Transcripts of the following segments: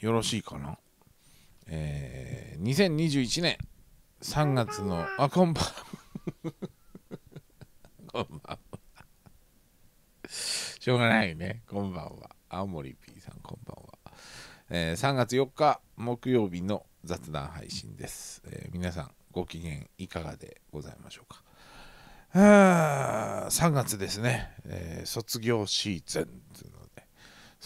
よろしいかなえー、2021年3月の、あ、こんばんは。こんばんは。しょうがないね。こんばんは。青森 P さん、こんばんは。えー、3月4日木曜日の雑談配信です。えー、皆さん、ご機嫌いかがでございましょうか。あ3月ですね、えー、卒業シーズン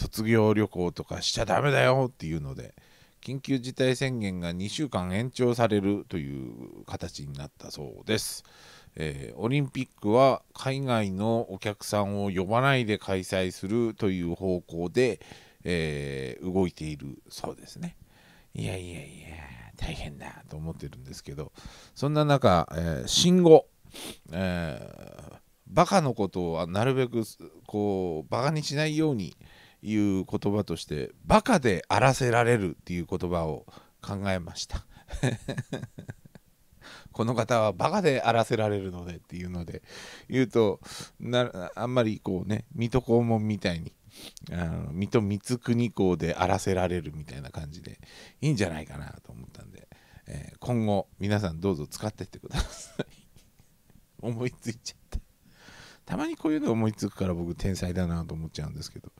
卒業旅行とかしちゃだめだよっていうので緊急事態宣言が2週間延長されるという形になったそうです。えー、オリンピックは海外のお客さんを呼ばないで開催するという方向で、えー、動いているそうですね。いやいやいや、大変だと思ってるんですけど、そんな中、えー、新語、えー、バカのことをなるべくこうバカにしないように、いう言葉として「バカであらせられる」っていう言葉を考えました この方はバカであらせられるのでっていうので言うとあんまりこうね水戸黄門みたいにあの水戸光国公であらせられるみたいな感じでいいんじゃないかなと思ったんで、えー、今後皆さんどうぞ使ってってください 思いついちゃったたまにこういうの思いつくから僕天才だなと思っちゃうんですけど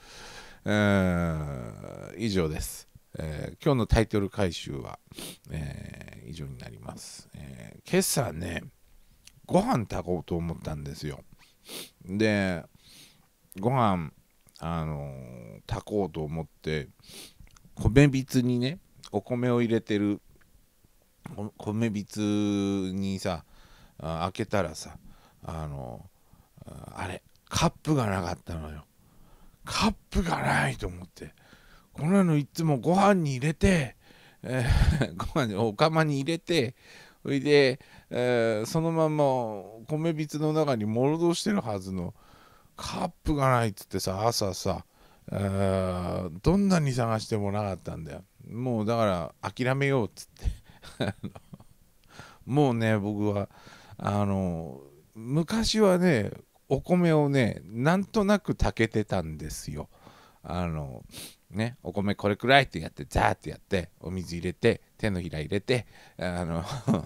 以上です。えー、今日のタイトル回収は、えー、以上になります、えー、今朝ね、ご飯炊こうと思ったんですよ。で、ご飯、あのー、炊こうと思って、米びつにね、お米を入れてる、米びつにさ、開けたらさ、あのー、あれ、カップがなかったのよ。カップがないと思ってこんなのいつもご飯に入れて、えー、ご飯にお釜に入れてそれで、えー、そのまま米びつの中に戻してるはずのカップがないっつってさ朝さ、えー、どんなに探してもなかったんだよもうだから諦めようっつって もうね僕はあの昔はねお米をねなんとなく炊けてたんですよ。あのね、お米これくらいってやってザーってやってお水入れて手のひら入れてあの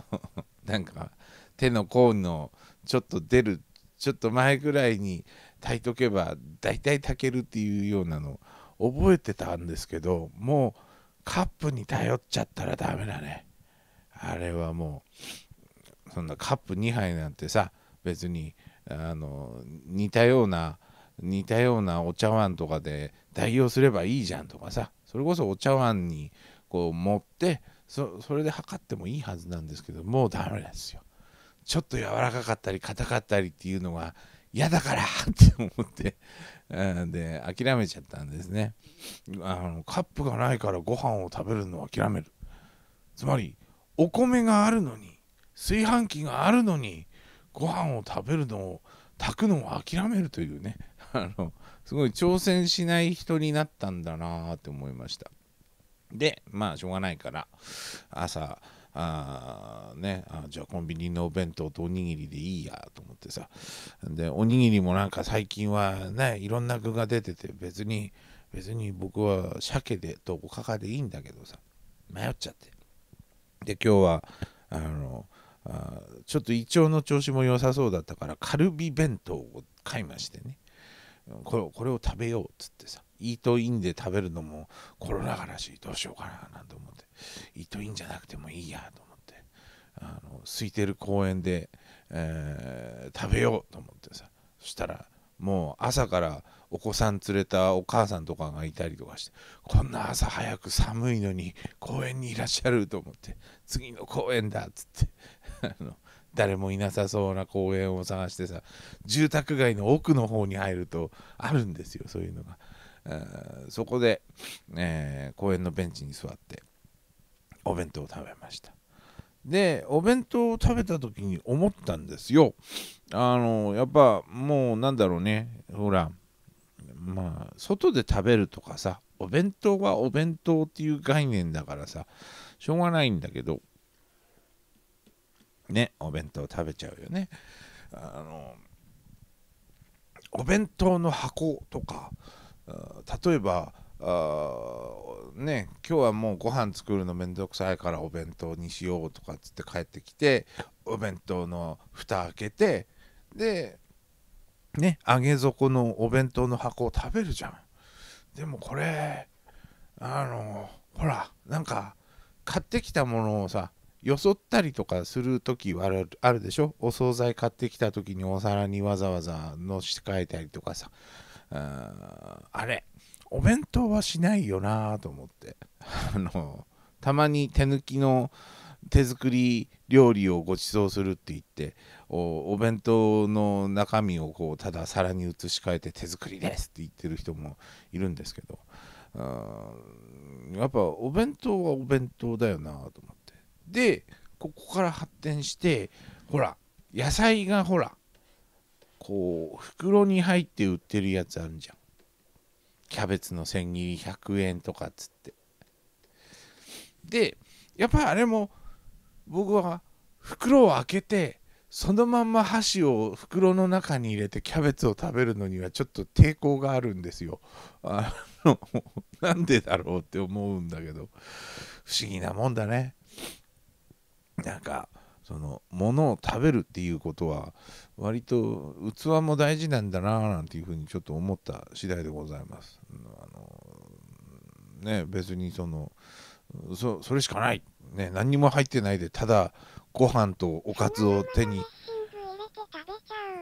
なんか手の甲のちょっと出るちょっと前ぐらいに炊いとけば大体炊けるっていうようなの覚えてたんですけどもうカップに頼っちゃったらダメだねあれはもうそんなカップ2杯なんてさ別にあの似たような似たようなお茶碗とかで代用すればいいじゃんとかさそれこそお茶碗にこう持ってそれで測ってもいいはずなんですけどもうダメですよちょっと柔らかかったり硬かったりっていうのが嫌だからって思って で諦めちゃったんですねあのカップがないからご飯を食べるのを諦めるつまりお米があるのに炊飯器があるのにご飯を食べるのを炊くのを諦めるというね あのすごい挑戦しない人になったんだなって思いましたでまあしょうがないから朝あねあじゃあコンビニのお弁当とおにぎりでいいやと思ってさでおにぎりもなんか最近はねいろんな具が出てて別に別に僕は鮭でとおかかでいいんだけどさ迷っちゃってで今日はあのあちょっと胃腸の調子も良さそうだったからカルビ弁当を買いましてねこれこれを食べようっつってさイートインで食べるのもコロナ禍らしいどうしようかななんて思ってイートインじゃなくてもいいやと思ってあの空いてる公園で、えー、食べようと思ってさそしたらもう朝からお子さん連れたお母さんとかがいたりとかしてこんな朝早く寒いのに公園にいらっしゃると思って次の公園だっつって誰もいなさそうな公園を探してさ住宅街の奥の方に入るとあるんですよそういうのが、えー、そこで、えー、公園のベンチに座ってお弁当を食べましたでお弁当を食べた時に思ったんですよあのやっぱもうなんだろうねほらまあ外で食べるとかさお弁当はお弁当っていう概念だからさしょうがないんだけどねお弁当食べちゃうよねあのお弁当の箱とか例えばね今日はもうご飯作るのめんどくさいからお弁当にしようとかっつって帰ってきてお弁当の蓋開けてでね揚げ底のお弁当の箱を食べるじゃんでもこれあのほらなんか買ってきたものをさよそったりとかする時はあるでしょお惣菜買ってきた時にお皿にわざわざのし替えたりとかさあれお弁当はしないよなと思って あのたまに手抜きの手作り料理をご馳走するって言ってお弁当の中身をこうただ皿に移し替えて手作りですって言ってる人もいるんですけどやっぱお弁当はお弁当だよなと思って。でここから発展してほら野菜がほらこう袋に入って売ってるやつあるじゃんキャベツの千切り100円とかっつってでやっぱあれも僕は袋を開けてそのまんま箸を袋の中に入れてキャベツを食べるのにはちょっと抵抗があるんですよ。あのなんでだろうって思うんだけど不思議なもんだね。なんかそのものを食べるっていうことは割と器も大事なんだななんていうふうにちょっと思った次第でございます。あのね別にそのそれしかない、ね、何にも入ってないでただご飯とおかずを手に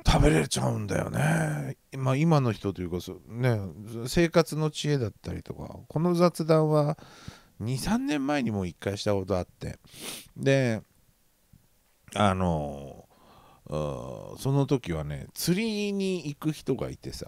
食べれちゃうんだよね。ま今の人というか、ね、生活の知恵だったりとかこの雑談は23年前にも1回したことあってであのその時はね釣りに行く人がいてさ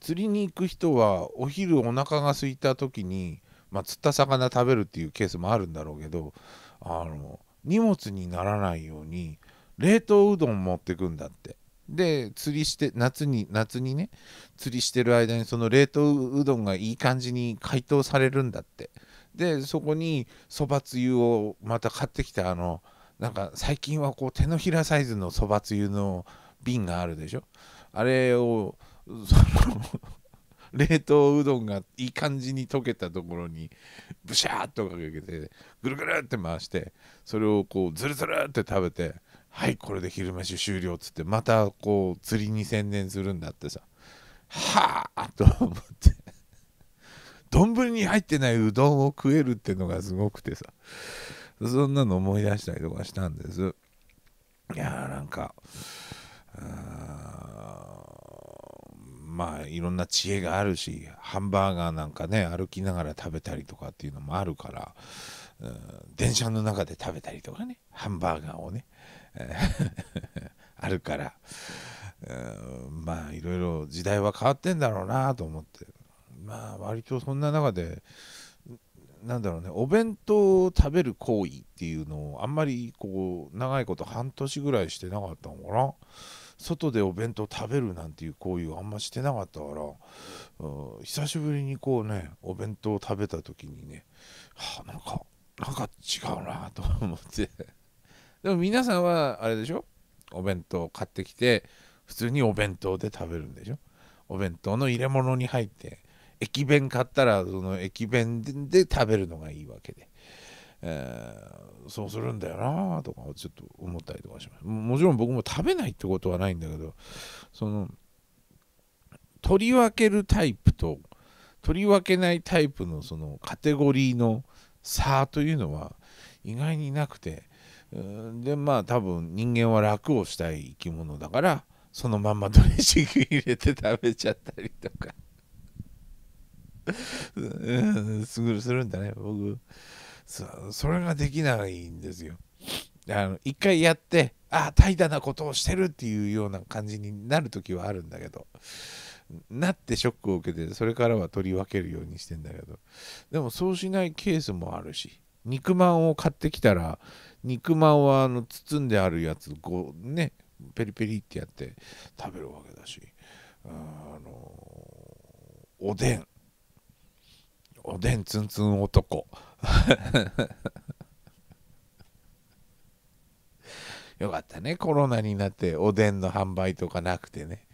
釣りに行く人はお昼お腹が空いた時に、まあ、釣った魚食べるっていうケースもあるんだろうけどあの荷物にならないように冷凍うどん持ってくんだってで釣りして夏に夏にね釣りしてる間にその冷凍うどんがいい感じに解凍されるんだってでそこにそばつゆをまた買ってきたあのなんか最近はこう手のひらサイズのそばつゆの瓶があるでしょあれをその冷凍うどんがいい感じに溶けたところにブシャーっとかけてぐるぐるって回してそれをこうズルズルって食べてはいこれで昼飯終了っつってまたこう釣りに専念するんだってさはあと思って丼に入ってないうどんを食えるっていうのがすごくてさそんなの思い出したりとかしたんですいやーなんかまあいろんな知恵があるしハンバーガーなんかね歩きながら食べたりとかっていうのもあるから電車の中で食べたりとかねハンバーガーをね あるからまあいろいろ時代は変わってんだろうなと思ってまあ割とそんな中でなんだろうねお弁当を食べる行為っていうのをあんまりこう長いこと半年ぐらいしてなかったのかな外でお弁当食べるなんていう行為をあんましてなかったから久しぶりにこうねお弁当を食べた時にねはあなんかなんか違うなと思って でも皆さんはあれでしょお弁当買ってきて普通にお弁当で食べるんでしょお弁当の入れ物に入って駅弁買ったらその駅弁で食べるのがいいわけで、えー、そうするんだよなとかちょっと思ったりとかしますもちろん僕も食べないってことはないんだけどその取り分けるタイプと取り分けないタイプのそのカテゴリーの差というのは意外になくてでまあ多分人間は楽をしたい生き物だからそのまんまドレッシング入れて食べちゃったりとかうん、すぐするんだね僕それができないんですよあの一回やってああ、怠惰なことをしてるっていうような感じになる時はあるんだけどなってショックを受けてそれからは取り分けるようにしてんだけどでもそうしないケースもあるし肉まんを買ってきたら肉まんはあの包んであるやつこうねペリペリってやって食べるわけだしあのおでんおでんツンツン男 よかったねコロナになっておでんの販売とかなくてね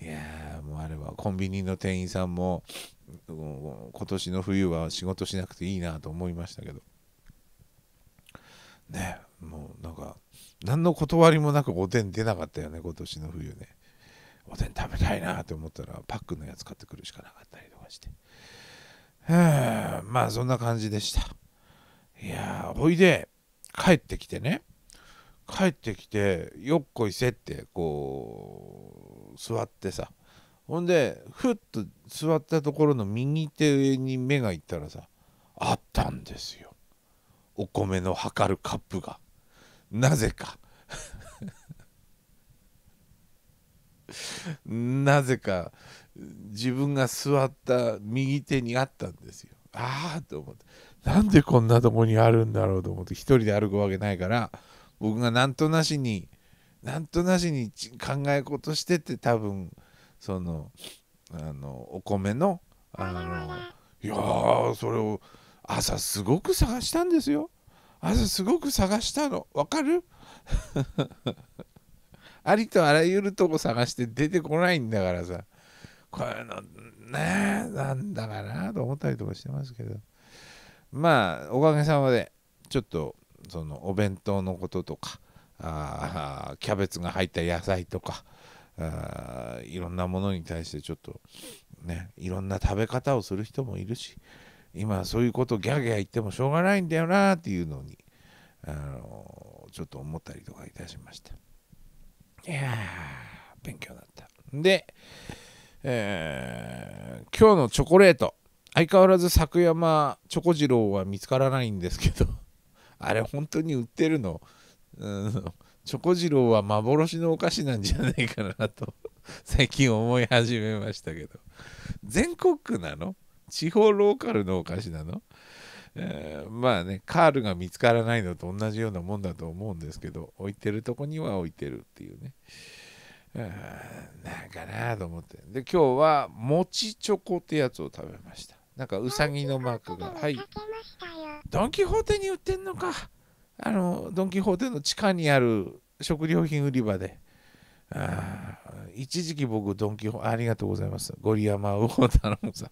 いやもうあれはコンビニの店員さんも今年の冬は仕事しなくていいなと思いましたけどねもうなんか何の断りもなくおでん出なかったよね今年の冬ねおでん食べたいなと思ったらパックのやつ買ってくるしかなかったりとかしてまあそんな感じでした。いやほいで帰ってきてね帰ってきてよっこいせってこう座ってさほんでふっと座ったところの右手に目がいったらさあったんですよお米の量るカップがなぜか なぜか自分が座った右手にあったんですよ。ああと思ってなんでこんなとこにあるんだろうと思って一人で歩くわけないから僕がなんとなしになんとなしに考え事してて多分そのあのお米のあのいやそれを朝すごく探したんですよ。朝すごく探したのわかる ありとあらゆるとこ探して出てこないんだからさ。こういうのねなんだかなと思ったりとかしてますけどまあおかげさまでちょっとそのお弁当のこととかあキャベツが入った野菜とかあいろんなものに対してちょっとねいろんな食べ方をする人もいるし今そういうことギャーギャー言ってもしょうがないんだよなっていうのにあのちょっと思ったりとかいたしましたいやー勉強になったでえー、今日のチョコレート相変わらず作山チョコ次郎は見つからないんですけど あれ本当に売ってるの、うん、チョコ次郎は幻のお菓子なんじゃないかなと 最近思い始めましたけど全国区なの地方ローカルのお菓子なの、えー、まあねカールが見つからないのと同じようなもんだと思うんですけど置いてるとこには置いてるっていうね。なんかなと思ってで今日は餅チョコってやつを食べましたなんかうさぎのマークがはいドン・キホーテに売ってんのかあのドン・キホーテの地下にある食料品売り場であ一時期僕ドン・キホーテありがとうございますゴリマホタ太郎さん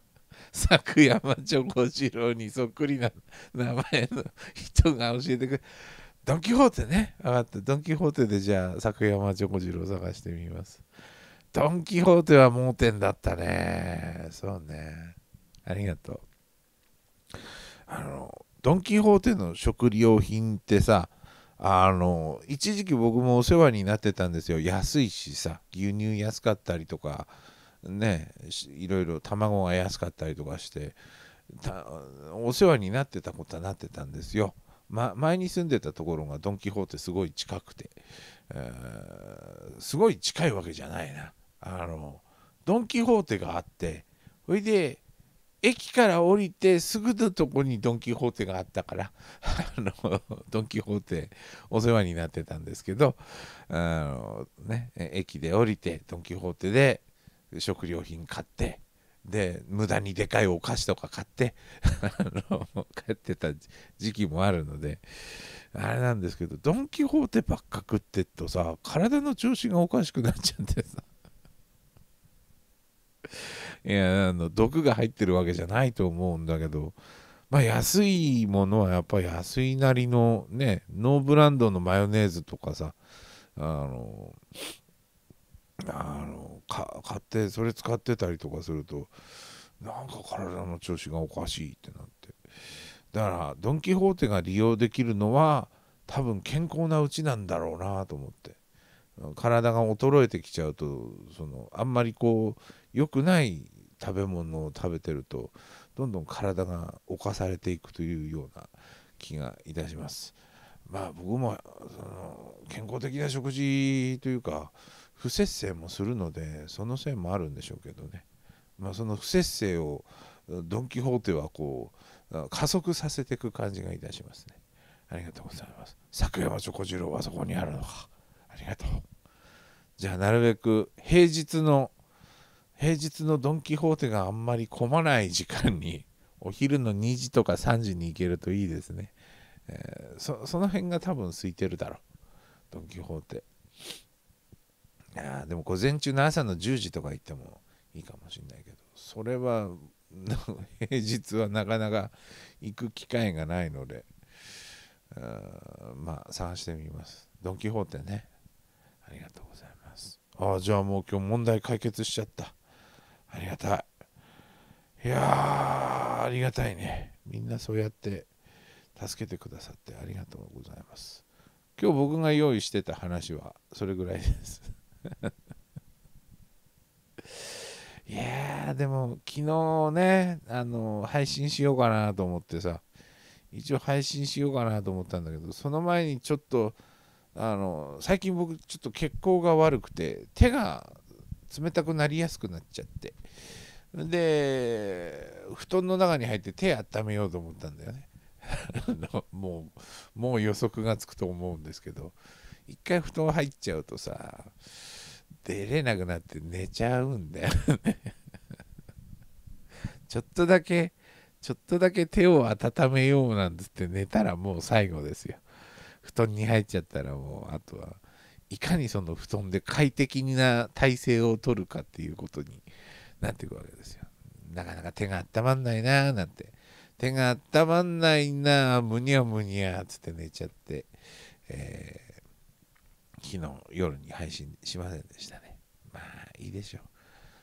久山チョコ次郎にそっくりな名前の人が教えてくれドン・キホーテね分かったドン・キホーテでじゃあ作山チョコジロを探してみますドン・キホーテは盲点だったねそうねありがとうあのドン・キホーテの食料品ってさあの一時期僕もお世話になってたんですよ安いしさ牛乳安かったりとかねいろいろ卵が安かったりとかしてお世話になってたことはなってたんですよま、前に住んでたところがドン・キホーテすごい近くて、えー、すごい近いわけじゃないなあのドン・キホーテがあってそれで駅から降りてすぐのとこにドン・キホーテがあったからあのドン・キホーテお世話になってたんですけどあの、ね、駅で降りてドン・キホーテで食料品買ってで無駄にでかいお菓子とか買って 帰ってた時期もあるのであれなんですけどドン・キホーテばっか食ってっとさ体の調子がおかしくなっちゃってさ いやあの毒が入ってるわけじゃないと思うんだけどまあ安いものはやっぱ安いなりのねノーブランドのマヨネーズとかさあのあの買ってそれ使ってたりとかするとなんか体の調子がおかしいってなってだからドン・キホーテが利用できるのは多分健康なうちなんだろうなと思って体が衰えてきちゃうとそのあんまりこう良くない食べ物を食べてるとどんどん体が侵されていくというような気がいたします。まあ僕もその健康的な食事というか不節制もするのでそのせいもあるんでしょうけどね、まあ、その不節制をドン・キホーテはこう加速させていく感じがいたしますねありがとうございます昨夜はチョコロ郎はそこにあるのかありがとうじゃあなるべく平日の平日のドン・キホーテがあんまり混まない時間にお昼の2時とか3時に行けるといいですね、えー、その辺が多分空いてるだろうドン・キホーテやでも午前中の朝の10時とか行ってもいいかもしれないけどそれは平日はなかなか行く機会がないのであまあ探してみますドン・キホーテねありがとうございますああじゃあもう今日問題解決しちゃったありがたいいやありがたいねみんなそうやって助けてくださってありがとうございます今日僕が用意してた話はそれぐらいです いやー、でも昨日ね、あの、配信しようかなと思ってさ、一応配信しようかなと思ったんだけど、その前にちょっと、あの、最近僕ちょっと血行が悪くて、手が冷たくなりやすくなっちゃって、で、布団の中に入って手温めようと思ったんだよね。もう、もう予測がつくと思うんですけど、一回布団入っちゃうとさ出れなくなって寝ちゃうんだよね ちょっとだけちょっとだけ手を温めようなんつって寝たらもう最後ですよ布団に入っちゃったらもうあとはいかにその布団で快適な体勢をとるかっていうことになっていくわけですよなかなか手が温まんないなーなんて手が温まんないなむにゃむにゃっつって寝ちゃって、えー昨日夜に配信しませんでしたね。まあいいでしょう。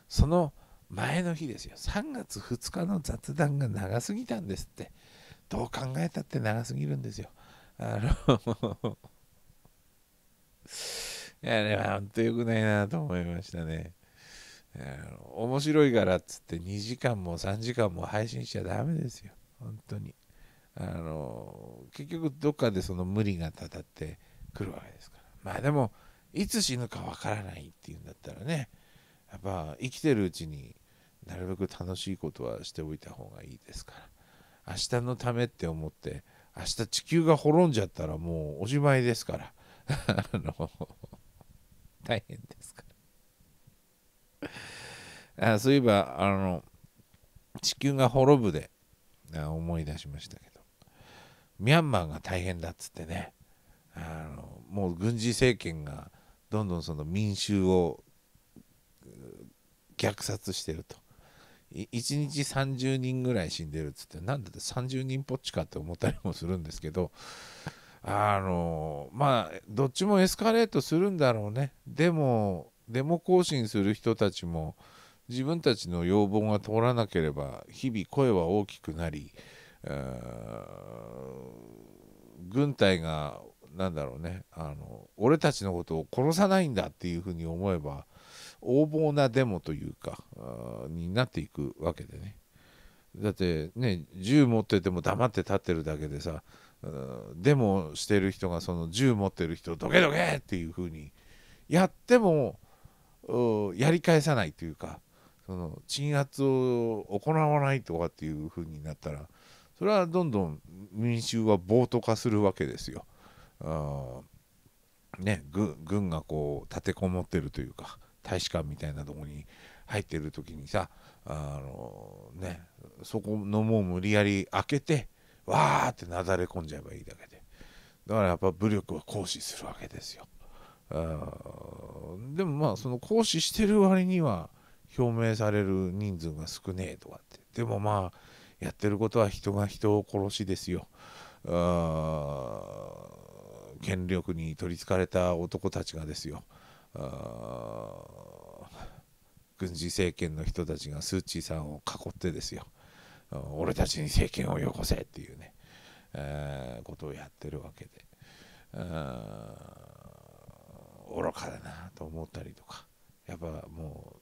その前の日ですよ。3月2日の雑談が長すぎたんですって。どう考えたって長すぎるんですよ。あの いや、ね、ほんと良くないなと思いましたね。面白いからっつって2時間も3時間も配信しちゃダメですよ。本当に。あの結局どっかでその無理がたたってくるわけですから。まあでもいつ死ぬかわからないっていうんだったらねやっぱ生きてるうちになるべく楽しいことはしておいた方がいいですから明日のためって思って明日地球が滅んじゃったらもうおしまいですから あの大変ですからあそういえばあの地球が滅ぶで思い出しましたけどミャンマーが大変だっつってねあのもう軍事政権がどんどんその民衆を虐殺してると1日30人ぐらい死んでるっつってなんだって30人ぽっちかって思ったりもするんですけどあのまあどっちもエスカレートするんだろうねでもデモ行進する人たちも自分たちの要望が通らなければ日々声は大きくなり軍隊がなんだろうねあの俺たちのことを殺さないんだっていうふうに思えば横暴なデモというかになっていくわけでねだってね銃持ってても黙って立ってるだけでさデモしてる人がその銃持ってる人をどけどけっていうふうにやってもやり返さないというかその鎮圧を行わないとかっていうふうになったらそれはどんどん民衆は暴徒化するわけですよ。ね、軍がこう立てこもってるというか大使館みたいなとこに入ってる時にさあの、ね、そこのもう無理やり開けてわーってなだれ込んじゃえばいいだけでだからやっぱ武力は行使するわけですよでもまあその行使してる割には表明される人数が少ねえとかってでもまあやってることは人が人を殺しですよあ権力に取りつかれた男たちがですよ軍事政権の人たちがスー・チーさんを囲ってですよ俺たちに政権をよこせっていうね、えー、ことをやってるわけで愚かだなと思ったりとかやっぱも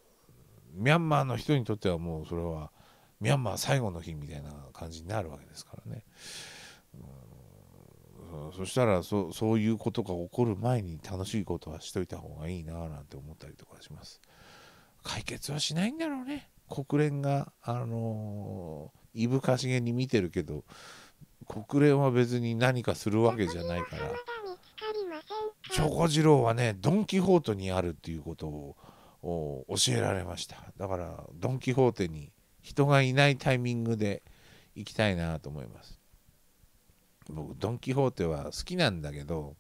うミャンマーの人にとってはもうそれはミャンマー最後の日みたいな感じになるわけですからね。そしたらそそういうことが起こる前に楽しいことはしといた方がいいななんて思ったりとかします解決はしないんだろうね国連があのー、いぶかしげに見てるけど国連は別に何かするわけじゃないからチョコ次郎はねドン・キホーテにあるっていうことを教えられましただからドン・キホーテに人がいないタイミングで行きたいなと思います僕ドン・キホーテは好きなんだけど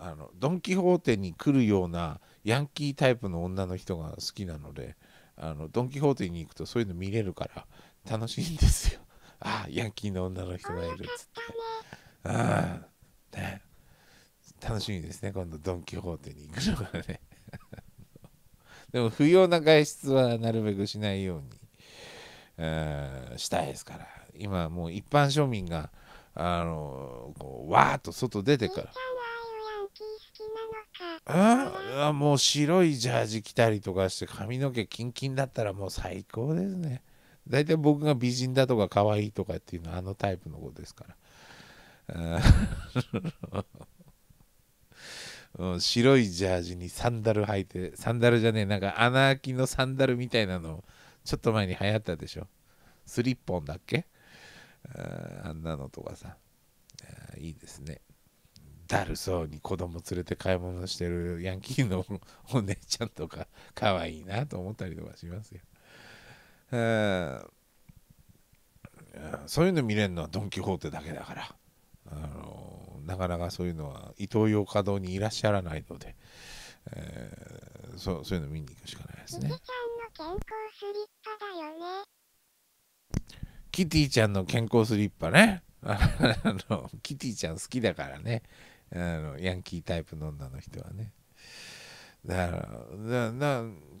あのドン・キホーテに来るようなヤンキータイプの女の人が好きなのであのドン・キホーテに行くとそういうの見れるから楽しいんですよ。ああヤンキーの女の人がいるっつって。ああね楽しみですね今度ドン・キホーテに行くのがね でも不要な外出はなるべくしないようにえしたいですから今もう一般庶民があのこうわーっと外出てからああもう白いジャージ着たりとかして髪の毛キンキンだったらもう最高ですね大体僕が美人だとか可愛いとかっていうのはあのタイプのことですから 白いジャージにサンダル履いてサンダルじゃねえなんか穴あきのサンダルみたいなのをちょっと前に流行ったでしょスリッポンだっけあんなのとかさいいですねだるそうに子供連れて買い物してるヤンキーのお姉ちゃんとか可愛いなと思ったりとかしますよそういうの見れるのはドン・キホーテだけだからあのなかなかそういうのはイトーヨーカドーにいらっしゃらないので、えー、そうそういうの見に行くしかないですね。キティちゃんの健康スリッパね。あのキティちゃん好きだからねあのヤンキータイプの女の人はねだ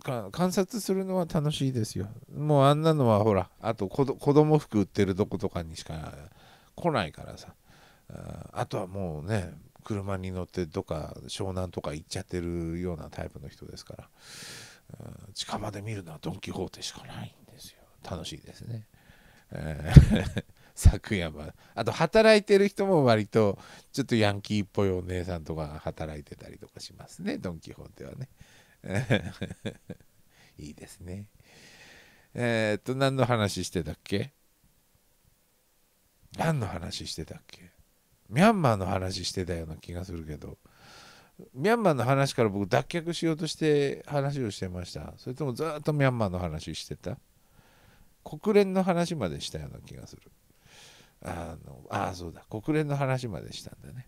から観察するのは楽しいですよもうあんなのはほらあと子供服売ってるとことかにしか来ないからさあとはもうね車に乗ってどっか湘南とか行っちゃってるようなタイプの人ですから近場で見るのはドン・キホーテしかないんですよ楽しいですね、昨夜はあと働いてる人も割とちょっとヤンキーっぽいお姉さんとか働いてたりとかしますねドン・キホーテはね いいですねえー、っと何の話してたっけ何の話してたっけミャンマーの話してたような気がするけどミャンマーの話から僕脱却しようとして話をしてましたそれともずっとミャンマーの話してた国連の話までしたような気がするあのあそうだ国連の話までしたんだね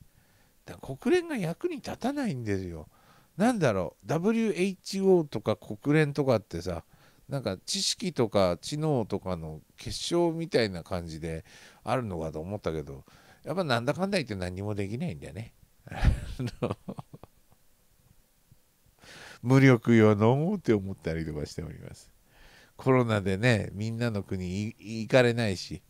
だ国連が役に立たないんですよなんだろう WHO とか国連とかってさなんか知識とか知能とかの結晶みたいな感じであるのかと思ったけどやっぱなんだかんだ言って何もできないんだよね 無力よもうって思ったりとかしております。コロナでね、みんなの国行かれないし、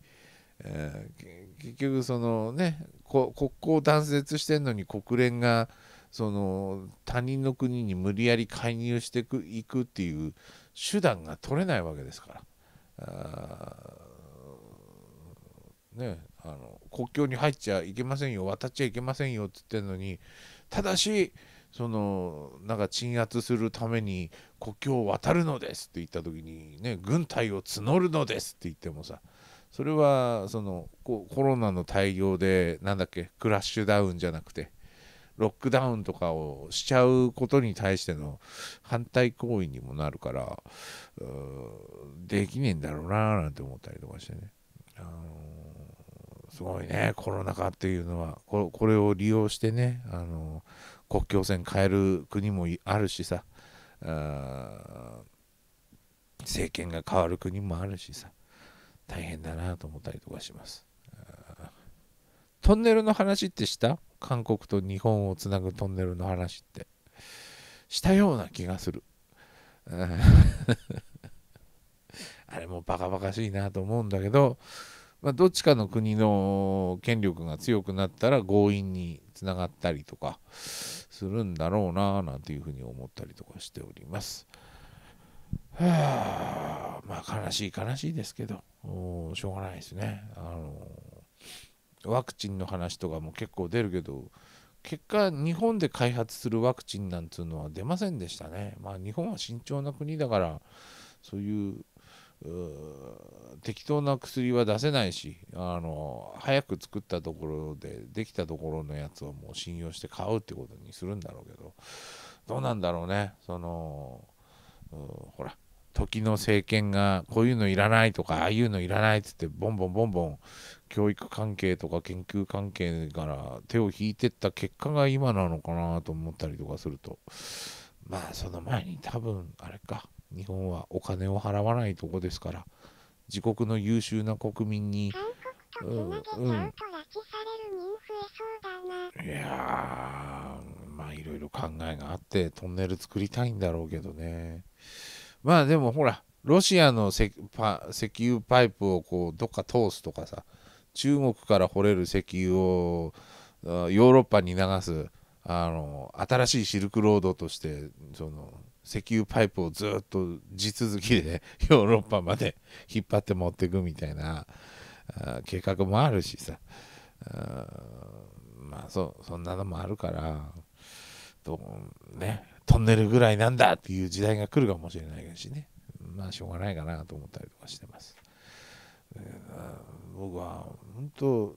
えー、結局そのね、国交断絶してんのに国連がその他人の国に無理やり介入していくっていう手段が取れないわけですから。あね、あの国境に入っちゃいけませんよ渡っちゃいけませんよって言ってるのにただしそのなんか鎮圧するために国境を渡るのですって言った時にね軍隊を募るのですって言ってもさそれはそのコロナの対応で何だっけクラッシュダウンじゃなくてロックダウンとかをしちゃうことに対しての反対行為にもなるからできねえんだろうなーなんて思ったりとかしてね。あのすごいね、コロナ禍っていうのは、これを利用してね、あの国境線変える国もあるしさあ、政権が変わる国もあるしさ、大変だなと思ったりとかします。トンネルの話ってした韓国と日本をつなぐトンネルの話って。したような気がする。あ れもバカバカしいなと思うんだけど、まあ、どっちかの国の権力が強くなったら強引につながったりとかするんだろうななんていうふうに思ったりとかしております。はあまあ悲しい悲しいですけどしょうがないですね。あのワクチンの話とかも結構出るけど結果日本で開発するワクチンなんていうのは出ませんでしたね。まあ日本は慎重な国だからそういう適当な薬は出せないしあの早く作ったところでできたところのやつをもう信用して買うってことにするんだろうけどどうなんだろうねそのほら時の政権がこういうのいらないとかああいうのいらないっつってボンボンボンボン教育関係とか研究関係から手を引いてった結果が今なのかなと思ったりとかするとまあその前に多分あれか日本はお金を払わないとこですから自国の優秀な国民にうそうないやまあいろいろ考えがあってトンネル作りたいんだろうけどねまあでもほらロシアの石油パイプをこうどっか通すとかさ中国から掘れる石油をヨーロッパに流すあの新しいシルクロードとしてその石油パイプをずっと地続きで ヨーロッパまで引っ張って持っていくみたいな計画もあるしさまあそうそんなのもあるからとねトンネルぐらいなんだっていう時代が来るかもしれないしねまあしょうがないかなと思ったりとかしてます。僕は本当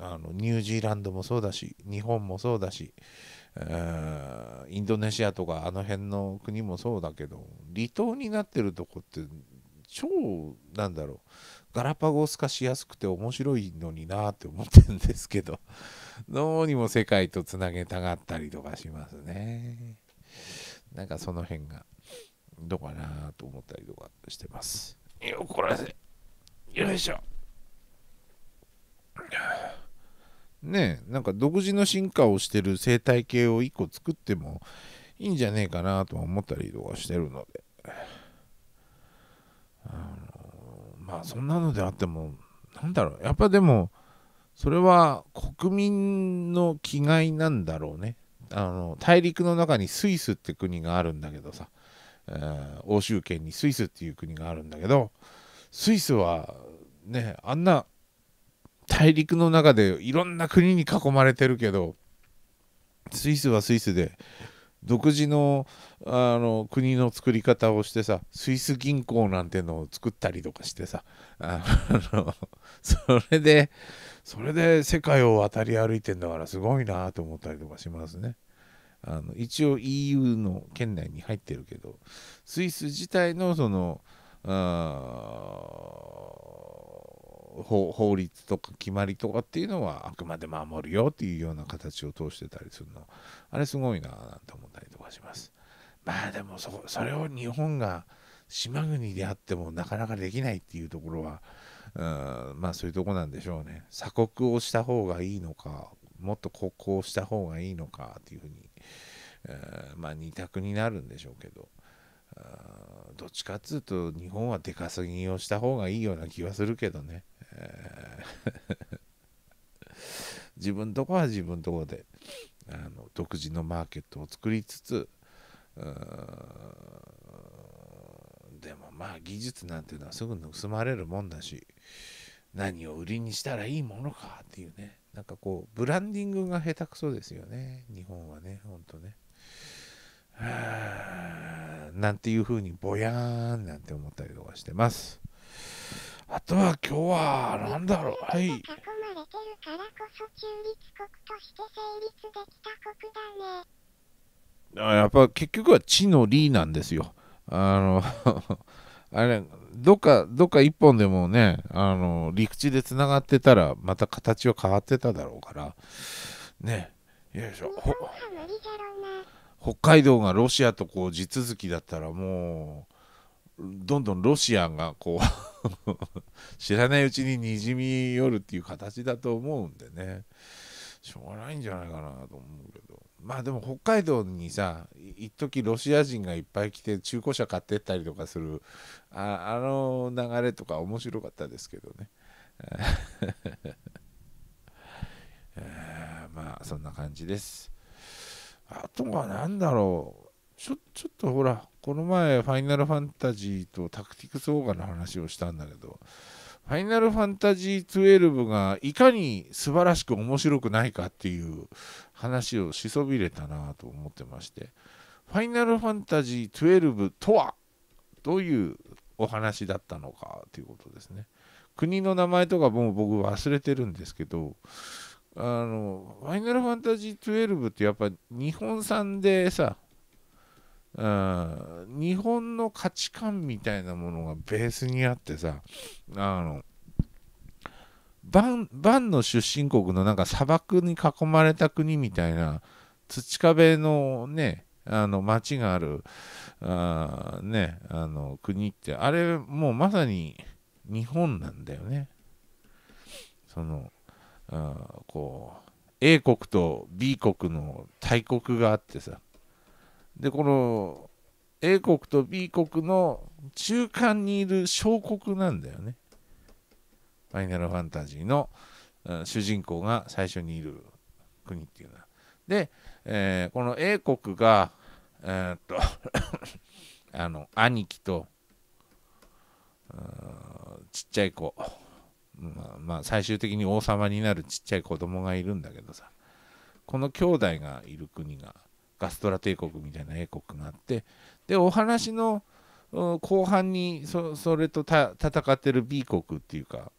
あのニュージーランドもそうだし日本もそうだし、インドネシアとかあの辺の国もそうだけど離島になってるとこって超なんだろうガラパゴス化しやすくて面白いのになって思ってるんですけどどうにも世界とつなげたがったりとかしますねなんかその辺がどうかなと思ったりとかしてますよこらせよいしょねなんか独自の進化をしてる生態系を1個作ってもいいんじゃねえかなとは思ったりとかしてるのであのまあそんなのであってもなんだろうやっぱでもそれは国民の気概なんだろうねあの大陸の中にスイスって国があるんだけどさ、えー、欧州圏にスイスっていう国があるんだけどスイスはねあんな大陸の中でいろんな国に囲まれてるけどスイスはスイスで独自のあの国の作り方をしてさスイス銀行なんてのを作ったりとかしてさあの それでそれで世界を渡り歩いてんだからすごいなと思ったりとかしますね。あの一応 EU の圏内に入ってるけどスイス自体のそのあ法律とか決まりとかっていうのはあくまで守るよっていうような形を通してたりするのあれすごいななんて思ったりとかしますまあでもそそれを日本が島国であってもなかなかできないっていうところはうんまあそういうとこなんでしょうね鎖国をした方がいいのかもっと国交した方がいいのかっていうふうにうまあ二択になるんでしょうけど。どっちかっつうと日本は出稼ぎをした方がいいような気はするけどね。自分とこは自分とこであの独自のマーケットを作りつつでもまあ技術なんていうのはすぐ盗まれるもんだし何を売りにしたらいいものかっていうねなんかこうブランディングが下手くそですよね日本はねほんとねなんていうふうにぼやーんなんて思ったりとかしてますあとは今日は何だろうはい。あやっぱ結局は地の利なんですよ。あの あれどっかどっか一本でもねあの陸地でつながってたらまた形は変わってただろうからねよいしょ北海道がロシアとこう地続きだったらもう。どんどんロシアがこう 知らないうちににじみ寄るっていう形だと思うんでねしょうがないんじゃないかなと思うけどまあでも北海道にさ一時ロシア人がいっぱい来て中古車買ってったりとかするああの流れとか面白かったですけどね えー、まあそんな感じですあとは何だろうちょちょっとほらこの前、ファイナルファンタジーとタクティクスオーガの話をしたんだけど、ファイナルファンタジー12がいかに素晴らしく面白くないかっていう話をしそびれたなと思ってまして、ファイナルファンタジー12とはどういうお話だったのかということですね。国の名前とかも僕忘れてるんですけど、あの、ファイナルファンタジー12ってやっぱ日本産でさ、うん、日本の価値観みたいなものがベースにあってさあのバンバンの出身国のなんか砂漠に囲まれた国みたいな土壁のねあの町があるあ、ね、あの国ってあれもうまさに日本なんだよね。そのあこう A 国と B 国の大国があってさでこの A 国と B 国の中間にいる小国なんだよね。ファイナルファンタジーの、うん、主人公が最初にいる国っていうのは。で、えー、この A 国が、えー、っと あの兄貴とちっちゃい子、まあ、まあ最終的に王様になるちっちゃい子供がいるんだけどさこの兄弟がいる国がカストラ帝国みたいな英国があってでお話の後半にそれと戦ってる B 国っていうか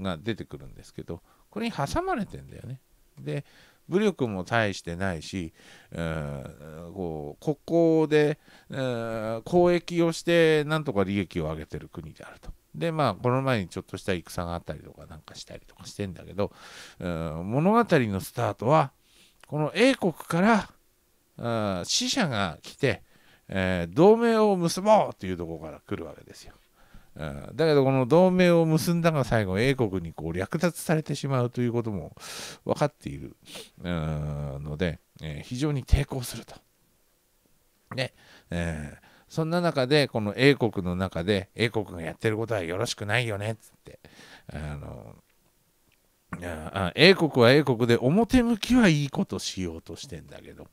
が出てくるんですけどこれに挟まれてんだよね。で武力も大してないし、うん、こう国交で、うん、交易をしてなんとか利益を上げてる国であると。でまあこの前にちょっとした戦があったりとかなんかしたりとかしてんだけど、うん、物語のスタートはこの英国から死者が来て、えー、同盟を結ぼうというところから来るわけですよ。だけどこの同盟を結んだが最後英国にこう略奪されてしまうということも分かっているので、えー、非常に抵抗すると。ねえー、そんな中でこの英国の中で英国がやってることはよろしくないよねっつってあの英国は英国で表向きはいいことしようとしてんだけど、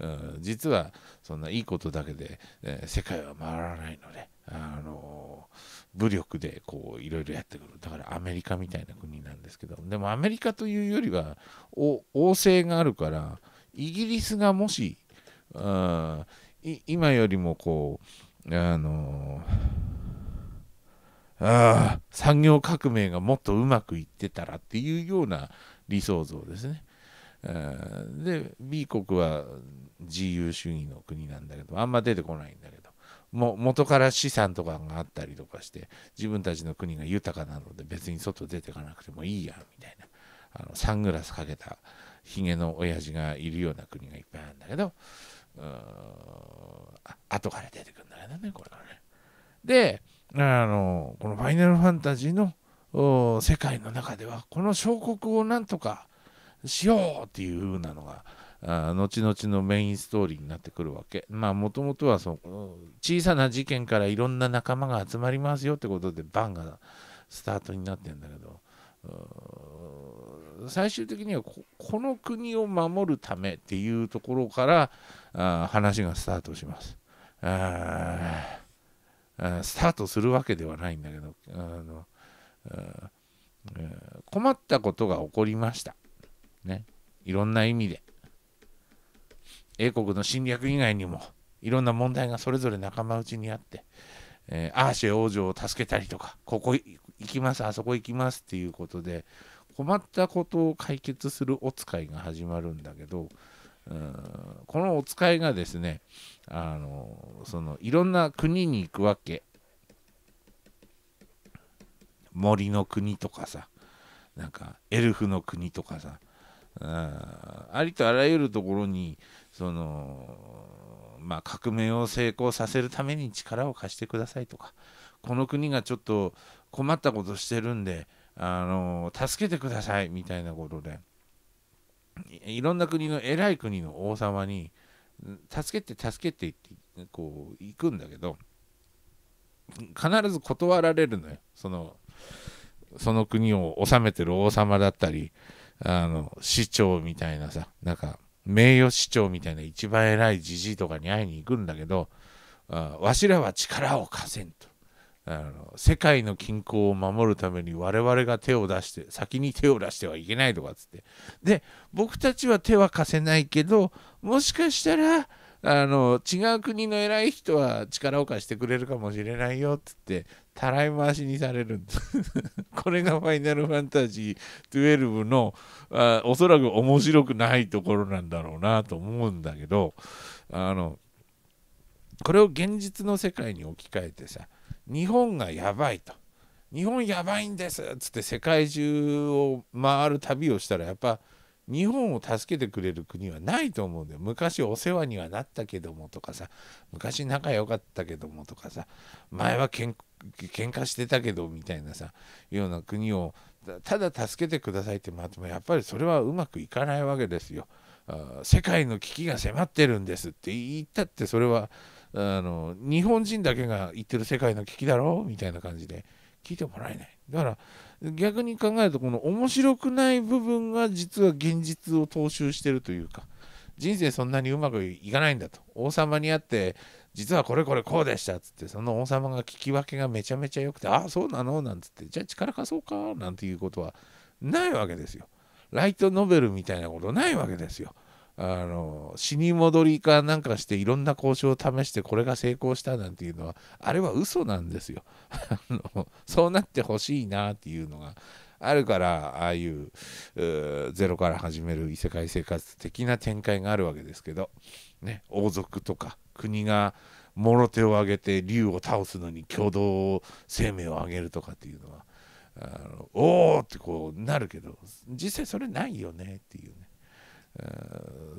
うん、実はそんないいことだけで、えー、世界は回らないので、あのー、武力でこういろいろやってくるだからアメリカみたいな国なんですけどでもアメリカというよりは王制があるからイギリスがもし、うん、今よりもこうあのーあ産業革命がもっとうまくいってたらっていうような理想像ですね。で B 国は自由主義の国なんだけどあんま出てこないんだけども元から資産とかがあったりとかして自分たちの国が豊かなので別に外出てかなくてもいいやみたいなあのサングラスかけたひげの親父がいるような国がいっぱいあるんだけどうーん後から出てくるんだけどねこれからね。であのこの「ファイナルファンタジーの」の世界の中ではこの小国をなんとかしようっていう風なのがあ後々のメインストーリーになってくるわけまあもともとはその小さな事件からいろんな仲間が集まりますよってことでバンがスタートになってんだけど最終的にはこの国を守るためっていうところからあ話がスタートします。あスタートするわけではないんだけどあの、困ったことが起こりました。ね、いろんな意味で。英国の侵略以外にもいろんな問題がそれぞれ仲間内にあって、えー、アーシェ王女を助けたりとかここ行きますあそこ行きますっていうことで困ったことを解決するお使いが始まるんだけど、うん、このお使いがですねあのそのいろんな国に行くわけ森の国とかさなんかエルフの国とかさあありとあらゆるところにそのまあ革命を成功させるために力を貸してくださいとかこの国がちょっと困ったことしてるんであの助けてくださいみたいなことでいろんな国の偉い国の王様に助けて助けてってこう行くんだけど必ず断られるのよそのその国を治めてる王様だったりあの市長みたいなさなんか名誉市長みたいな一番偉いじじいとかに会いに行くんだけどあわしらは力を貸せんとあの世界の均衡を守るために我々が手を出して先に手を出してはいけないとかっつってで僕たちは手は貸せないけどもしかしたらあの違う国の偉い人は力を貸してくれるかもしれないよって言ってたらい回しにされる これが「ファイナルファンタジー12の」のおそらく面白くないところなんだろうなと思うんだけどあのこれを現実の世界に置き換えてさ日本がやばいと日本やばいんですっつって世界中を回る旅をしたらやっぱ「日本を助けてくれる国はないと思うんだよ昔お世話にはなったけどもとかさ昔仲良かったけどもとかさ前はけん喧嘩してたけどみたいなさような国をただ助けてくださいってまってもやっぱりそれはうまくいかないわけですよ。世界の危機が迫ってるんですって言ったってそれはあの日本人だけが言ってる世界の危機だろうみたいな感じで聞いてもらえない。だから逆に考えるとこの面白くない部分が実は現実を踏襲してるというか人生そんなにうまくいかないんだと王様に会って実はこれこれこうでしたっつってその王様が聞き分けがめちゃめちゃ良くてああそうなのなんつってじゃあ力貸そうかなんていうことはないわけですよ。ライトノベルみたいなことないわけですよ。うんあの死に戻りかなんかしていろんな交渉を試してこれが成功したなんていうのはあれは嘘なんですよ。あのそうなってほしいなっていうのがあるからああいうゼロから始める異世界生活的な展開があるわけですけど、ね、王族とか国がもろ手を挙げて竜を倒すのに共同生命をあげるとかっていうのはあのおおってこうなるけど実際それないよねっていうね。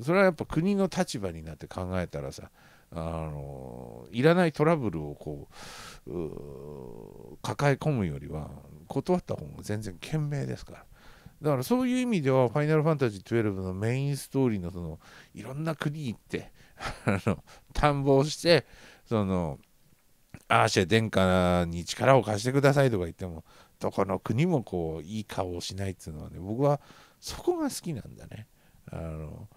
それはやっぱ国の立場になって考えたらさあのいらないトラブルをこう抱え込むよりは断った方が全然賢明ですから。だからそういう意味では「ファイナルファンタジー12」のメインストーリーのそのいろんな国行ってあの探訪してそのアーシェ殿下に力を貸してくださいとか言ってもどこの国もこういい顔をしないっていうのはね僕はそこが好きなんだね。あの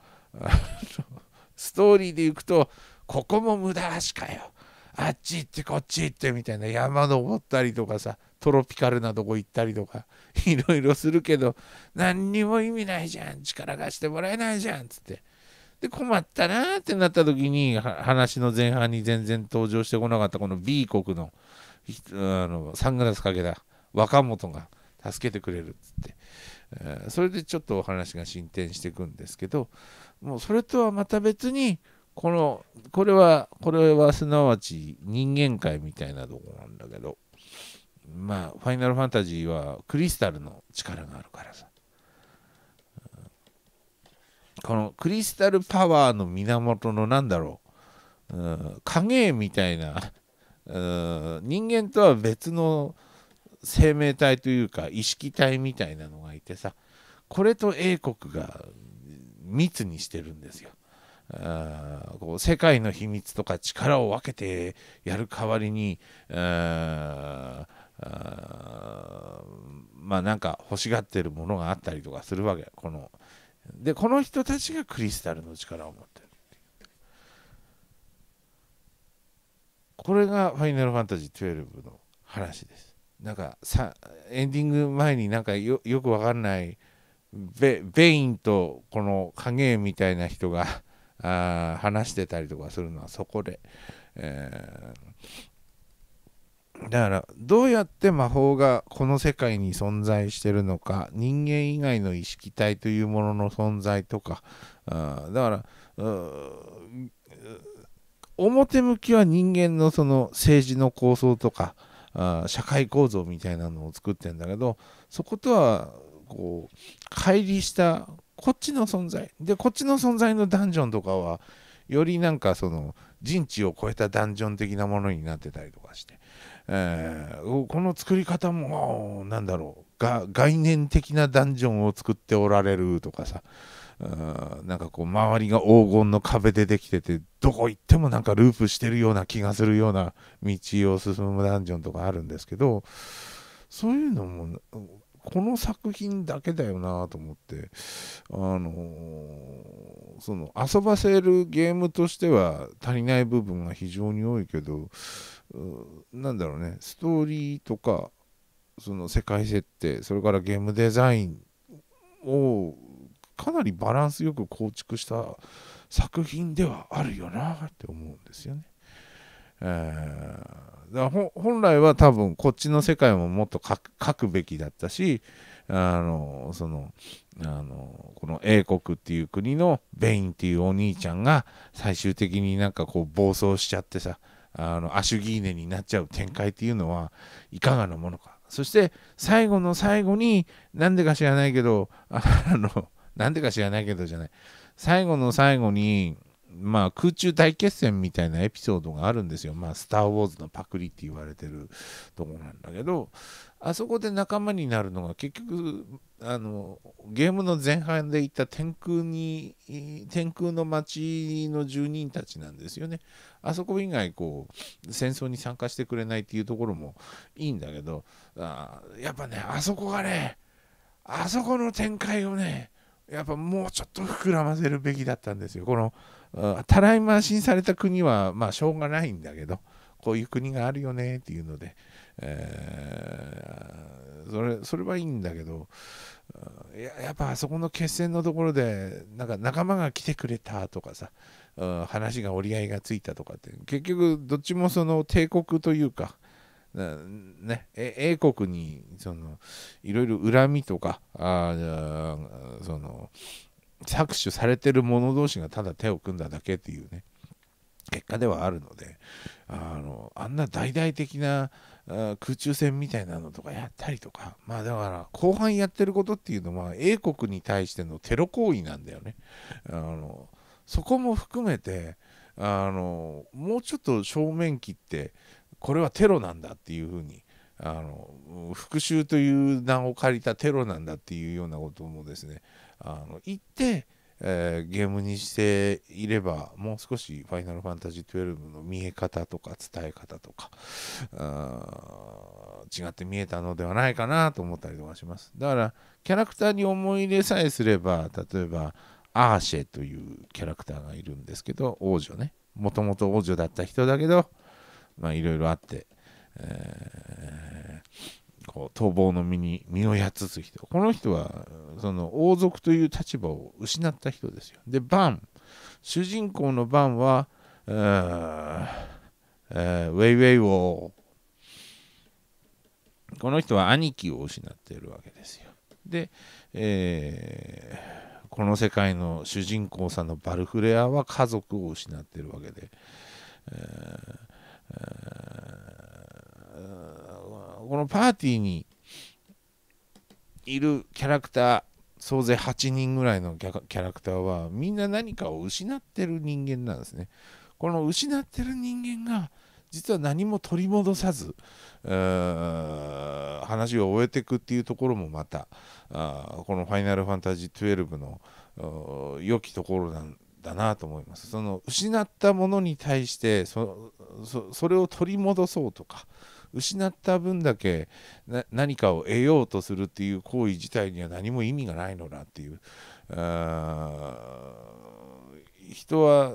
ストーリーで行くとここも無駄足かよあっち行ってこっち行ってみたいな山登ったりとかさトロピカルなとこ行ったりとかいろいろするけど何にも意味ないじゃん力貸してもらえないじゃんつってで困ったなってなった時に話の前半に全然登場してこなかったこの B 国のあのサングラスかけた若元が助けてくれるっつってえそれでちょっとお話が進展していくんですけどもうそれとはまた別にこのこれはこれはすなわち人間界みたいなとこなんだけどまあファイナルファンタジーはクリスタルの力があるからさこのクリスタルパワーの源の何だろう、うん、影みたいな、うん、人間とは別の、生命体というか意識体みたいなのがいてさこれと英国が密にしてるんですよ。あこう世界の秘密とか力を分けてやる代わりにあまあなんか欲しがってるものがあったりとかするわけこのでこの人たちがクリスタルの力を持ってるってこれが「ファイナルファンタジー12」の話です。なんかさエンディング前になんかよくわかんないベインとこの影みたいな人があ話してたりとかするのはそこで、えー、だからどうやって魔法がこの世界に存在してるのか人間以外の意識体というものの存在とかあだから表向きは人間のその政治の構想とか社会構造みたいなのを作ってんだけどそことはこう乖離したこっちの存在でこっちの存在のダンジョンとかはよりなんかその人知を超えたダンジョン的なものになってたりとかして、えー、この作り方も何だろうが概念的なダンジョンを作っておられるとかさなんかこう周りが黄金の壁でできててどこ行ってもなんかループしてるような気がするような道を進むダンジョンとかあるんですけどそういうのもこの作品だけだよなと思ってあのその遊ばせるゲームとしては足りない部分が非常に多いけどなんだろうねストーリーとかその世界設定それからゲームデザインをかなりバランスよく構築した作品ではあるよなって思うんですよね。えー、だから本来は多分こっちの世界ももっと書くべきだったしあのそのあのこの英国っていう国のベインっていうお兄ちゃんが最終的になんかこう暴走しちゃってさあのアシュギーネになっちゃう展開っていうのはいかがなものかそして最後の最後になんでか知らないけどあのなんでか知らないけどじゃない。最後の最後に、まあ、空中大決戦みたいなエピソードがあるんですよ。まあ、スター・ウォーズのパクリって言われてるとこなんだけど、あそこで仲間になるのが結局、あの、ゲームの前半で言った天空に、天空の町の住人たちなんですよね。あそこ以外、こう、戦争に参加してくれないっていうところもいいんだけど、あやっぱね、あそこがね、あそこの展開をね、やっぱもうちょっと膨らませるべきだったんですよ。このたらい回しにされた国はまあしょうがないんだけどこういう国があるよねっていうので、えー、それそれはいいんだけどややっぱあそこの決戦のところでなんか仲間が来てくれたとかさ話が折り合いがついたとかって結局どっちもその帝国というかね、英国にそのいろいろ恨みとかあその搾取されてる者同士がただ手を組んだだけっていうね結果ではあるのであのあんな大々的な空中戦みたいなのとかやったりとかまあだから後半やってることっていうのは英国に対してのテロ行為なんだよね。あのそこも含めてあのもうちょっと正面切ってこれはテロなんだっていうふうにあの復讐という名を借りたテロなんだっていうようなこともですねあの言って、えー、ゲームにしていればもう少し「ファイナルファンタジー12」の見え方とか伝え方とか違って見えたのではないかなと思ったりとかしますだからキャラクターに思い入れさえすれば例えばアーシェというキャラクターがいるんですけど王女ねもともと王女だった人だけどまあいろいろあって、えー、こう逃亡の身に身をやつつ人この人はその王族という立場を失った人ですよでバン主人公のバンは、えーえウェイウェイをこの人は兄貴を失っているわけですよで、えー、この世界の主人公さんのバルフレアは家族を失っているわけで、えーこのパーティーにいるキャラクター総勢8人ぐらいのキャラクターはみんな何かを失ってる人間なんですね。この失ってる人間が実は何も取り戻さず話を終えていくっていうところもまたこの「ファイナルファンタジー12」の良きところなんだなと思いますその失ったものに対してそれを取り戻そうとか失った分だけ何かを得ようとするっていう行為自体には何も意味がないのだっていう人は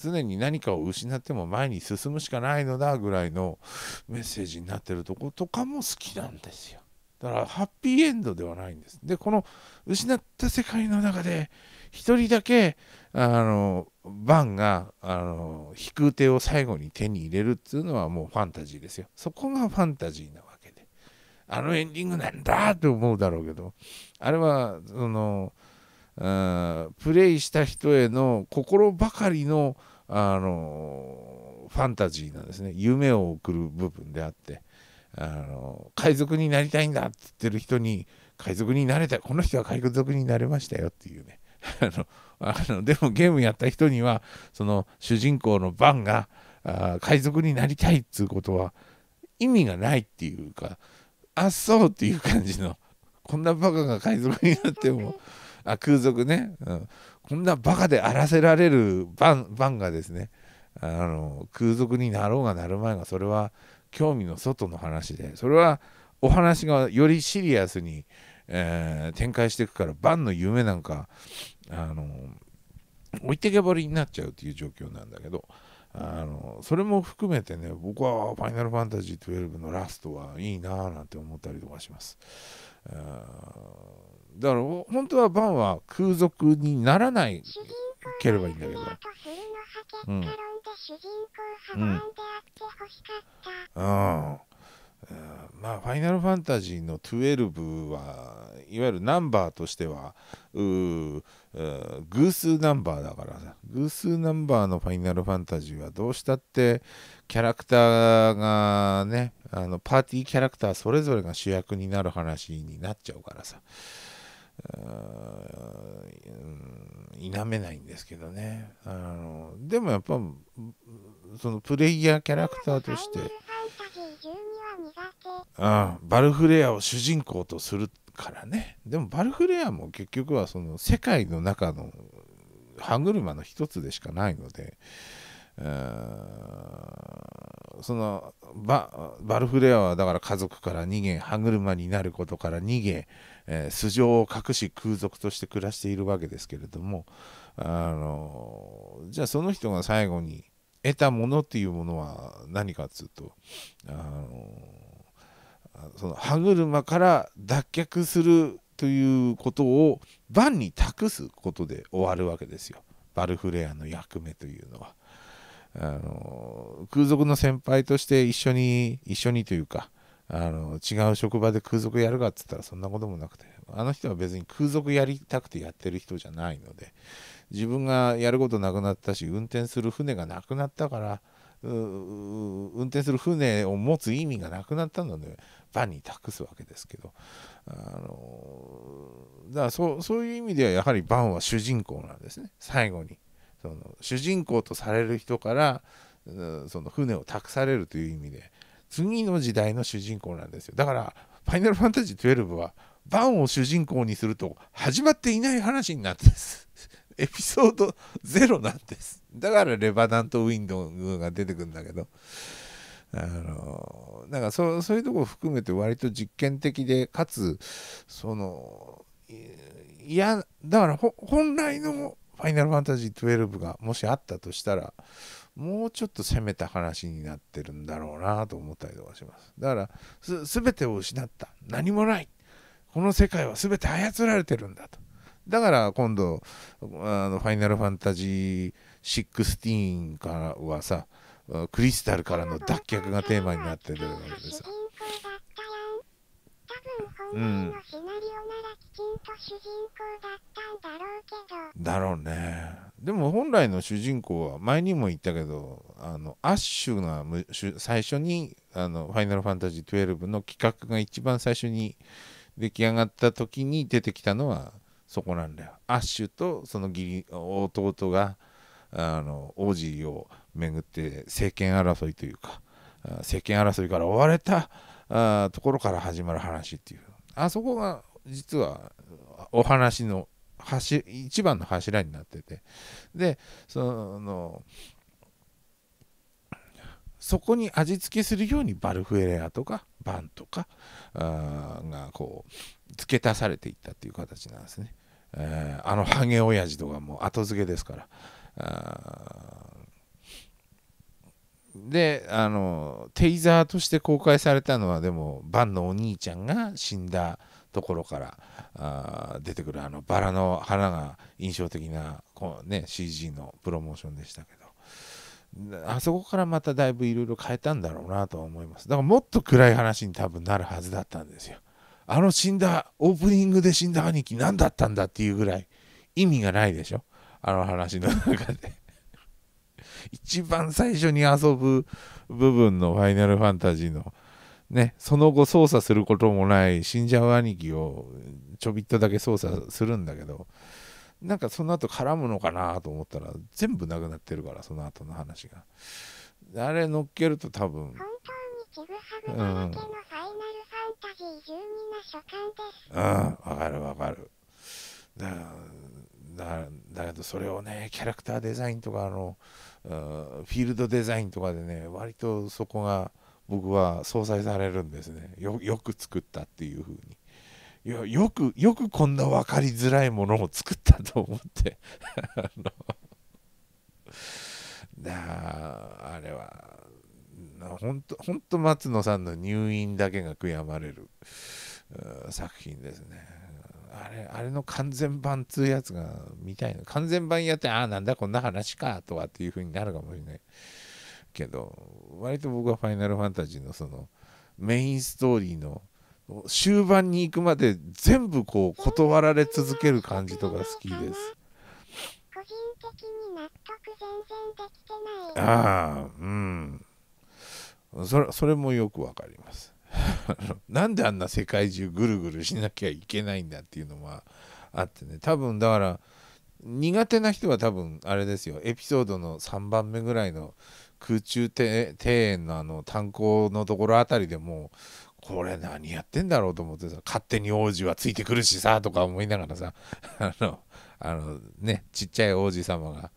常に何かを失っても前に進むしかないのだぐらいのメッセージになってるとことかも好きなんですよだからハッピーエンドではないんですでこの失った世界の中で一人だけあのバンがあの引く手を最後に手に入れるっていうのはもうファンタジーですよそこがファンタジーなわけであのエンディングなんだって思うだろうけどあれはそのプレイした人への心ばかりのあのファンタジーなんですね夢を送る部分であってあの海賊になりたいんだって言ってる人に海賊になれたこの人は海賊になれましたよっていうね あのあのでもゲームやった人にはその主人公のバンがあ海賊になりたいっつうことは意味がないっていうかあっそうっていう感じのこんなバカが海賊になっても あ空賊ね、うん、こんなバカで荒らせられるバンバンがですねあの空賊になろうがなる前がそれは興味の外の話でそれはお話がよりシリアスに、えー、展開していくからバンの夢なんかあの置いてけぼりになっちゃうっていう状況なんだけどあのそれも含めてね僕は「ファイナルファンタジー12」のラストはいいなーなんて思ったりとかします。だから本当はバンは空賊にならないければいいんだけど。うん。うん。まあ、ファイナルファンタジーの12はいわゆるナンバーとしては偶数ナンバーだからさ偶数ナンバーのファイナルファンタジーはどうしたってキャラクターがねあのパーティーキャラクターそれぞれが主役になる話になっちゃうからさ否めないんですけどねあのでもやっぱそのプレイヤーキャラクターとして。ああバルフレアを主人公とするからねでもバルフレアも結局はその世界の中の歯車の一つでしかないのでそのバルフレアはだから家族から逃げ歯車になることから逃げ、えー、素性を隠し空賊として暮らしているわけですけれどもあのじゃあその人が最後に得たものっていうものは何かっつうとあのその歯車から脱却するということをバンに託すことで終わるわけですよバルフレアの役目というのはあの空賊の先輩として一緒に一緒にというかあの違う職場で空賊やるかっつったらそんなこともなくてあの人は別に空賊やりたくてやってる人じゃないので自分がやることなくなったし運転する船がなくなったから運転する船を持つ意味がなくなったのでパンに託すわけですけど、あのだからそそういう意味ではやはりバンは主人公なんですね最後にその主人公とされる人からその船を託されるという意味で次の時代の主人公なんですよだから「ファイナルファンタジー12」はバンを主人公にすると始まっていない話になってです エピソード0なんですだからレバダントウィンドウが出てくるんだけどあのだからそそういうとこ含めて割と実験的でかつそのいやだから本来の「ファイナルファンタジー12」がもしあったとしたらもうちょっと攻めた話になってるんだろうなと思ったりとかしますだからす全てを失った何もないこの世界は全て操られてるんだとだから今度あの「ファイナルファンタジー16」からはさクリスタルからの脱却がテーマになってるわけですうん、だろうねでも本来の主人公は前にも言ったけどあのアッシュが最初にあの「ファイナルファンタジー12」の企画が一番最初に出来上がった時に出てきたのはそこなんだよ。アッシュとその義理弟があの王子を巡って政権争いというか政権争いから追われたところから始まる話っていうあそこが実はお話の一番の柱になっててでそのそこに味付けするようにバルフエレアとかバンとかがこう付け足されていったっていう形なんですね。えー、あのハゲ親父とかも後付けですから。であのテイザーとして公開されたのはでもバンのお兄ちゃんが死んだところからあ出てくるあのバラの花が印象的なこう、ね、CG のプロモーションでしたけどあそこからまただいぶいろいろ変えたんだろうなとは思いますだからもっと暗い話に多分なるはずだったんですよあの死んだオープニングで死んだ兄貴何だったんだっていうぐらい意味がないでしょあの話の中で一番最初に遊ぶ部分のファイナルファンタジーの、ね、その後操作することもない死んじゃう兄貴をちょびっとだけ操作するんだけど、なんかその後絡むのかなと思ったら全部なくなってるからその後の話があれ乗っけると多分本当にちぐはぐだけのファイナルファンタジーな書簡ですうんわかるわかるだだだけどそれをねキャラクターデザインとかあのフィールドデザインとかでね割とそこが僕は相殺されるんですねよく作ったっていう風にいやよくよくこんな分かりづらいものを作ったと思って あのああれは本当本当松野さんの入院だけが悔やまれる作品ですね。あれ、あれの完全版つうやつが見たいの。完全版やって、ああ、なんだ、こんな話か、とかっていう風になるかもしれない。けど、割と僕はファイナルファンタジーのその、メインストーリーの、終盤に行くまで全部こう断られ続ける感じとか好きです。ああ、うん。それそれもよくわかります。なんであんな世界中ぐるぐるしなきゃいけないんだっていうのはあってね多分だから苦手な人は多分あれですよエピソードの3番目ぐらいの空中庭園のあの炭鉱のところあたりでもこれ何やってんだろうと思ってさ勝手に王子はついてくるしさとか思いながらさ あのあのねちっちゃい王子様が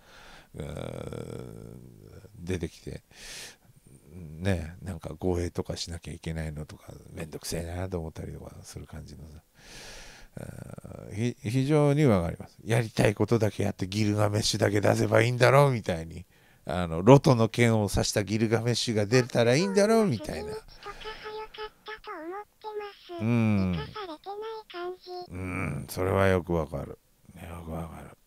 出てきてねなんか護衛とかしなきゃいけないのとか面倒くせえなと思ったりとかする感じのさ非常に分かりますやりたいことだけやってギルガメッシュだけ出せばいいんだろうみたいにあのロトの剣を刺したギルガメッシュが出たらいいんだろうみたいな。うん、うん、それはよくわかる。よくわかる。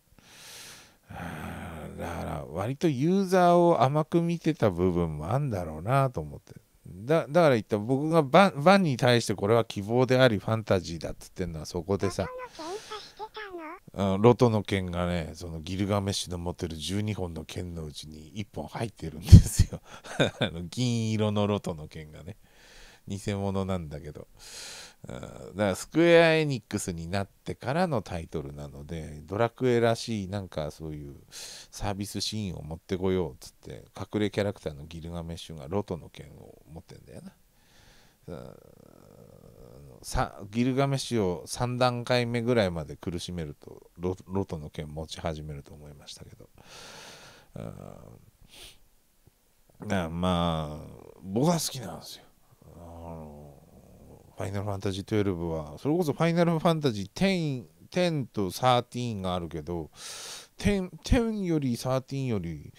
だから割とユーザーを甘く見てた部分もあんだろうなと思ってだだから言った僕がババンに対してこれは希望でありファンタジーだっつってんのはそこでさロトの剣がねそのギルガメッシュの持ってる12本の剣のうちに1本入ってるんですよ あの銀色のロトの剣がね偽物なんだけどだからスクエア・エニックスになってからのタイトルなのでドラクエらしいなんかそういうサービスシーンを持ってこようっつって隠れキャラクターのギルガメッシュがロトの剣を持ってんだよな。ギルガメッシュを3段階目ぐらいまで苦しめるとロトの剣持ち始めると思いましたけど。あまあ僕は好きなんですよ。あのファイナルファンタジー12は、それこそファイナルファンタジー10、10と13があるけど、10, 10より13より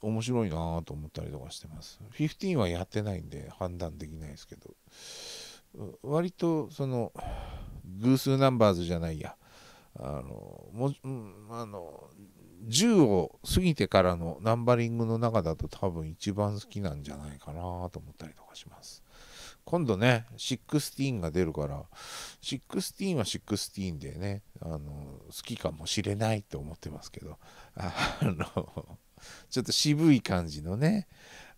面白いなぁと思ったりとかしてます。15はやってないんで判断できないですけど、割とその、偶数ナンバーズじゃないや、あの、もうん、あの、10を過ぎてからのナンバリングの中だと多分一番好きなんじゃないかなと思ったりとかします。今度ね、16が出るから、16は16でね、あの、好きかもしれないと思ってますけど、あの、ちょっと渋い感じのね、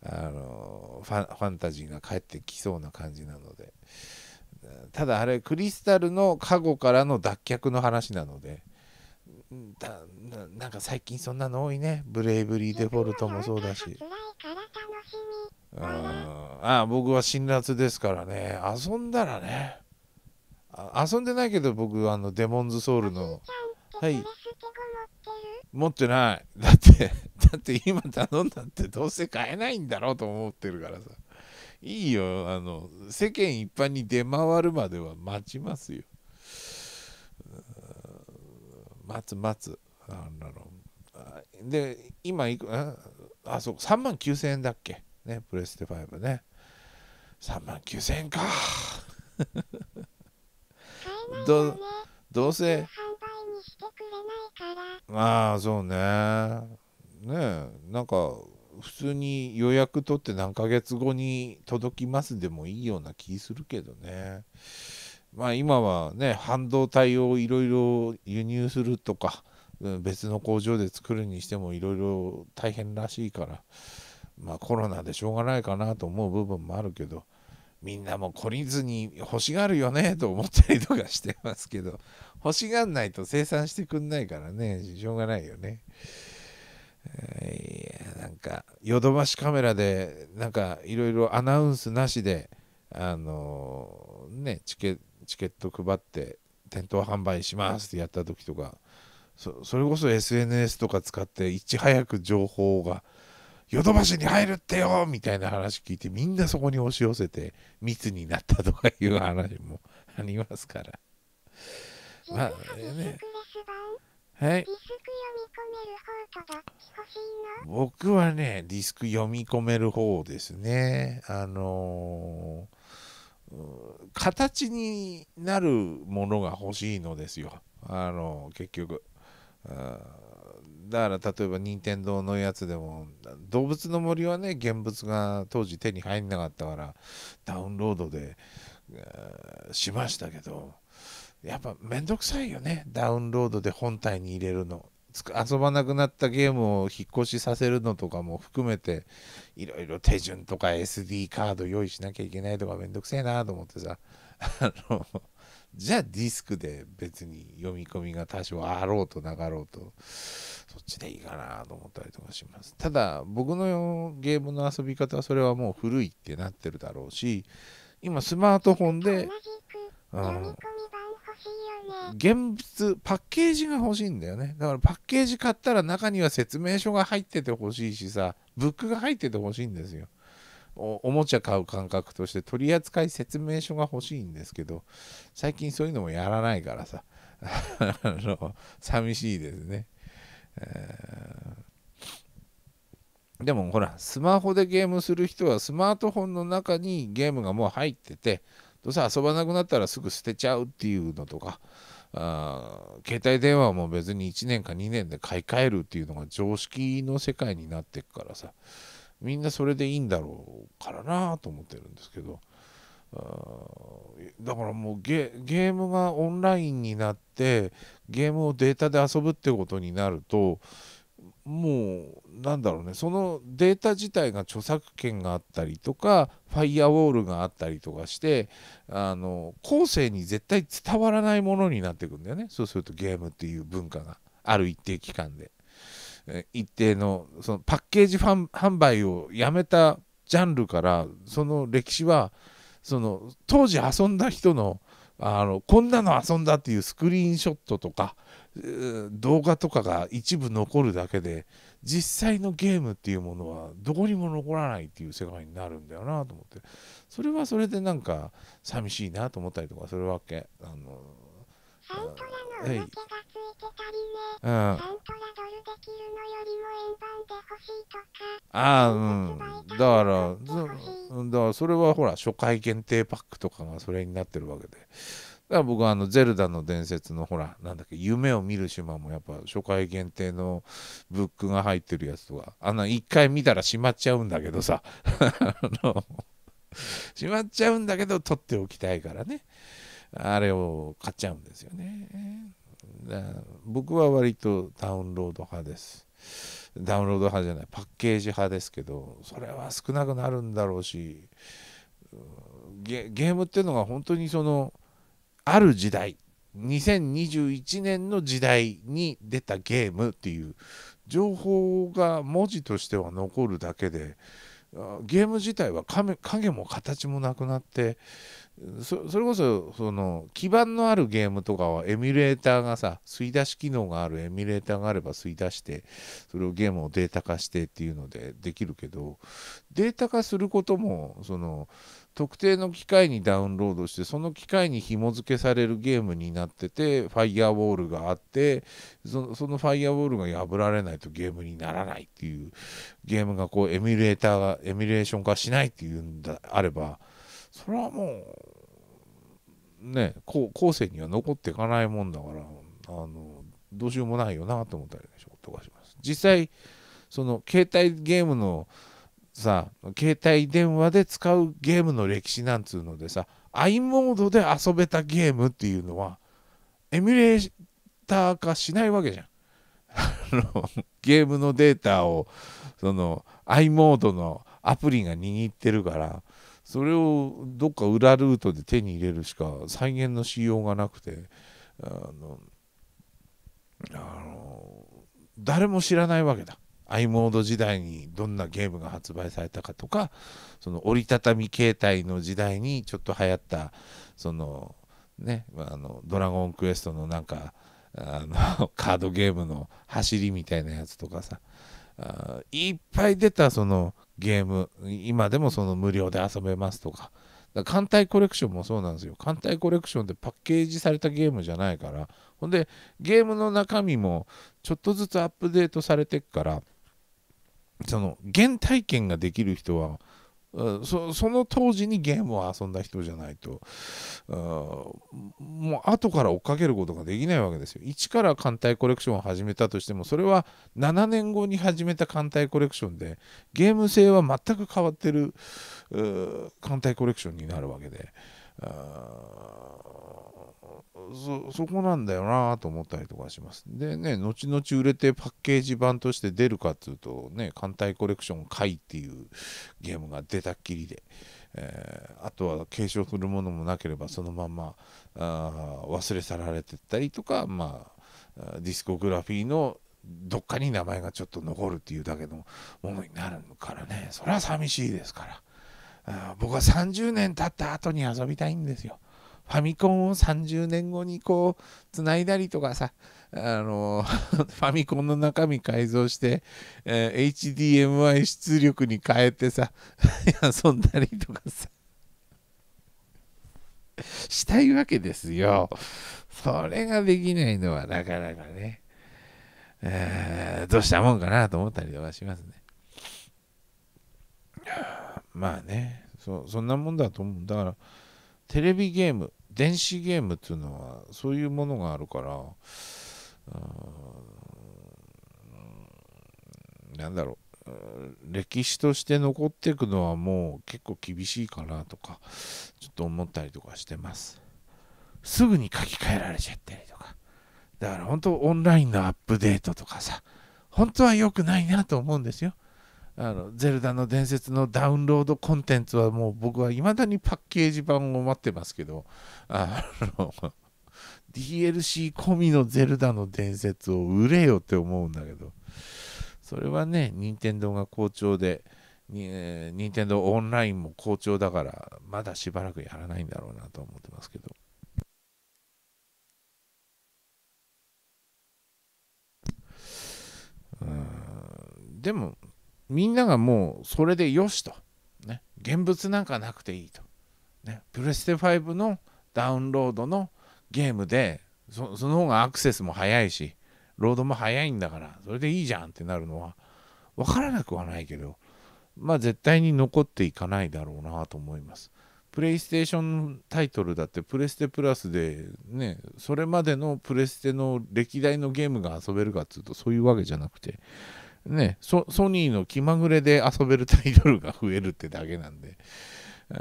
あの、ファンタジーが返ってきそうな感じなので、ただあれ、クリスタルの加護からの脱却の話なので、だなんか最近そんなの多いね。ブレイブリーデフォルトもそうだし。うんあ僕は辛辣ですからね遊んだらね遊んでないけど僕あのデモンズソウルのはい持ってないだって だって今頼んだってどうせ買えないんだろうと思ってるからさいいよあの世間一般に出回るまでは待ちますよ待つ待つあんなので今いくああそう3万9000円だっけね、プレステ5ね。3万9000円かど。どうせ。ああ、そうね。ねえ、なんか、普通に予約取って何ヶ月後に届きますでもいいような気するけどね。まあ今はね、半導体をいろいろ輸入するとか、別の工場で作るにしてもいろいろ大変らしいから。まあ、コロナでしょうがないかなと思う部分もあるけどみんなも懲りずに欲しがるよねと思ったりとかしてますけど欲しがんないと生産してくんないからねしょうがないよね。えー、なんかヨドバシカメラでなんかいろいろアナウンスなしであのー、ねチケチケット配って店頭販売しますってやった時とかそれこそ SNS とか使っていち早く情報が。ヨドバシに入るってよみたいな話聞いてみんなそこに押し寄せて密になったとかいう話もありますから。まあね。はい。僕はね、ディスク読み込める方ですね。あのー、形になるものが欲しいのですよ。あのー、結局。あだから例えば任天堂のやつでも動物の森はね現物が当時手に入んなかったからダウンロードで、えー、しましたけどやっぱめんどくさいよねダウンロードで本体に入れるの遊ばなくなったゲームを引っ越しさせるのとかも含めていろいろ手順とか SD カード用意しなきゃいけないとかめんどくせえなと思ってさ あのじゃあディスクで別に読み込みが多少あろうとなかろうと、そっちでいいかなと思ったりとかします。ただ、僕のゲームの遊び方はそれはもう古いってなってるだろうし、今スマートフォンで、現物パッケージが欲しいんだよねだからパッケージ買ったら中には説明書が入ってて欲しいしさブックが入ってて欲しいんですよおもちゃ買う感覚として取扱説明書が欲しいんですけど最近そういうのもやらないからさ あの寂しいですね、えー、でもほらスマホでゲームする人はスマートフォンの中にゲームがもう入っててどうせ遊ばなくなったらすぐ捨てちゃうっていうのとかあ携帯電話も別に1年か2年で買い替えるっていうのが常識の世界になってくからさ、みんなそれでいいんだろうからなと思ってるんですけどだからもうゲームがオンラインになってゲームをデータで遊ぶってことになるともうなんだろうねそのデータ自体が著作権があったりとかファイアウォールがあったりとかしてあの後世に絶対伝わらないものになっていくんだよねそうするとゲームっていう文化がある一定期間で。一定のそのパッケージ販売をやめたジャンルからその歴史はその当時遊んだ人のあのこんなの遊んだっていうスクリーンショットとか動画とかが一部残るだけで実際のゲームっていうものはどこにも残らないっていう世界になるんだよなと思ってそれはそれでなんか寂しいなと思ったりとかするわけあのサントラのおまけがついてたりね、うん、サントラドルできるのよりも円盤で欲しいとかああうんだからだからそれはほら初回限定パックとかがそれになってるわけでだから僕はあのゼルダの伝説のほらなんだっけ夢を見る島もやっぱ初回限定のブックが入ってるやつとかあの一回見たらしまっちゃうんだけどさ 閉しまっちゃうんだけど取っておきたいからね。あれを買っちゃうんですよね。僕は割とダウンロード派です。ダウンロード派じゃないパッケージ派ですけどそれは少なくなるんだろうしゲゲームっていうのが本当にそのある時代2021年の時代に出たゲームっていう情報が文字としては残るだけでゲーム自体は影も形もなくなってそそれこそその基盤のあるゲームとかはエミュレーターがさ吸い出し機能があるエミュレーターがあれば吸い出してそれをゲームをデータ化してっていうのでできるけどデータ化することもその特定の機械にダウンロードしてその機械に紐付けされるゲームになっててファイアウォールがあってそのファイアウォールが破られないとゲームにならないっていうゲームがこうエミュレーターがエミュレーション化しないっていうんだあればそれはもうね後後世には残っていかないもんだからあのどうしようもないよなと思ったりしとかします実際その携帯ゲームのさ携帯電話で使うゲームの歴史なんつうのでさ i モードで遊べたゲームっていうのはエミュレーター化しないわけじゃんゲームのデータをその i モードのアプリが握ってるからそれをどっか裏ルートで手に入れるしか再現のしようがなくてあのあの誰も知らないわけだ i モード時代にどんなゲームが発売されたかとかその折りたたみ携帯の時代にちょっと流行ったそのねあのドラゴンクエストのなんかあの カードゲームの走りみたいなやつとかさあいっぱい出たそのゲーム今でもその無料で遊べますとかだか艦隊コレクションもそうなんですよ艦隊コレクションってパッケージされたゲームじゃないからほんでゲームの中身もちょっとずつアップデートされてっからその原体験ができる人はうん、その当時にゲームを遊んだ人じゃないと、もう後から追っかけることができないわけですよ。一から艦隊コレクションを始めたとしてもそれは7年後に始めた艦隊コレクションでゲーム性は全く変わってる艦隊コレクションになるわけで。そそこなんだよなと思ったりとかします。でね、後々売れてパッケージ版として出るかっていうと、ね、艦隊コレクション回っていうゲームが出たっきりで、えー、あとは継承するものもなければそのままあ忘れ去られてったりとか、まあ、ディスコグラフィーのどっかに名前がちょっと残るっていうだけのものになるからね、それは寂しいですから。僕は30年経った後に遊びたいんですよ。ファミコンを30年後にこう、つないだりとかさ、あの ファミコンの中身改造して、えー、HDMI 出力に変えてさ 遊んだりとかさ したいわけですよ。それができないのはなかなかね、えー、どうしたもんかなと思ったりとかしますね。まあね、そそんなもんだと思う。だから、テレビゲーム、電子ゲームっていうのはそういうものがあるからなんだろう歴史として残っていくのはもう結構厳しいかなとかちょっと思ったりとかしてますすぐに書き換えられちゃったりとかだから本当オンラインのアップデートとかさ本当は良くないなと思うんですよあのゼルダの伝説のダウンロードコンテンツはもう僕はいまだにパッケージ版を待ってますけどあの DLC 込みのゼルダの伝説を売れよって思うんだけどそれはね任天堂が好調で任天堂オンラインも好調だからまだしばらくやらないんだろうなと思ってますけど。うんでもみんながもうそれでよしと、ね、現物なんかなくていいと、ね、プレステ5のダウンロードのゲームでそその方がアクセスも早いしロードも早いんだからそれでいいじゃんってなるのは分からなくはないけどまあ絶対に残っていかないだろうなと思います。プレイステーションタイトルだってプレステプラスでねそれまでのプレステの歴代のゲームが遊べるかっつうとそういうわけじゃなくてね、ソソニーの気まぐれで遊べるタイトルが増えるってだけなんで、うん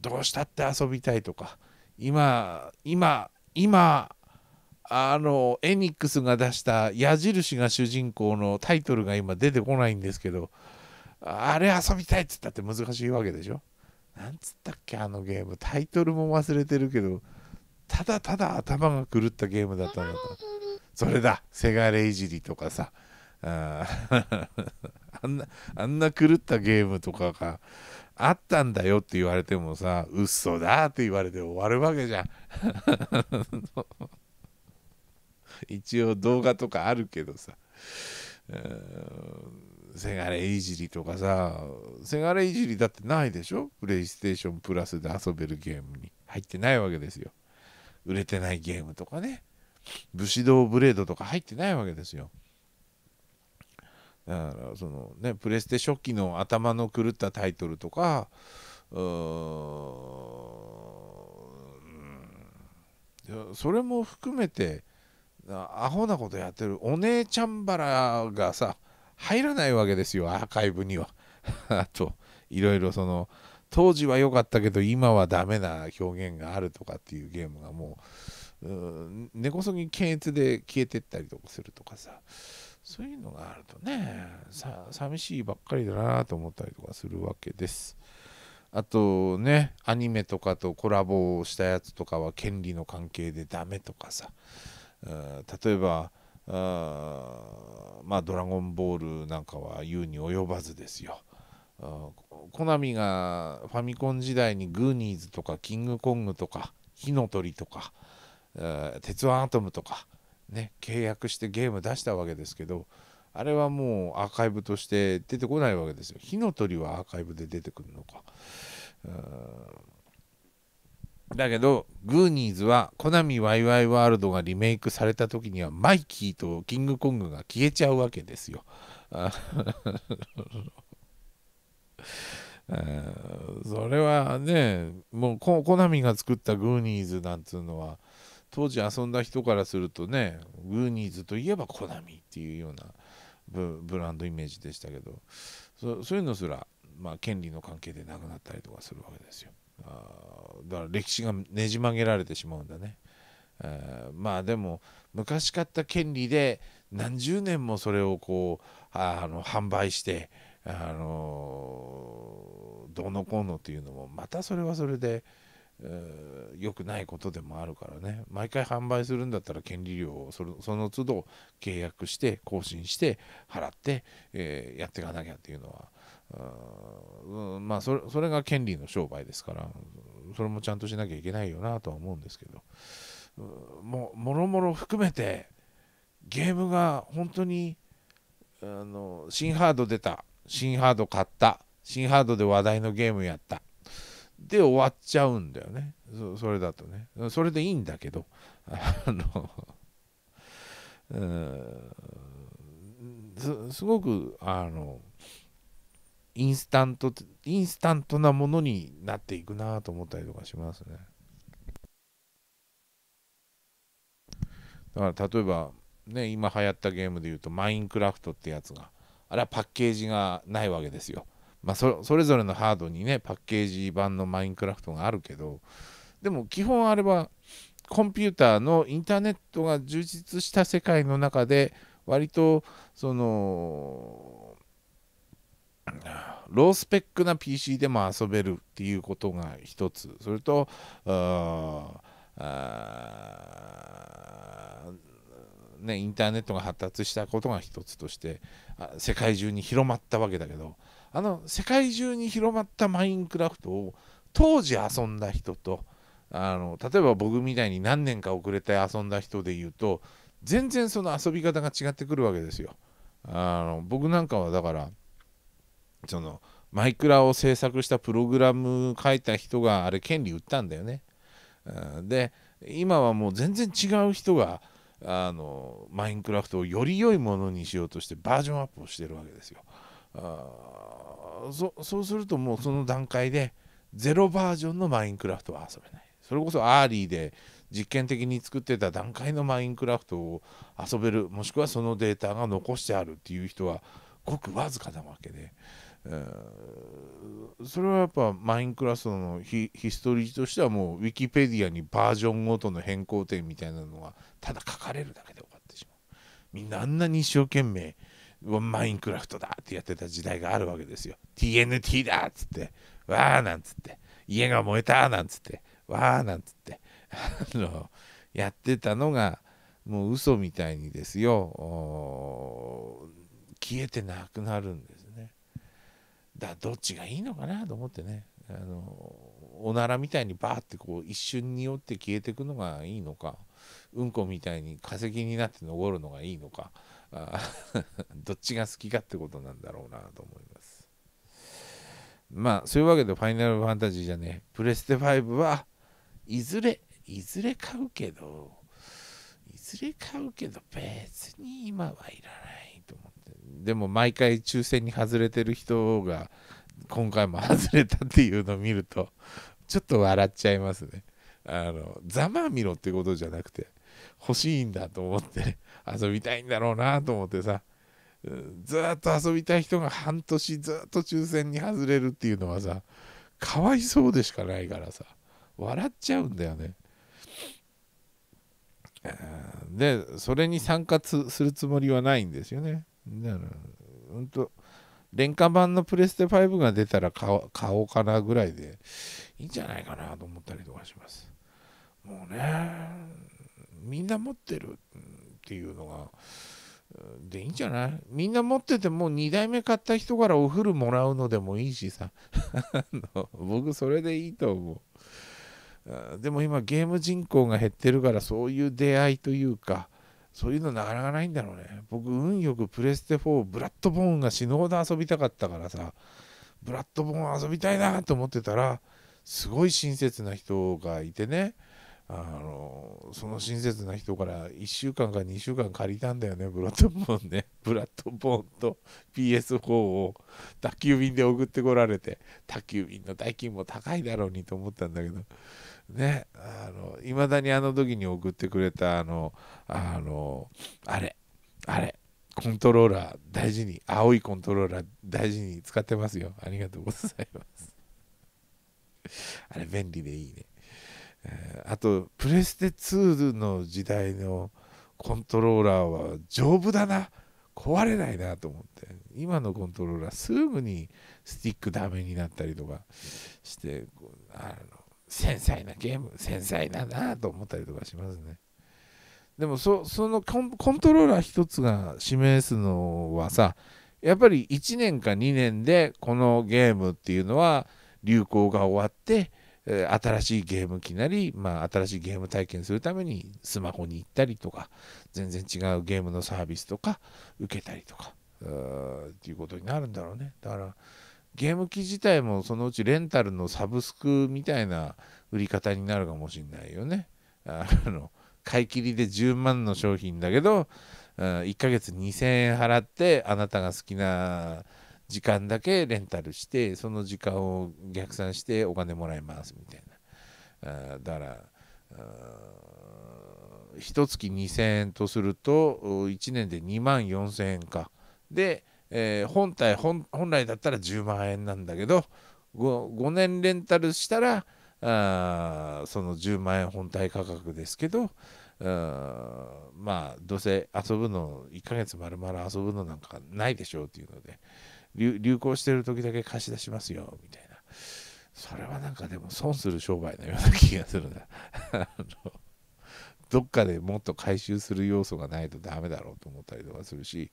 どうしたって遊びたいとか、今、今、今、あの、エニックスが出した矢印が主人公のタイトルが今出てこないんですけど、あれ遊びたいっつったって難しいわけでしょ。なんつったっけ、あのゲーム。タイトルも忘れてるけど、ただただ頭が狂ったゲームだったんだと。それだ、セガレいじりとかさ。あ あんなあんな狂ったゲームとかがあったんだよって言われてもさ嘘だって言われて終わるわけじゃん 一応動画とかあるけどさせがれいじりとかさせがれいじりだってないでしょプレイステーションプラスで遊べるゲームに入ってないわけですよ売れてないゲームとかね武士道ブレードとか入ってないわけですよだからそのねプレステ初期の頭の狂ったタイトルとかうんそれも含めてアホなことやってるお姉ちゃんバラがさ入らないわけですよアーカイブには あといろいろその当時は良かったけど今はダメな表現があるとかっていうゲームがもう根こそぎ検閲で消えてったりとかするとかさそういうのがあるとねさ寂しいばっかりだなと思ったりとかするわけですあとねアニメとかとコラボしたやつとかは権利の関係でダメとかさ例えばあまあ「ドラゴンボール」なんかは言うに及ばずですよコナミがファミコン時代に「グーニーズ」とか「キングコング」とか「火の鳥」とか「鉄腕アトム」とかね契約してゲーム出したわけですけどあれはもうアーカイブとして出てこないわけですよ火の鳥はアーカイブで出てくるのかだけどグーニーズはコナミワイワイワールドがリメイクされた時にはマイキーとキングコングが消えちゃうわけですよそれはねもうコナミが作ったグーニーズなんつうのは当時遊んだ人からするとねグーニーズといえばコナミっていうようなブランドイメージでしたけどそういうのすら、まあ、権利の関係でなくなったりとかするわけですよあだから歴史がねじ曲げられてしまうんだねまあでも昔買った権利で何十年もそれをこうあの販売してあのどうのこうのっていうのもまたそれはそれで、良くないことでもあるからね毎回販売するんだったら権利料をその都度契約して更新して払って、えー、やっていかなきゃっていうのはうんまあそれそれが権利の商売ですからそれもちゃんとしなきゃいけないよなとは思うんですけどももろもろ含めてゲームが本当にあの新ハード出た新ハード買った新ハードで話題のゲームやったで終わっちゃうんだよねそれだとねそれでいいんだけどあの うんすごくあのインスタントインスタントなものになっていくなと思ったりとかしますねだから例えばね今流行ったゲームでいうとマインクラフトってやつがあれはパッケージがないわけですよまあそ、それぞれのハードにねパッケージ版のマインクラフトがあるけどでも基本あれはコンピューターのインターネットが充実した世界の中で割とそのロースペックな PC でも遊べるっていうことが一つそれとね、インターネットが発達したことが一つとして世界中に広まったわけだけどあの世界中に広まったマインクラフトを当時遊んだ人とあの例えば僕みたいに何年か遅れて遊んだ人で言うと全然その遊び方が違ってくるわけですよ。あの僕なんかはだからそのマイクラを制作したプログラム書いた人があれ権利売ったんだよね。で今はもう全然違う人があのマインクラフトをより良いものにしようとしてバージョンアップをしてるわけですよ。あそそうするともうその段階でゼロバージョンのマインクラフトは遊べないそれこそアーリーで実験的に作ってた段階のマインクラフトを遊べるもしくはそのデータが残してあるっていう人はごくわずかなわけで、それはやっぱマインクラフトのヒストリーとしてはもうウィキペディアにバージョンごとの変更点みたいなのがただ書かれるだけで終わってしまうみんなあんなに一生懸命マインクラフトだってやってた時代があるわけですよ。TNT だっつって、わーなんつって、家が燃えたなんつって、わーなんつって、あの、やってたのが、もう嘘みたいにですよ、消えてなくなるんですね。だどっちがいいのかなと思ってね、あの、おならみたいにバーってこう一瞬によって消えてくのがいいのか、うんこみたいに化石になって残るのがいいのか。あ どっちが好きかってことなんだろうなと思います。まあ、そういうわけで、ファイナルファンタジーじゃねプレステ5はいずれ、いずれ買うけど、いずれ買うけど、別に今はいらないと思って。でも、毎回抽選に外れてる人が、今回も外れたっていうのを見ると、ちょっと笑っちゃいますね。あの、ざまあみろってことじゃなくて、欲しいんだと思って遊びたいんだろうなと思ってさずっと遊びたい人が半年ずっと抽選に外れるっていうのはさかわいそうでしかないからさ笑っちゃうんだよね。でそれに参加するつもりはないんですよね。だからほんと廉価版のプレステ5が出たら買おうかなぐらいでいいんじゃないかなと思ったりとかします。もうねみんな持ってるっていうのが。でいいんじゃないみんな持ってても2台目買った人からお風呂もらうのでもいいしさ 僕それでいいと思うでも今ゲーム人口が減ってるからそういう出会いというかそういうのなかなかないんだろうね僕運よくプレステ4ブラッドボーンが死ぬほど遊びたかったからさブラッドボーン遊びたいなと思ってたらすごい親切な人がいてねあのその親切な人から1週間か2週間借りたんだよね、ブラッドボーンね、ブラッドボーンと PS4 を宅急便で送ってこられて、宅急便の代金も高いだろうにと思ったんだけど、ね、いまだにあの時に送ってくれたあの、あの、あれ、あれ、コントローラー大事に、青いコントローラー大事に使ってますよ。ありがとうございます。あれ、便利でいいね。えあとプレステ2の時代のコントローラーは丈夫だな壊れないなと思って今のコントローラーすぐにスティックダメになったりとかしてあの繊細なゲーム繊細だなと思ったりとかしますねでもそのコントローラー1つが示すのはさやっぱり1年か2年でこのゲームっていうのは流行が終わってえ新しいゲーム機なり、まあ、新しいゲーム体験するためにスマホに行ったりとか全然違うゲームのサービスとか受けたりとかっていうことになるんだろうねだからゲーム機自体もそのうちレンタルのサブスクみたいな売り方になるかもしんないよねあの買い切りで10万の商品だけど1ヶ月2000円払ってあなたが好きな時間だけレンタルしてその時間を逆算してお金もらいますみたいなだから一月2000円とすると1年で2万4000円かで、えー、本体本来だったら10万円なんだけど 5, 5年レンタルしたらその10万円本体価格ですけどまあどうせ遊ぶの1ヶ月丸々遊ぶのなんかないでしょうっていうので、流行してる時だけ貸し出しますよみたいなそれはなんかでも損する商売のような気がするな あのどっかでもっと回収する要素がないとダメだろうと思ったりとかするし、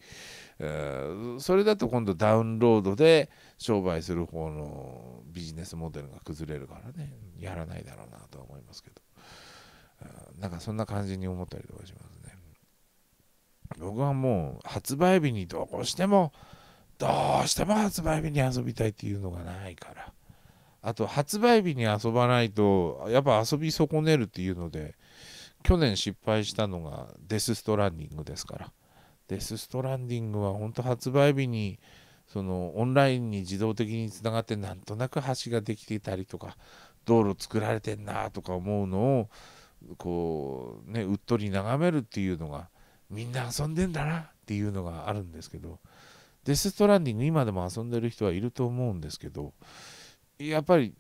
それだと今度ダウンロードで商売する方のビジネスモデルが崩れるからね、やらないだろうなとは思いますけど、なんかそんな感じに思ったりとかしますね。僕はもう発売日にどうしてもどうしても発売日に遊びたいっていうのがないから。あと、発売日に遊ばないと、やっぱ遊び損ねるっていうので、去年失敗したのがデス・ストランディングですから。デス・ストランディングは本当発売日に、そのオンラインに自動的につながってなんとなく橋ができていたりとか道路作られてんなとか思うのをこうねうっとり眺めるっていうのがみんな遊んでんだなっていうのがあるんですけどデス・ストランディング今でも遊んでる人はいると思うんですけどやっぱり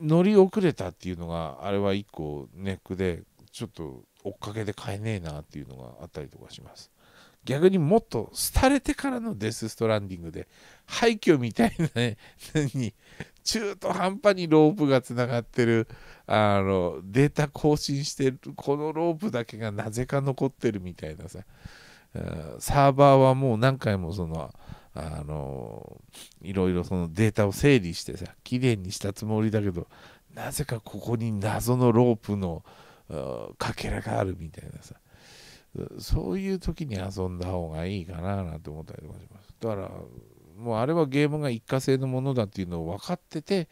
乗り遅れたっていうのがあれは一個ネックでちょっと追っかけで買えねえなっていうのがあったりとかします逆にもっと廃れてからのデス・ストランディングで廃墟みたいなねに中途半端にロープがつながってるあのデータ更新してるこのロープだけがなぜか残ってるみたいなさサーバーはもう何回もそのあのいろいろそのデータを整理してさきれいにしたつもりだけどなぜかここに謎のロープのかけらがあるみたいなさそういう時に遊んだ方がいいかななんて思ったりとかしますだからもうあれはゲームが一過性のものだっていうのを分かってて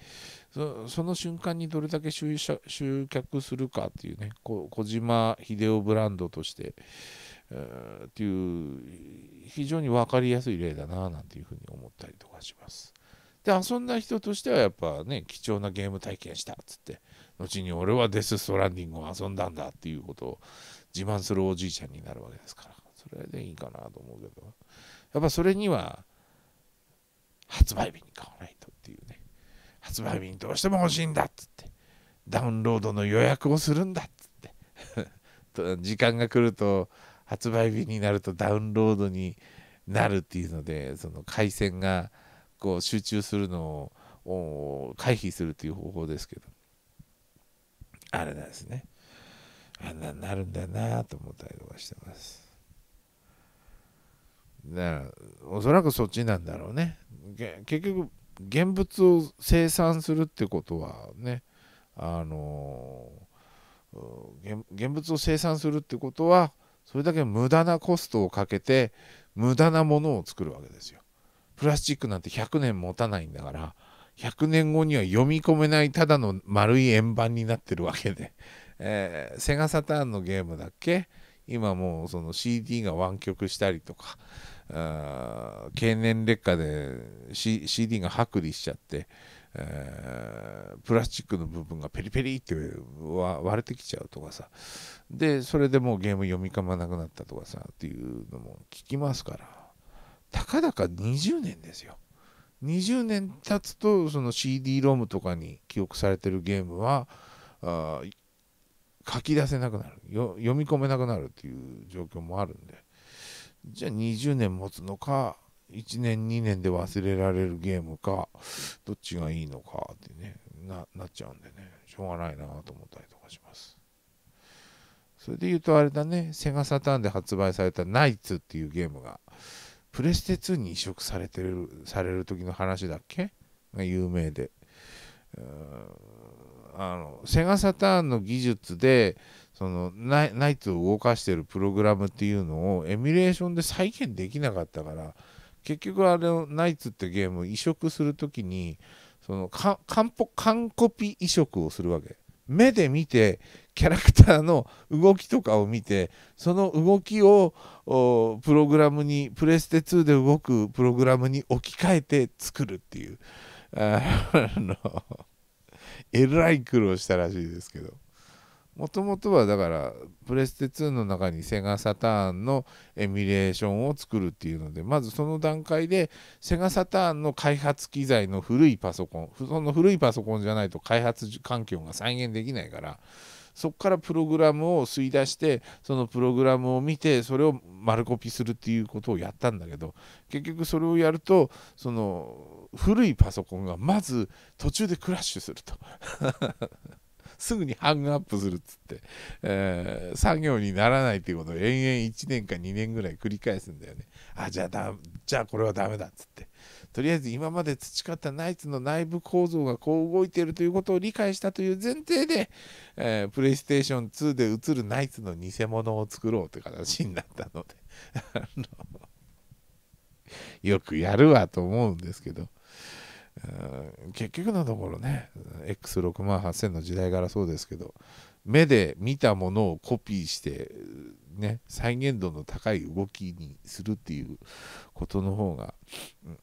その瞬間にどれだけ集客するかっていうね小島秀夫ブランドとしてえー、っていう非常に分かりやすい例だななんていうふうに思ったりとかします。で遊んだ人としてはやっぱね貴重なゲーム体験したっつって後に俺はデス・ストランディングを遊んだんだっていうことを自慢するおじいちゃんになるわけですからそれでいいかなと思うけどやっぱそれには発売日に買わないとっていうね発売日にどうしても欲しいんだっつってダウンロードの予約をするんだっつって 時間が来ると発売日になるとダウンロードになるっていうのでその回線がこう集中するのを回避するという方法ですけどあれなんですねあんなになるんだなと思ったりとかしてますだからおそらくそっちなんだろうね結局現物を生産するってことはねあの現物を生産するってことはそれだけ無駄なコストをかけて無駄なものを作るわけですよ。プラスチックなんて100年持たないんだから100年後には読み込めないただの丸い円盤になってるわけで、えー、セガサターンのゲームだっけ今もうその CD が湾曲したりとか経年劣化で、C、d が剥離しちゃってえー、プラスチックの部分がペリペリって割れてきちゃうとかさでそれでもうゲーム読み込まなくなったとかさっていうのも聞きますからたかだか20年ですよ20年経つとその CD ロムとかに記憶されてるゲームはあ書き出せなくなる読み込めなくなるっていう状況もあるんでじゃあ20年持つのか1年2年で忘れられるゲームかどっちがいいのかってねなっちゃうんでねしょうがないなと思ったりとかしますそれで言うとあれだねセガサターンで発売されたナイツっていうゲームがプレステ2に移植されてるされる時の話だっけが有名であのセガサターンの技術でそのナイツを動かしてるプログラムっていうのをエミュレーションで再現できなかったから結局あれをナイツってゲーム移植する時にそのか完コピ移植をするわけ目で見てキャラクターの動きとかを見てその動きをプログラムにプレステ2で動くプログラムに置き換えて作るっていうあのえらい苦労したらしいですけど。もともとはだからプレステ2の中にセガサターンのエミュレーションを作るっていうのでまずその段階でセガサターンの開発機材の古いパソコンその古いパソコンじゃないと開発環境が再現できないからそこからプログラムを吸い出してそのプログラムを見てそれを丸コピするっていうことをやったんだけど結局それをやるとその古いパソコンがまず途中でクラッシュするとすぐに ハングアップするっつって、えー、作業にならないっていうことを延々1年か2年ぐらい繰り返すんだよね。あ、じゃあだ、じゃあこれはダメだっつって。とりあえず今まで培ったナイツの内部構造がこう動いているということを理解したという前提で、えー、プレイステーション2で映るナイツの偽物を作ろうという形になったので よくやるわと思うんですけど、結局のところね X6 万8000の時代からそうですけど目で見たものをコピーしてね再現度の高い動きにするっていうことの方が、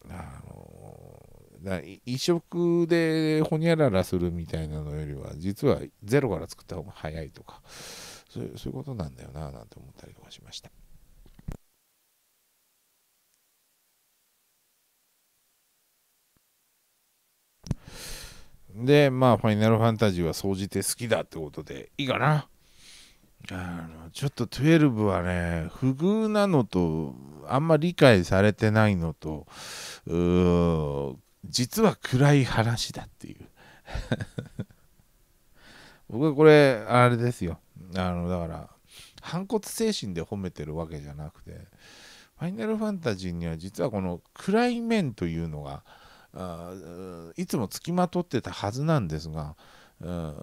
あのだ移植でほにゃららするみたいなのよりは実はゼロから作った方が早いとかそういうことなんだよななんて思ったりとかしました。で、まあ、ファイナルファンタジーは総じて好きだってことで、いいかな。あのちょっと12はね、不遇なのと、あんま理解されてないのと、実は暗い話だっていう。僕はこれ、あれですよ。あの、だから、反骨精神で褒めてるわけじゃなくて、ファイナルファンタジーには実はこの暗い面というのが、あいつもつきまとってたはずなんですが、うん、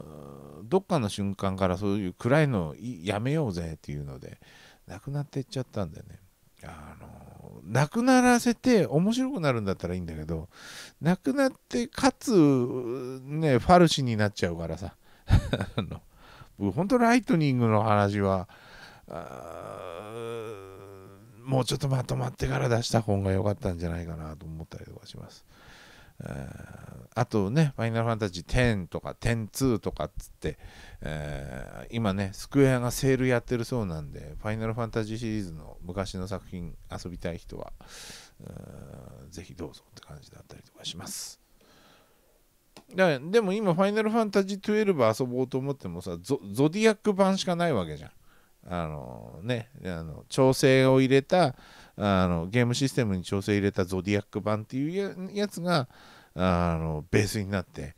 どっかの瞬間からそういう暗いのやめようぜっていうのでなくなっていっちゃったんでねあのなくならせて面白くなるんだったらいいんだけどなくなってかつねファルシになっちゃうからさ あの僕本当ライトニングの話はもうちょっとまとまってから出した方が良かったんじゃないかなと思ったりとかします。あとね、ファイナルファンタジー10とか102とかっつって、えー、今ね、スクエアがセールやってるそうなんで、ファイナルファンタジーシリーズの昔の作品遊びたい人は、ぜひどうぞって感じだったりとかします。だでも今、ファイナルファンタジー12遊ぼうと思ってもさゾ、ゾディアック版しかないわけじゃん。あのね、あの調整を入れた、あのゲームシステムに調整入れたゾディアック版っていうやつがあのベースになって、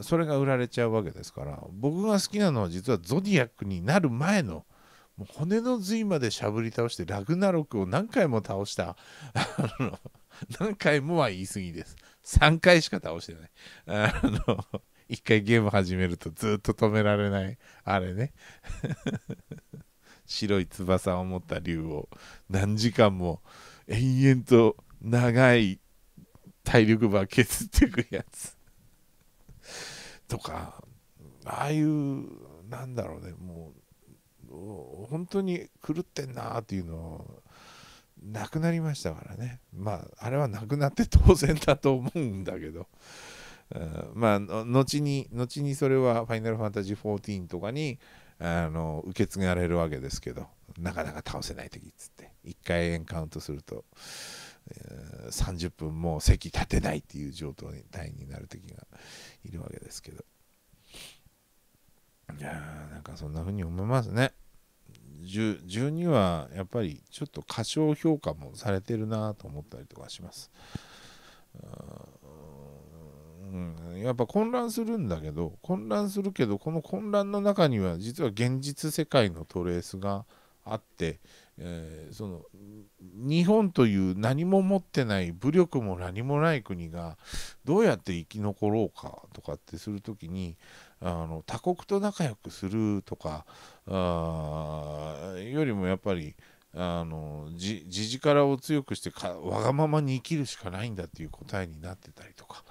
それが売られちゃうわけですから僕が好きなのは実はゾディアックになる前のもう骨の髄までしゃぶり倒してラグナロクを何回も倒した何回もは言い過ぎです3回しか倒してないあの1回ゲーム始めるとずっと止められないあれね白い翼を持った竜を何時間も延々と長い体力ば削っていくやつとかああいうなんだろうねもう本当に狂ってんなっていうのをなくなりましたからねまああれはなくなって当然だと思うんだけど。まあ、後に、後にそれは、ファイナルファンタジー14とかに、あの受け継がれるわけですけどなかなか倒せない時っつって1回エンカウントすると、えー、30分もう席立てないっていう状態になる時がいるわけですけどいやーなんかそんな風に思いますね。12はやっぱりちょっと過小評価もされてるなと思ったりとかします。うん、やっぱ混乱するんだけど混乱するけどこの混乱の中には実は現実世界のトレースがあって、えー、その日本という何も持ってない武力も何もない国がどうやって生き残ろうかとかってする時にあの他国と仲良くするとかあよりもやっぱりあのじ自力を強くしてかわがままに生きるしかないんだっていう答えになってたりとか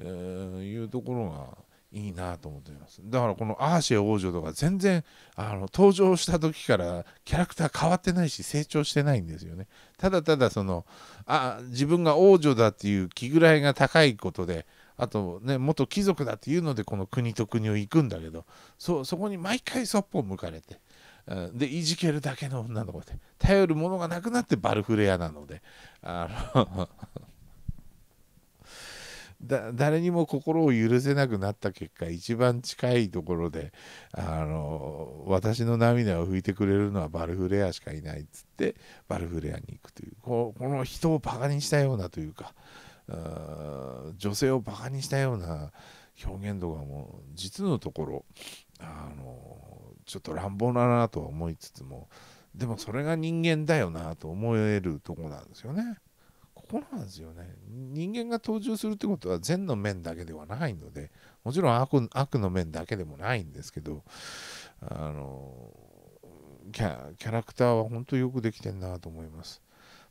えー、いうところがいいなと思っていますだからこのアーシェ王女とか全然あの登場した時からキャラクター変わってないし成長してないんですよねただただそのあ自分が王女だっていう気ぐらいが高いことであとね元貴族だっていうのでこの国と国を行くんだけどそそこに毎回そっぽを向かれて。でいじけるだけの女の子で頼るものがなくなってバルフレアなのであの誰にも心を許せなくなった結果一番近いところであの私の涙を拭いてくれるのはバルフレアしかいないっつってバルフレアに行くというここの人をバカにしたようなというか女性をバカにしたような表現とかもう実のところあのちょっと乱暴だなとは思いつつもでもそれが人間だよなと思えるとこなんですよね。こなんですよね人間が登場するってことは善の面だけではないのでもちろん悪悪の面だけでもないんですけどあのキャラクターは本当よくできてんなと思います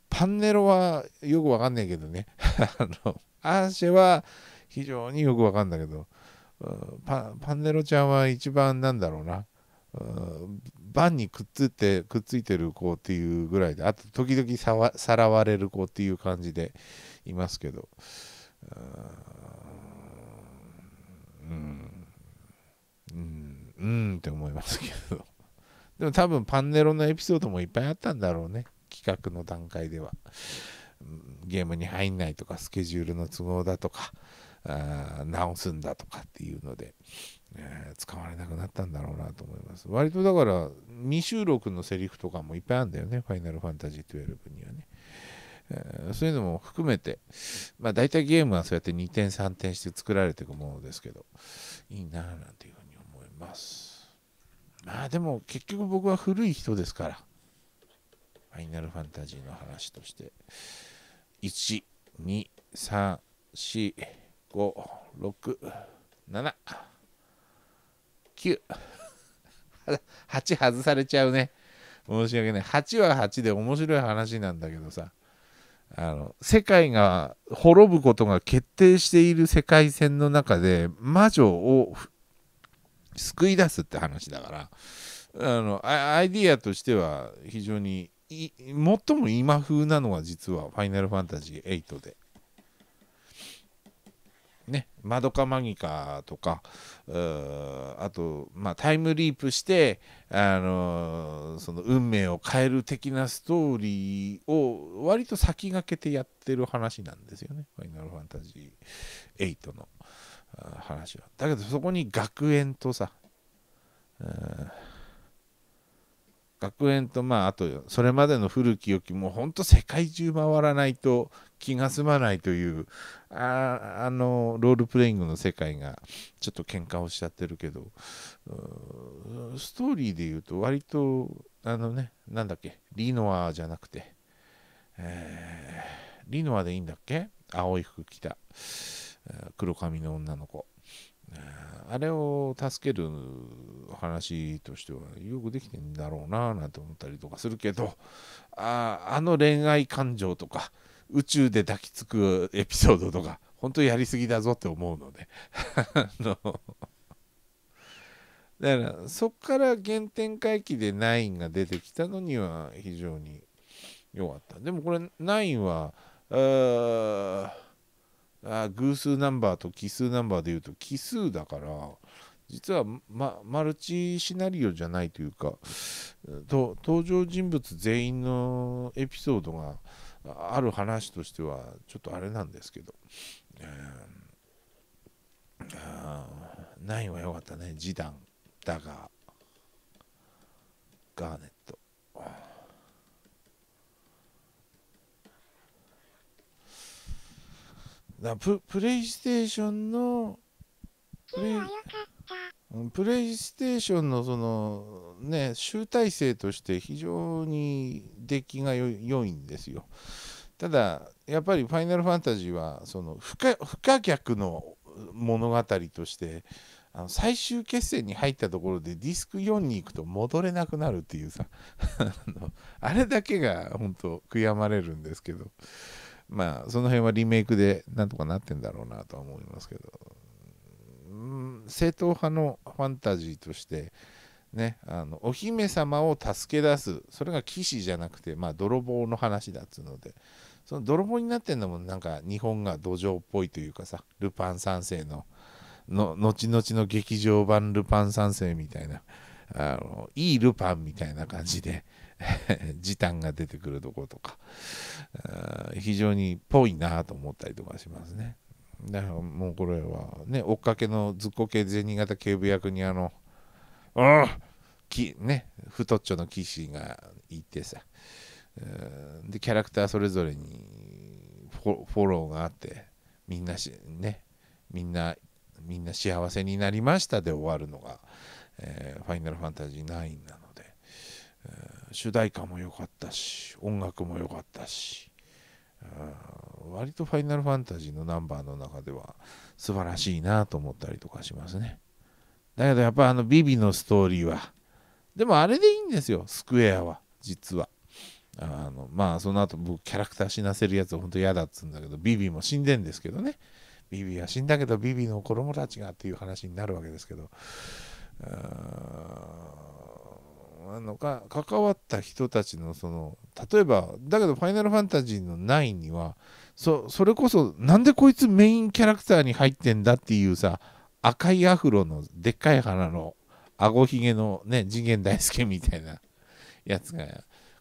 パンネロはよくわかんないけどね あのアーシェは非常によくわかんないけどパンネロちゃんは一番なんだろうなバンにくっついてくっついてる子っていうぐらいであと時々さわさらわれる子っていう感じでいますけどうんうんうんって思いますけどでも多分パンネロのエピソードもいっぱいあったんだろうね企画の段階ではゲームに入んないとかスケジュールの都合だとかあ直すんだとかっていうので。えー、使われなくなったんだろうなと思います。割とだから未収録のセリフとかもいっぱいあるんだよね、ファイナルファンタジー12にはね。えー、そういうのも含めて、まあ、大体ゲームはそうやって2点3点して作られていくものですけどいいななんていうふうに思いますまあでも結局僕は古い人ですからファイナルファンタジーの話として1234567 9 8 外されちゃうね申し訳ない8は8で面白い話なんだけどさあの世界が滅ぶことが決定している世界線の中で魔女を救い出すって話だからあのアイディアとしては非常に最も今風なのは実は「ファイナルファンタジー8」で。ね「マドカマギカ」とかあと、まあ、タイムリープして、あのその運命を変える的なストーリーを割と先駆けてやってる話なんですよね「ファイナルファンタジー8の」の話は。だけどそこに学園とさ、うん学園とまああとそれまでの古き良きもうほんと世界中回らないと気が済まないというああのロールプレイングの世界がちょっと喧嘩をしちゃってるけどストーリーで言うと割とあのねなんだっけリノアじゃなくて、えー、リノアでいいんだっけ青い服着た黒髪の女の子あれを助ける話としてはよくできてんだろうななんて思ったりとかするけどああの恋愛感情とか宇宙で抱きつくエピソードとか本当とやりすぎだぞって思うので あのだからそっから原点回帰で9が出てきたのには非常に良かったでもこれ9はあ偶数ナンバーと奇数ナンバーでいうと奇数だから実は、ま、マルチシナリオじゃないというかと登場人物全員のエピソードがある話としてはちょっとあれなんですけど、うん、あないはよかったね示談だがガーネッだププレイステーションのプレイプレイステーションのそのね集大成として非常に出来が良いんですよ。ただやっぱり「ファイナルファンタジー」はその不可不可逆の物語としてあの最終決戦に入ったところでディスク4に行くと戻れなくなるっていうさ あれだけが本当悔やまれるんですけどまあその辺はリメイクでなんとかなってんだろうなとは思いますけど、うん、正統派のファンタジーとしてねあのお姫様を助け出すそれが騎士じゃなくてまあ泥棒の話だっつうのでその泥棒になってんのもなんか日本が土壌っぽいというかさルパン三世のの後々の劇場版ルパン三世みたいなあのいいルパンみたいな感じで 時短が出てくるとことか非常にぽいなと思ったりとかしますねだからもうこれはね追っかけのずっこ系銭形警部役にあのうんきね太っちょの騎士がいてさでキャラクターそれぞれにフォローがあってみんなしねみんなみんな幸せになりましたで終わるのが、えー、ファイナルファンタジー9なので、え主題歌も良かったし音楽も良かったし割と「ファイナルファンタジー」のナンバーの中では素晴らしいなと思ったりとかしますねだけどやっぱあのビビのストーリーはでもあれでいいんですよスクエアは実はあのまあその後僕キャラクター死なせるやつほんと嫌だっつうんだけどビビも死んでんですけどねビビは死んだけどビビの子供たちがっていう話になるわけですけどうーんあのか関わった人たちのその例えばだけど「ファイナルファンタジー」の9にはそそれこそなんでこいつメインキャラクターに入ってんだっていうさ赤いアフロのでっかい鼻のあごひげのね次元大介みたいなやつが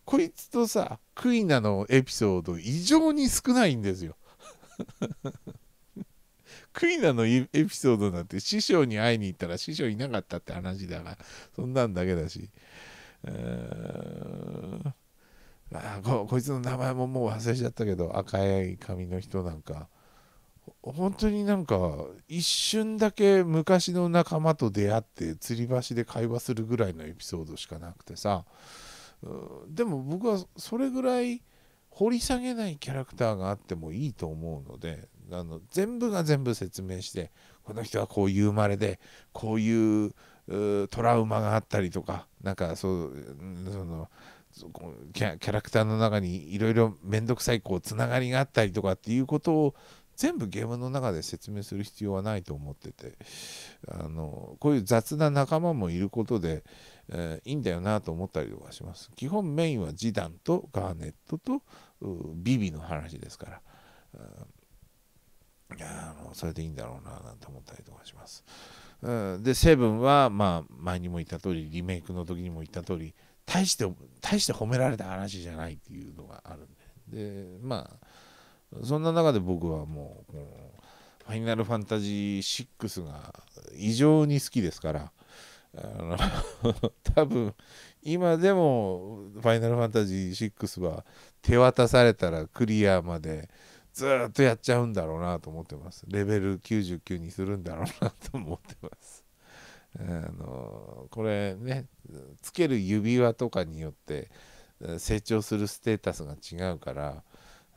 こいつとさクイナのエピソード異常に少ないんですよ クイナのエピソードなんて師匠に会いに行ったら師匠いなかったって話だがそんなんだけだしあここいつの名前ももう忘れちゃったけど赤い髪の人なんか本当になんか一瞬だけ昔の仲間と出会って吊り橋で会話するぐらいのエピソードしかなくてさでも僕はそれぐらい掘り下げないキャラクターがあってもいいと思うのであの全部が全部説明してこの人はこういう生まれでこういうトラウマがあったりとかなんかそうそのキャラクターの中にいろいろ面倒くさいこうつながりがあったりとかっていうことを全部ゲームの中で説明する必要はないと思っててあのこういう雑な仲間もいることで、えー、いいんだよなと思ったりとかします基本メインはジダンとガーネットとビビの話ですから、うん、あのそれでいいんだろうななんて思ったりとかします。で、セブンは、まあ、前にも言った通り、リメイクの時にも言った通り、大して、大して褒められた話じゃないっていうのがあるんで、で、まあ、そんな中で僕はもう、ファイナルファンタジー6が異常に好きですから、あの 多分今でも「ファイナルファンタジー6」は手渡されたらクリアまでずっとやっちゃうんだろうなと思ってますレベル99にするんだろうなと思ってますあのこれねつける指輪とかによって成長するステータスが違うから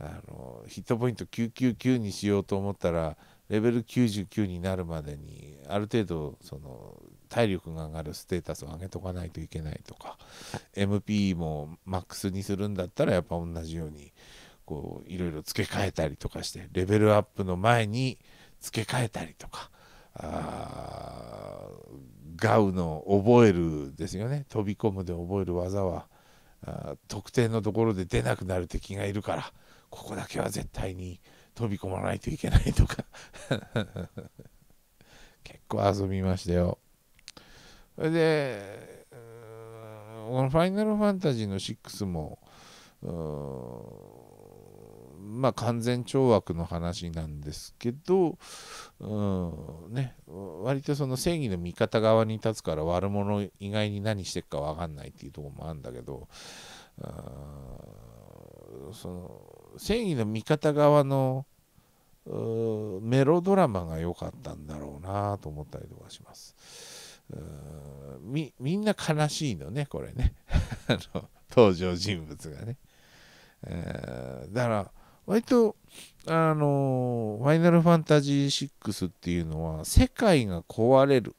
あのヒットポイント999にしようと思ったらレベル99になるまでにある程度その体力が上がるステータスを上げとかないといけないとか MP もマックスにするんだったらやっぱ同じようにこういろいろ付け替えたりとかしてレベルアップの前に付け替えたりとかあガウの覚えるですよね飛び込むで覚える技は特定のところで出なくなる敵がいるからここだけは絶対に飛び込まないといけないとか 結構遊びましたよそれでこの「ファイナルファンタジー」の6もまあ、完全懲悪の話なんですけど、うんね、割とその正義の味方側に立つから悪者以外に何してっか分かんないっていうとこもあるんだけど、うん、その正義の味方側のメロドラマが良かったんだろうなと思ったりとかします。うんみみんな悲しいのねこれね あの登場人物がね。えー、だから割と、あのー、ファイナルファンタジー6っていうのは、世界が壊れる。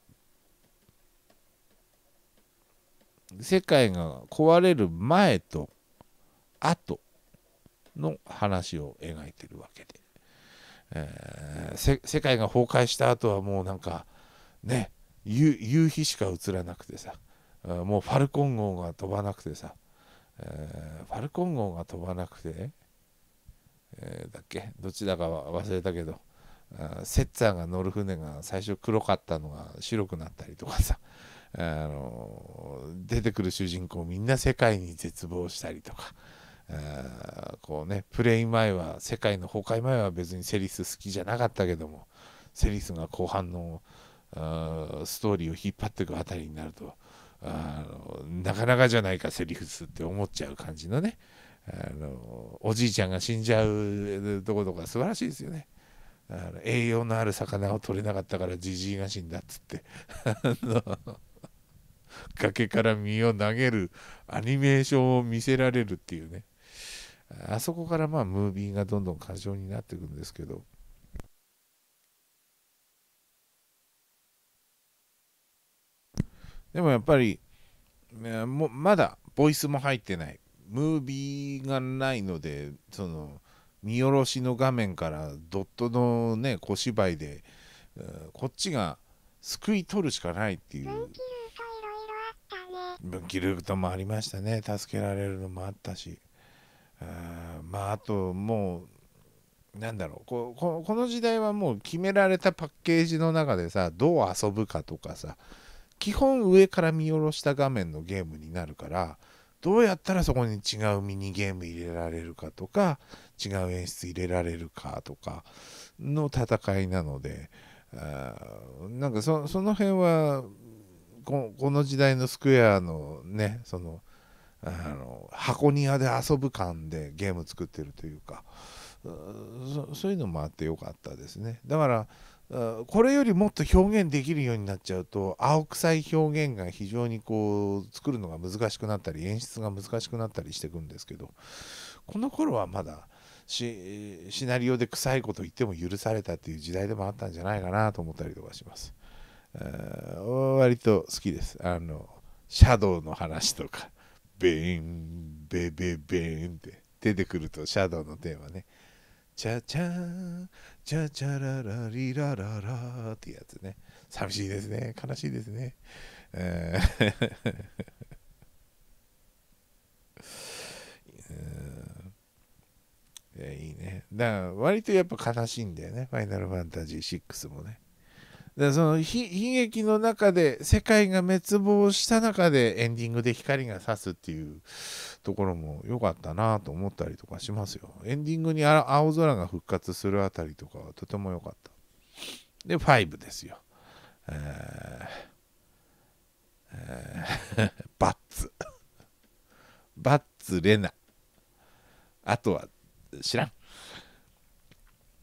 世界が壊れる前と後の話を描いてるわけで、えー、世界が崩壊した後はもうなんかね夕日しか映らなくてさもうファルコン号が飛ばなくてさ、えー、ファルコン号が飛ばなくてねえー、だっけどちらかは忘れたけどセッツァーが乗る船が最初黒かったのが白くなったりとかさ あの出てくる主人公みんな世界に絶望したりとか。こうねプレイ前は世界の崩壊前は別にセリス好きじゃなかったけどもセリスが後半のストーリーを引っ張っていくあたりになるとあのなかなかじゃないかセリフスって思っちゃう感じのね、あのおじいちゃんが死んじゃうとことか素晴らしいですよね。あの栄養のある魚を取れなかったからじじいが死んだっつって崖から身を投げるアニメーションを見せられるっていうねあそこからまあムービーがどんどん過剰になっていくんですけど。でもやっぱりまだボイスも入ってないムービーがないのでその見下ろしの画面からドットのね小芝居でこっちが救い取るしかないっていう分岐ルートもありましたね助けられるのもあったしあまああともうなんだろうこここの時代はもう決められたパッケージの中でさどう遊ぶかとかさ基本上から見下ろした画面のゲームになるからどうやったらそこに違うミニゲーム入れられるかとか違う演出入れられるかとかの戦いなのであなんかその辺はこの時代のスクエアのねそのあの箱庭で遊ぶ感でゲーム作ってるというかそういうのもあってよかったですねだからこれよりもっと表現できるようになっちゃうと青臭い表現が非常にこう作るのが難しくなったり演出が難しくなったりしていくんですけどこの頃はまだシナリオで臭いこと言っても許されたっていう時代でもあったんじゃないかなと思ったりとかします。割と好きです。あのシャドウの話とかベーンベベベーンって出てくるとシャドウのテーマね。チャチャーンチャチャララリラララってやつね寂しいですね悲しいですね、えー いやいいねだから割とやっぱ悲しいんだよね「ファイナルファンタジー6」もねだからその悲劇の中で世界が滅亡した中でエンディングで光が差すっていうところも良かったなと思ったりとかしますよ。エンディングに青空が復活するあたりとかはとても良かった。で、5ですよ。えーえー、バッツ。バッツ、レナ。あとは知らん。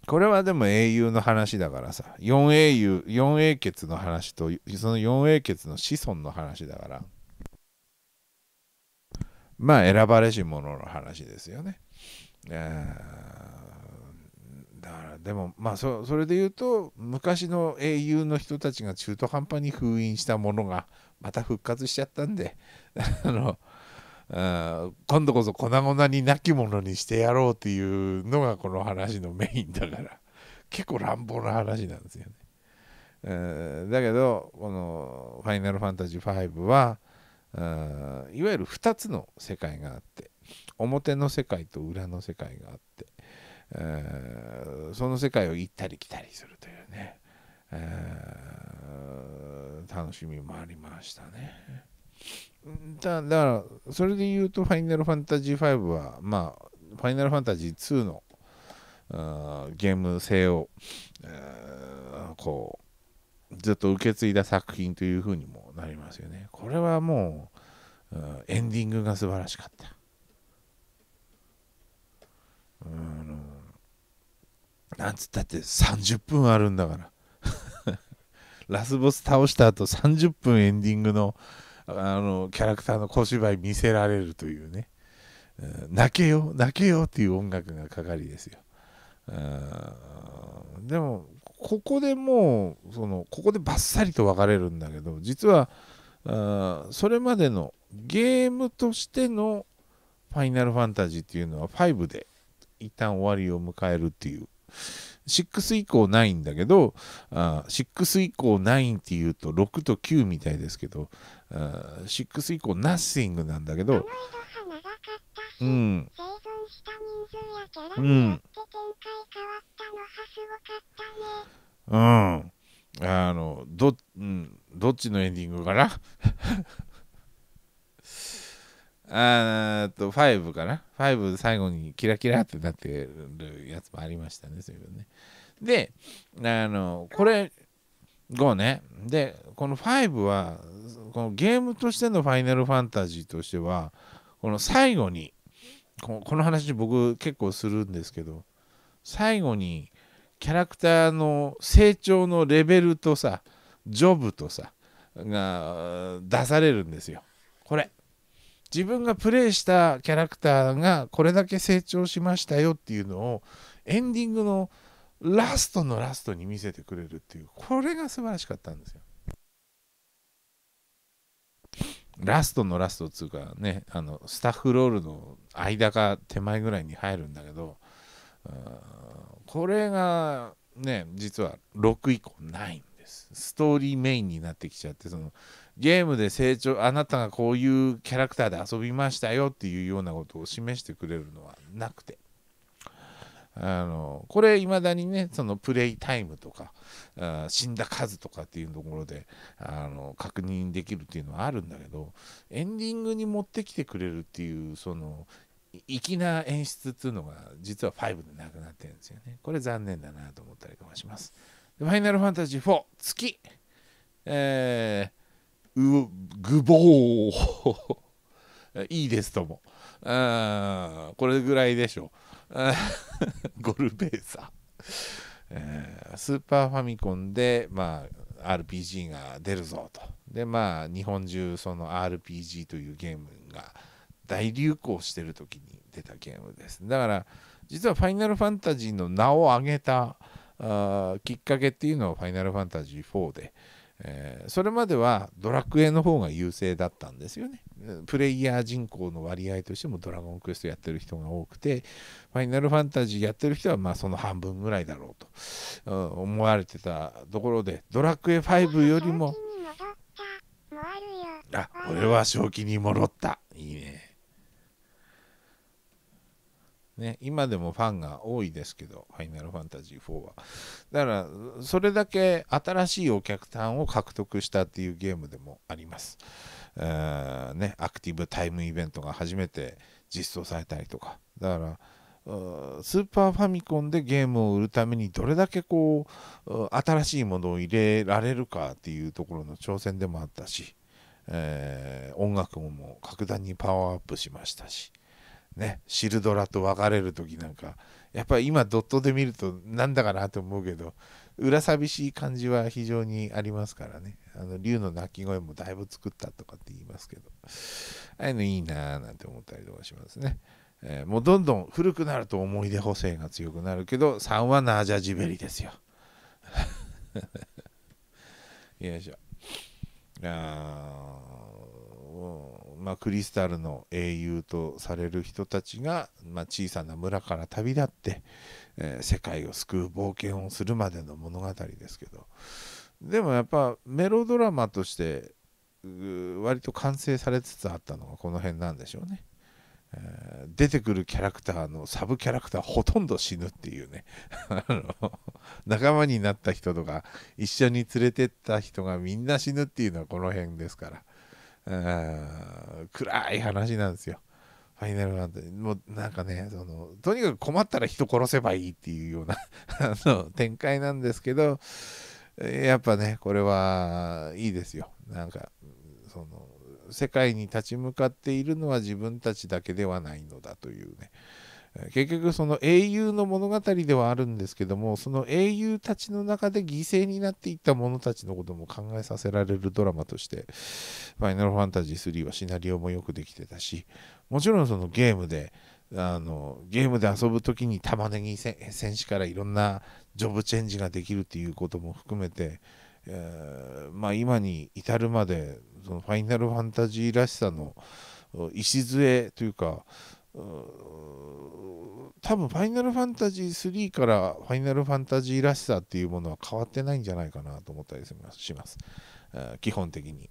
これはでも英雄の話だからさ、4英雄、4英傑の話と、その4英傑の子孫の話だから。まあ選ばれし者の話ですよね。えー、だからでもまあそれで言うと昔の英雄の人たちが中途半端に封印したものがまた復活しちゃったんで あの今度こそ粉々になきものにしてやろうっていうのがこの話のメインだから結構乱暴な話なんですよね。えだけどこの「ファイナルファンタジー5」はあいわゆる2つの世界があって表の世界と裏の世界があってその世界を行ったり来たりするというね楽しみもありましたねだからそれで言うと「ファイナルファンタジー5は」まあ「ファイナルファンタジー2の」のゲーム性をこうずっと受け継いだ作品というふうにもなりますよね。これはもう、うん、エンディングが素晴らしかった。うん、なんつったって30分あるんだから ラスボス倒した後30分エンディングのあのキャラクターの小芝居見せられるというね、うん、泣けよ泣けよっていう音楽がかかりですよ、うん、でもここでもうそのここでバッサリと分かれるんだけど実はあそれまでのゲームとしてのファイナルファンタジーっていうのは5で一旦終わりを迎えるっていう6以降ないんだけどあ6以降9っていうと6と9みたいですけどあ6以降ナッシングなんだけど。かうん。生存した人数やキャラによって展開変わったのはすごかったね。うん。あの、ど、うん、どっちのエンディングかな あーと、5かな ?5 最後にキラキラってなってるやつもありましたね、そういうね。で、あの、これ、5ね。で、この5は、このゲームとしてのファイナルファンタジーとしては、この最後にこの話僕結構するんですけど最後にキャラクターの成長のレベルとさジョブとさが出されるんですよこれ自分がプレイしたキャラクターがこれだけ成長しましたよっていうのをエンディングのラストのラストに見せてくれるっていうこれが素晴らしかったんですよラストのラストっつうかねあのスタッフロールの間か手前ぐらいに入るんだけどこれがね実は6以降ないんですストーリーメインになってきちゃってそのゲームで成長あなたがこういうキャラクターで遊びましたよっていうようなことを示してくれるのはなくてあのこれいまだにねそのプレイタイムとかあ死んだ数とかっていうところであの確認できるっていうのはあるんだけどエンディングに持ってきてくれるっていうその粋な演出っていうのが実は5でなくなってるんですよねこれ残念だなと思ったりとかしますファイナルファンタジー4月えー、うぐぼういいですともこれぐらいでしょう ゴルベーザ、えー、スーパーファミコンで、まあ、RPG が出るぞとでまあ日本中その RPG というゲームが大流行してる時に出たゲームですだから実は「ファイナルファンタジー」の名を挙げたあきっかけっていうのは「ファイナルファンタジー4で」でえー、それまではドラクエの方が優勢だったんですよね。プレイヤー人口の割合としてもドラゴンクエストやってる人が多くて、ファイナルファンタジーやってる人はまあその半分ぐらいだろうと、うん、思われてたところで、ドラクエ5よりも、あ、俺は正気に戻った。いいね。ね、今でもファンが多いですけど、ファイナルファンタジー4は。だから、それだけ新しいお客さんを獲得したっていうゲームでもあります。ね、アクティブタイムイベントが初めて実装されたりとか。だから、スーパーファミコンでゲームを売るためにどれだけこう新しいものを入れられるかっていうところの挑戦でもあったし、えー、音楽も格段にパワーアップしましたし、ね、シルドラと別れる時なんかやっぱり今ドットで見るとなんだかなと思うけど裏寂しい感じは非常にありますからねあの竜の鳴き声もだいぶ作ったとかって言いますけどああいうのいいなーなんて思ったりとかしますね。えー、もうどんどん古くなると思い出補正が強くなるけど3はナージャジベリですよ。よいしょ。あまあ、クリスタルの英雄とされる人たちが、まあ、小さな村から旅立って、えー、世界を救う冒険をするまでの物語ですけどでもやっぱメロドラマとして割と完成されつつあったのがこの辺なんでしょうね。出てくるキャラクターのサブキャラクターほとんど死ぬっていうね 仲間になった人とか一緒に連れてった人がみんな死ぬっていうのはこの辺ですから暗い話なんですよファイナルファンタジーもうなんかねそのとにかく困ったら人殺せばいいっていうような の展開なんですけどやっぱねこれはいいですよなんかその世界に立ち向かっているのは自分たちだけではないのだというね結局その英雄の物語ではあるんですけどもその英雄たちの中で犠牲になっていった者たちのことも考えさせられるドラマとして「ファイナルファンタジー3」はシナリオもよくできてたしもちろんそのゲームであのゲームで遊ぶ時に玉ねぎ戦士からいろんなジョブチェンジができるっていうことも含めて、えー、まあ、今に至るまでそのファイナルファンタジーらしさの礎というか多分ファイナルファンタジー3からファイナルファンタジーらしさっていうものは変わってないんじゃないかなと思ったりします。基本的に、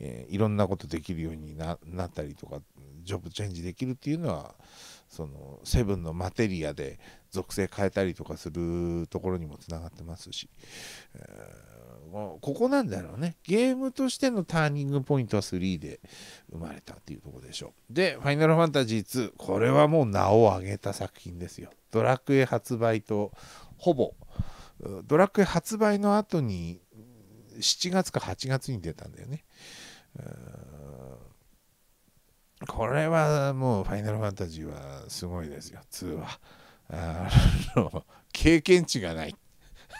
えー、いろんなことできるようになったりとかジョブチェンジできるっていうのはそのセブンのマテリアで属性変えたりとかするところにもつながってますし、えーも、ここなんだろうね。ゲームとしてのターニングポイントは3で生まれたっていうとこでしょう。で、ファイナルファンタジー2、これはもう名を挙げた作品ですよ。ドラクエ発売とほぼ、ドラクエ発売の後に7月か8月に出たんだよね。これはもうファイナルファンタジーはすごいですよ、2は。あの、経験値がない。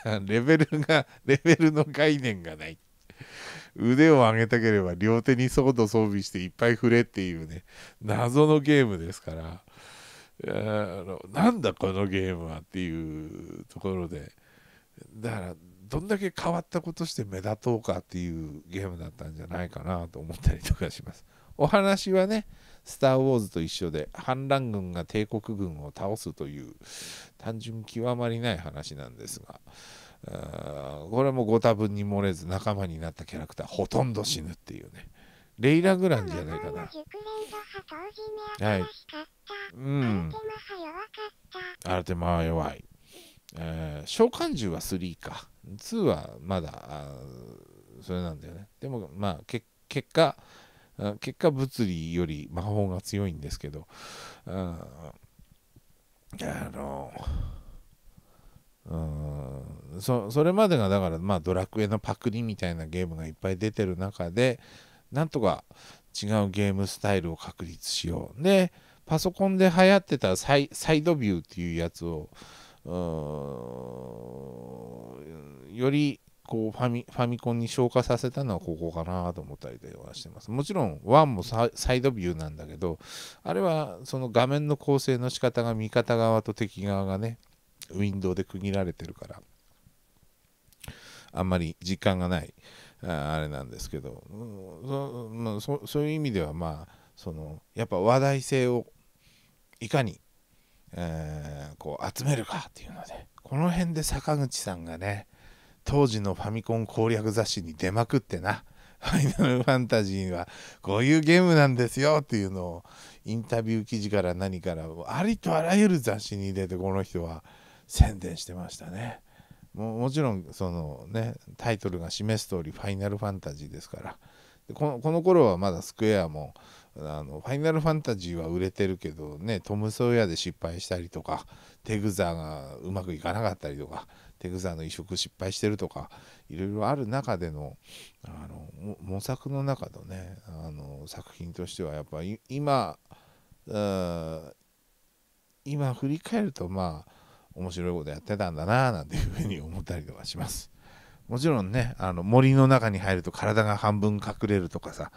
レベルが、レベルの概念がない。腕を上げたければ両手にソード装備していっぱい振れっていうね、謎のゲームですから、あのなんだこのゲームはっていうところで、だから、どんだけ変わったことして目立とうかっていうゲームだったんじゃないかなと思ったりとかします。お話はね、スター・ウォーズと一緒で反乱軍が帝国軍を倒すという単純極まりない話なんですがこれもご多分に漏れず仲間になったキャラクターほとんど死ぬっていうねレイラ・グランじゃないかなはいうんアルテマは弱い、えー、召喚獣は3か2はまだそれなんだよねでもまあ結果結果物理より魔法が強いんですけど、うん、あのうんそそれまでがだからまあドラクエのパクリみたいなゲームがいっぱい出てる中でなんとか違うゲームスタイルを確立しようでパソコンで流行ってたサイドビューっていうやつをよりこうファミファミコンに消化させたのはここかなと思ったりはしてます。もちろん1もサイドビューなんだけど、あれはその画面の構成の仕方が味方側と敵側がね、ウィンドウで区切られてるから、あんまり実感がないあれなんですけど、うんそそういう意味ではまあ、そのやっぱ話題性をいかに、えー、こう集めるかっていうので、この辺で坂口さんがね、当時のファミコン攻略雑誌に出まくってな「ファイナルファンタジー」はこういうゲームなんですよっていうのをインタビュー記事から何からありとあらゆる雑誌に出てこの人は宣伝してましたね。ももちろんそのねタイトルが示す通り「ファイナルファンタジー」ですからこのこの頃はまだスクエアもあのファイナルファンタジーは売れてるけどねトム・ソーヤで失敗したりとかテグザーがうまくいかなかったりとかテグザの移植失敗してるとかいろいろある中でのあの模索の中のねあの作品としてはやっぱ今今振り返るとまあ面白いことやってたんだななんていうふうに思ったりとかします。もちろんねあの森の中に入ると体が半分隠れるとかさ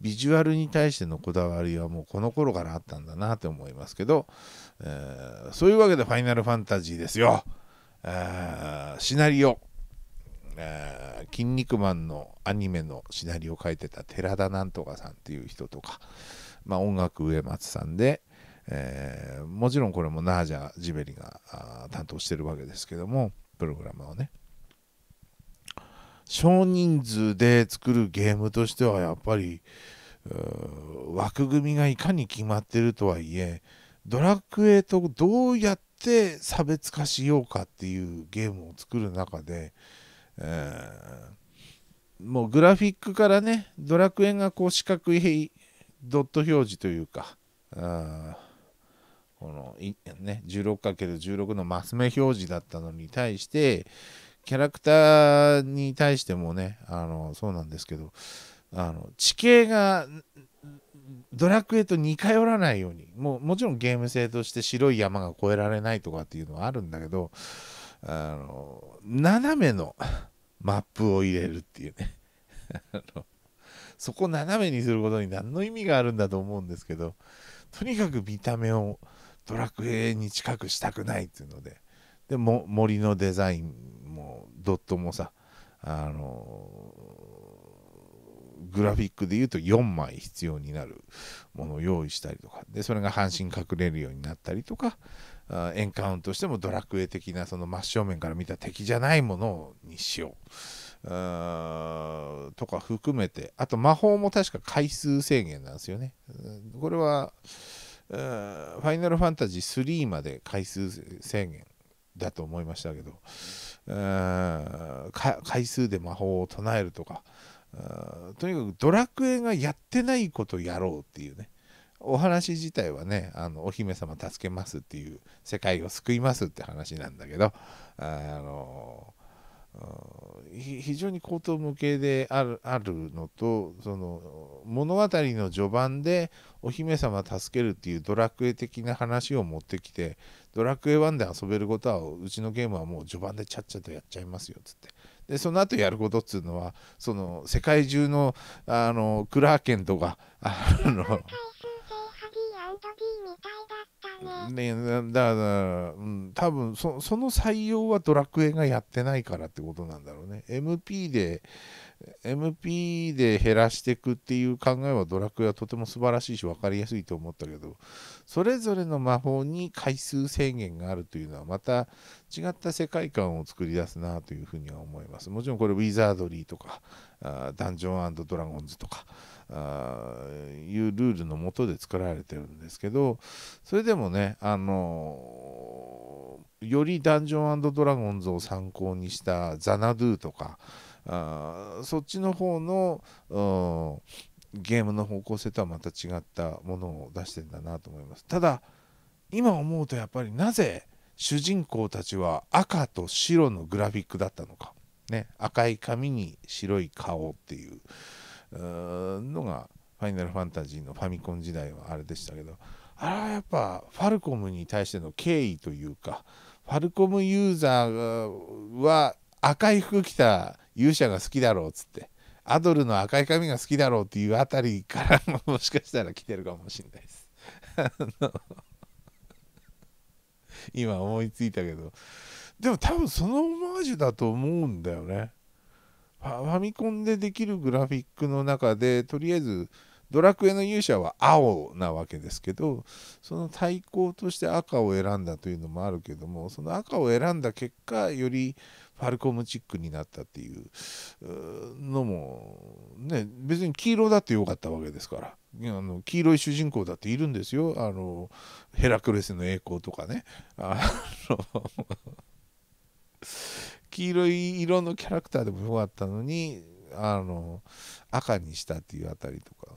ビジュアルに対してのこだわりはもうこの頃からあったんだなって思いますけど、えー、そういうわけで「ファイナルファンタジー」ですよ。あシナリオ「キン肉マン」のアニメのシナリオを書いてた寺田なんとかさんっていう人とか、まあ、音楽植松さんで、えー、もちろんこれもナージャ・ジベリが担当してるわけですけどもプログラムをね少人数で作るゲームとしてはやっぱり枠組みがいかに決まってるとはいえドラクエとどうやってって差別化しようかっていうゲームを作る中で、えー、もうグラフィックからねドラクエがこう四角いドット表示というかこのい、ね、16×16 のマス目表示だったのに対してキャラクターに対してもねあのそうなんですけどあの地形がドラクエと似通らないようにもうもちろんゲーム性として白い山が越えられないとかっていうのはあるんだけどあの斜めのマップを入れるっていうね そこ斜めにすることに何の意味があるんだと思うんですけどとにかく見た目をドラクエに近くしたくないっていうのででも森のデザインもドットもさあのグラフィックで言うと4枚必要になるものを用意したりとかでそれが半身隠れるようになったりとかエンカウントしてもドラクエ的なその真正面から見た敵じゃないものにしようとか含めてあと魔法も確か回数制限なんですよねこれはファイナルファンタジー3まで回数制限だと思いましたけど回数で魔法を唱えるとかとにかくドラクエがやってないことやろうっていうねお話自体はねあのお姫様助けますっていう世界を救いますって話なんだけどあの非常に高等無形であるあるのとその物語の序盤でお姫様助けるっていうドラクエ的な話を持ってきてドラクエ1で遊べることはうちのゲームはもう序盤でちゃっちゃとやっちゃいますよっつってでその後やることっつうのはその世界中のあのクラーケンとかあの。ね、だから、うん、多分その採用はドラクエがやってないからってことなんだろうね。MP で MP で減らしていくっていう考えはドラクエはとても素晴らしいし分かりやすいと思ったけどそれぞれの魔法に回数制限があるというのはまた違った世界観を作り出すなというふうには思いますもちろんこれウィザードリーとかダンジョンドラゴンズとかいうルールのもとで作られてるんですけどそれでもねあのよりダンジョンドラゴンズを参考にしたザナドゥとかあそっちの方のゲームの方向性とはまた違ったものを出してんだなと思いますただ今思うとやっぱりなぜ主人公たちは赤と白のグラフィックだったのか、ね、赤い髪に白い顔っていうのがファイナルファンタジーのファミコン時代はあれでしたけどあれはやっぱファルコムに対しての敬意というかファルコムユーザーは赤い服着た勇者が好きだろうっつってアドルの赤い髪が好きだろうっていうあたりからももしかしたら来てるかもしれないです。今思いついたけどでも多分そのオマージュだと思うんだよねファミコンでできるグラフィックの中でとりあえずドラクエの勇者は青なわけですけどその対抗として赤を選んだというのもあるけどもその赤を選んだ結果よりファルコムチックになったっていうのも、ね、別に黄色だってよかったわけですから。あの黄色い主人公だっているんですよ。あのヘラクレスの栄光とかね。あの 黄色い色のキャラクターでもよかったのに、あの赤にしたっていうあたりとか。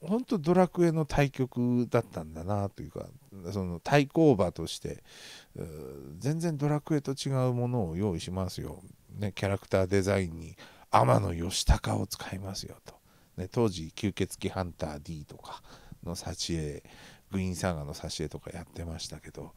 本当ドラクエの対局だったんだなというかその対抗馬として全然ドラクエと違うものを用意しますよ、ね、キャラクターデザインに天野義高を使いますよと、ね、当時吸血鬼ハンター D とかの挿絵グイーンサーガーの挿絵とかやってましたけど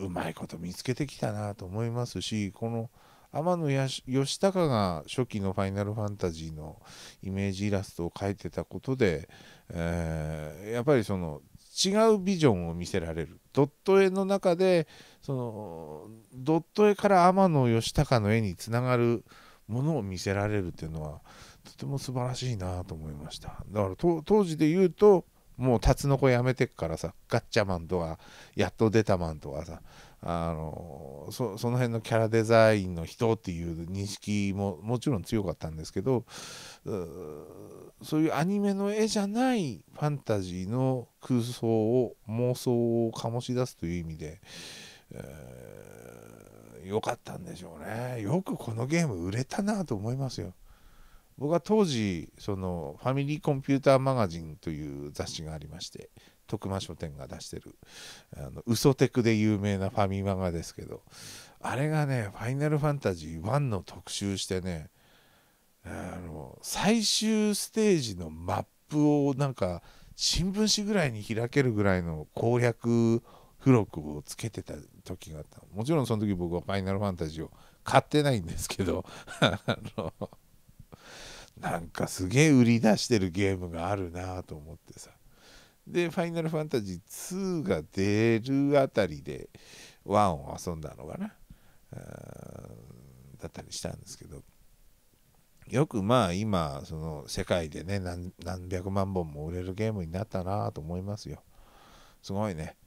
うまいこと見つけてきたなと思いますしこの天野義高が初期の「ファイナルファンタジー」のイメージイラストを描いてたことでえやっぱりその違うビジョンを見せられるドット絵の中でそのドット絵から天野義隆の絵につながるものを見せられるっていうのはとても素晴らしいなと思いましただから当時で言うともうタツノコやめてっからさガッチャマンとかやっと出たマンとかさあのその辺のキャラデザインの人っていう認識ももちろん強かったんですけどそういうアニメの絵じゃないファンタジーの空想を妄想を醸し出すという意味で、えー、よかったんでしょうねよくこのゲーム売れたなと思いますよ。僕は当時そのファミリーコンピューターマガジンという雑誌がありまして徳間書店が出してるあの嘘テクで有名なファミマガですけどあれがね「ファイナルファンタジー1」の特集してねあの最終ステージのマップをなんか新聞紙ぐらいに開けるぐらいの攻略付録をつけてた時があったもちろんその時僕は「ファイナルファンタジー」を買ってないんですけど あのなんかすげえ売り出してるゲームがあるなと思ってさで「ファイナルファンタジー2」が出るあたりで1を遊んだのかなだったりしたんですけどよくまあ今その世界でね何百万本も売れるゲームになったなと思いますよすごいね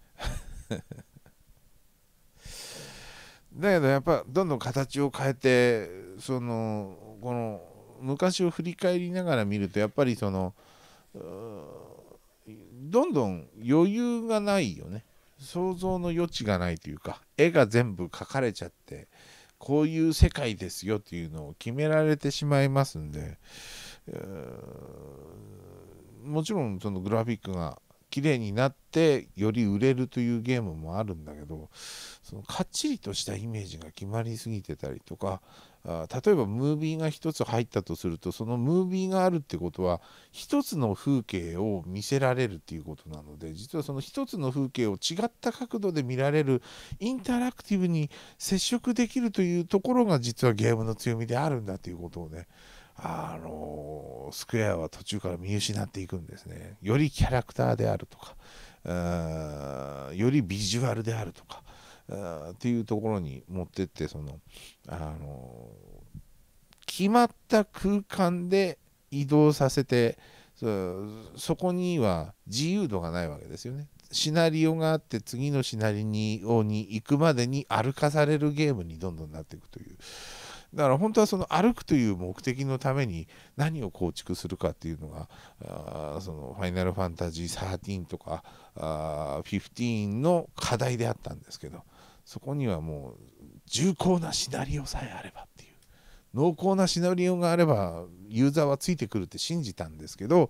だけどやっぱどんどん形を変えてそのこの昔を振り返りながら見るとやっぱりそのどんどん余裕がないよね想像の余地がないというか絵が全部描かれちゃってこういう世界ですよっていうのを決められてしまいますんでもちろんそのグラフィックが綺麗になってより売れるというゲームもあるんだけどそのかっちりとしたイメージが決まりすぎてたりとかあ例えばムービーが1つ入ったとするとそのムービーがあるってことは1つの風景を見せられるっていうことなので実はその1つの風景を違った角度で見られるインタラクティブに接触できるというところが実はゲームの強みであるんだということをねあのスクエアは途中から見失っていくんですね。よりキャラクターであるとかよりビジュアルであるとかっていうところに持ってってそのあの決まった空間で移動させてそこには自由度がないわけですよね。シナリオがあって次のシナリオに行くまでに歩かされるゲームにどんどんなっていくという。だから本当はその歩くという目的のために何を構築するかっていうのがあそのファイナルファンタジー13とかあ15の課題であったんですけどそこにはもう重厚なシナリオさえあればっていう濃厚なシナリオがあればユーザーはついてくるって信じたんですけど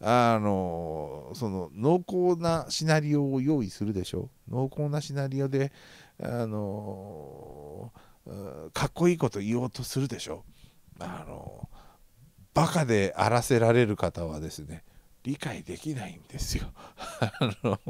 あのその濃厚なシナリオを用意するでしょ濃厚なシナリオであのかっこいいこと言おうとするでしょあのバカで荒らせられる方はですね理解できないんですよ。あの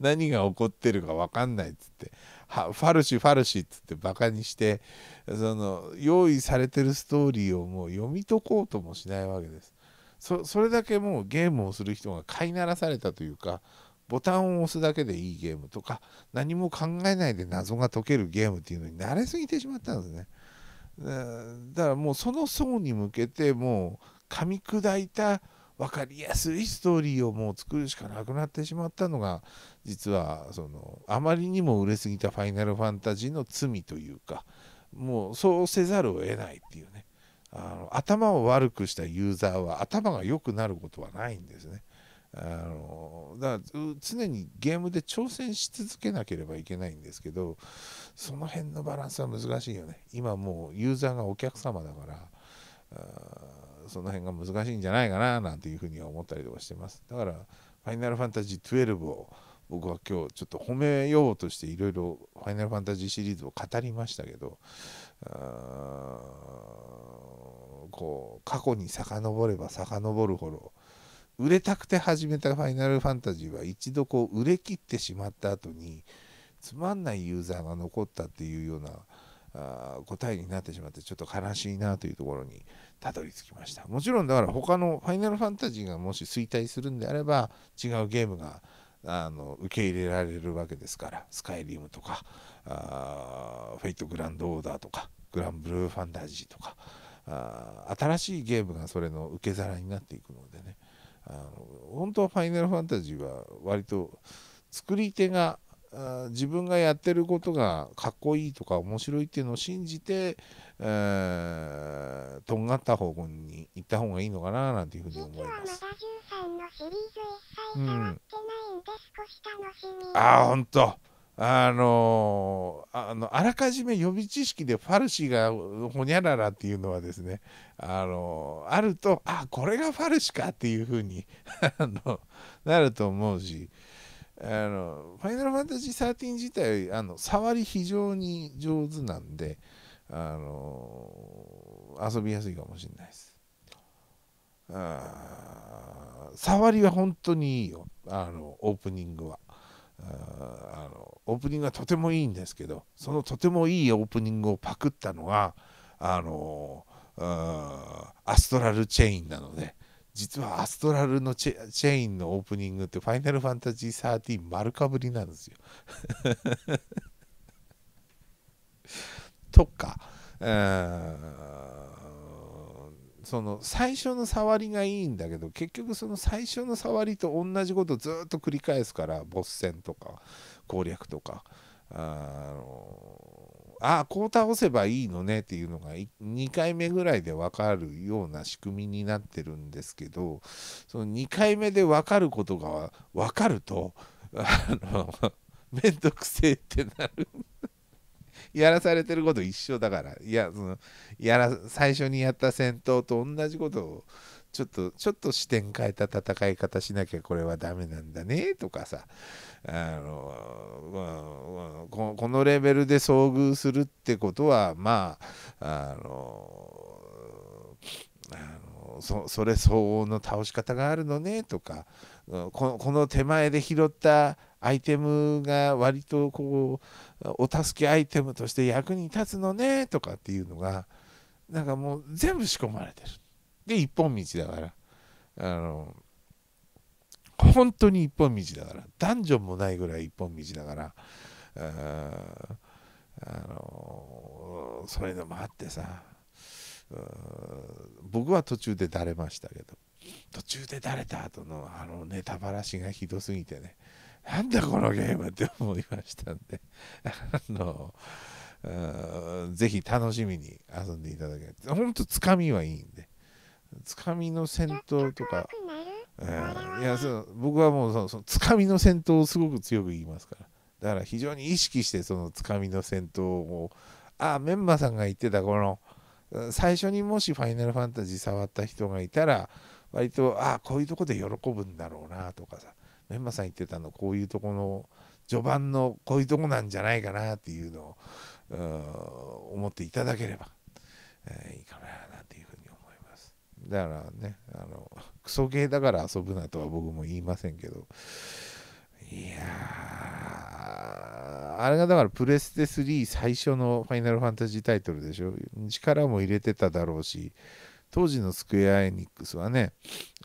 何が起こってるか分かんないっつってはファルシファルシっつってバカにしてその用意されてるストーリーをもう読み解こうともしないわけですそそれだけもうゲームをする人が飼いならされたというかボタンを押すだけでいいゲームとか何も考えないで謎が解けるゲームっていうのに慣れすぎてしまったんですねだからもうその層に向けてもう噛み砕いた分かりやすいストーリーをもう作るしかなくなってしまったのが実はそのあまりにも売れすぎた「ファイナルファンタジー」の罪というかもうそうせざるを得ないっていうねあの頭を悪くしたユーザーは頭が良くなることはないんですね。あのだから常にゲームで挑戦し続けなければいけないんですけどその辺のバランスは難しいよね今もうユーザーがお客様だからその辺が難しいんじゃないかななんていうふうには思ったりとかしてます。だから、ファイナルファンタジー12を僕は今日ちょっと褒めようとしていろいろ「ファイナルファンタジー」シリーズを語りましたけどこう過去に遡れば遡るほど売れたくて始めた「ファイナルファンタジー」は一度こう売れ切ってしまった後につまんないユーザーが残ったっていうようなあ答えになってしまってちょっと悲しいなというところにたどり着きましたもちろんだから他の「ファイナルファンタジー」がもし衰退するんであれば違うゲームがあの受け入れられるわけですから「スカイリム」とかあ「フェイト・グランド・オーダー」とか「グランブルー・ファンタジー」とかあ新しいゲームがそれの受け皿になっていくのでねあの本当は「ファイナルファンタジー」は割と作り手が自分がやってることがかっこいいとか面白いっていうのを信じてえとんがった方向に行った方がいいのかななんていうふうに思います。うん、ああ、あのー、あのあらかじめ予備知識でファルシがほにゃららっていうのはですね、あのー、あるとあこれがファルシかっていうふうに あのなると思うしあのファイナルファンタジー13自体あの触り非常に上手なんで、あの遊びやすいかもしれないです。あ触りは本当にいいよあのオープニングはあのオープニングはとてもいいんですけどそのとてもいいオープニングをパクったのが、あのアストラルチェインなので実はアストラルのチェインのオープニングって「ファイナルファンタジー13」丸かぶりなんですよとか、えー、その最初の触りがいいんだけど結局その最初の触りと同じことずっと繰り返すからボス戦とか攻略とかあのあこう倒せばいいのねっていうのが2回目ぐらいで分かるような仕組みになってるんですけどその2回目で分かることが分かるとあの めんどくせえってなるやらされてること一緒だからいやそのやら最初にやった戦闘と同じことをちょっとちょっと視点変えた戦い方しなきゃこれはダメなんだねとかさあのこのレベルで遭遇するってことはまああのそそれ相応の倒し方があるのねとかこの手前で拾ったアイテムが割とこうお助けアイテムとして役に立つのねとかっていうのがなんかもう全部仕込まれてるで一本道だからあの本当に一本道だからダンジョンもないぐらい一本道だからあのそういうのもあってさ僕は途中でだれましたけど途中でだれた後のあのネタばらしがひどすぎてねなんだこのゲームって思いましたんであのぜひ楽しみに遊んでいただけほんとつかみはいいんでつかみの戦闘とか、いやそ僕はもうそのそのつかみの戦闘をすごく強く言いますからだから非常に意識してそのつかみの戦闘をああメンマさんが言ってたこの最初にもし「ファイナルファンタジー」触った人がいたら割とああこういうとこで喜ぶんだろうなとかさメンマさん言ってたのこういうとこの序盤のこういうとこなんじゃないかなっていうのを思っていただければ、えー、いいかななんていうふうに思いますだからねあのクソゲーだから遊ぶなとは僕も言いませんけどいやあれがだからプレステ3最初のファイナルファンタジータイトルでしょ力も入れてただろうし当時のスクエア・エニックスはね、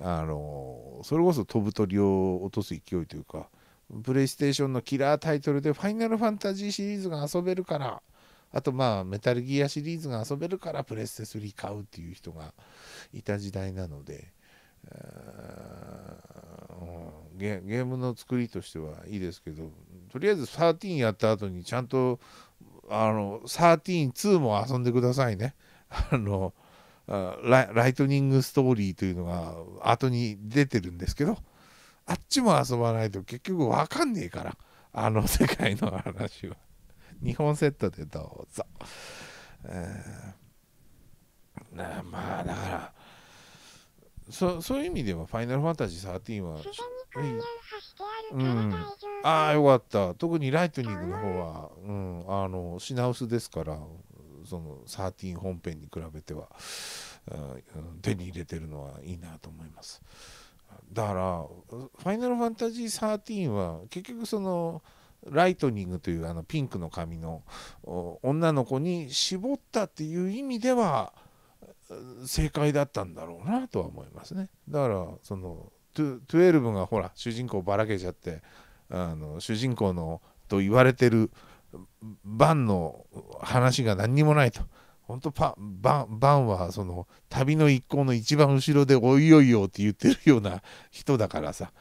あのそれこそ飛ぶ鳥を落とす勢いというか、プレイステーションのキラータイトルでファイナルファンタジーシリーズが遊べるから、あとまあメタルギアシリーズが遊べるからプレステ3買うっていう人がいた時代なので、ゲームの作りとしてはいいですけど、とりあえず13やった後にちゃんと、あの、132も遊んでくださいね。あの、ライライトニングストーリーというのが後に出てるんですけどあっちも遊ばないと結局わかんねえからあの世界の話は2本セットでどうぞ、えー、まあだからそそういう意味では「ファイナルファンタジー13は」は、うん、ああよかった特にライトニングの方は、うん、あの品薄ですからその13本編に比べては、うん、手に入れてるのはいいなと思います。だから、ファイナルファンタジー13は結局その、ライトニングというあのピンクの髪の女の子に絞ったっていう意味では正解だったんだろうなとは思いますね。だからその12がほら主人公ばらけちゃってあの主人公のと言われてるバンの話が何にもないと。本当パバンバンはその旅の一行の一番後ろで「おいおいよ」って言ってるような人だからさ、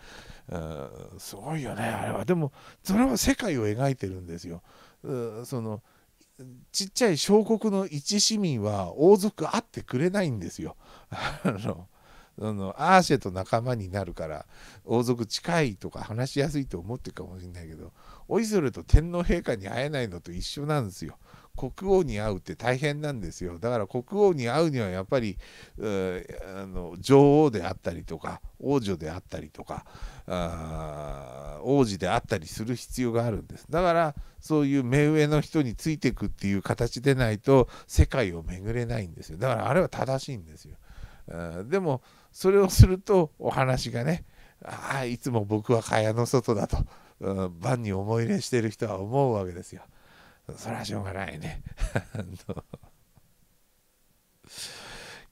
うすごいよねあれはでもそれは世界を描いてるんですよ。そのちっちゃい小国の一市民は王族会ってくれないんですよ。あののアーシェと仲間になるから王族近いとか話しやすいと思ってるかもしれないけどおいそれと天皇陛下に会えないのと一緒なんですよ。国王に会うって大変なんですよだから国王に会うにはやっぱりあの女王であったりとか王女であったりとか王子であったりする必要があるんですだからそういう目上の人についていくっていう形でないと世界を巡れないんですよだからあれは正しいんですよでもそれをするとお話がねああいつも僕は蚊帳の外だと。万に思い入れしている人は思うわけですよ。それはしょうがないね。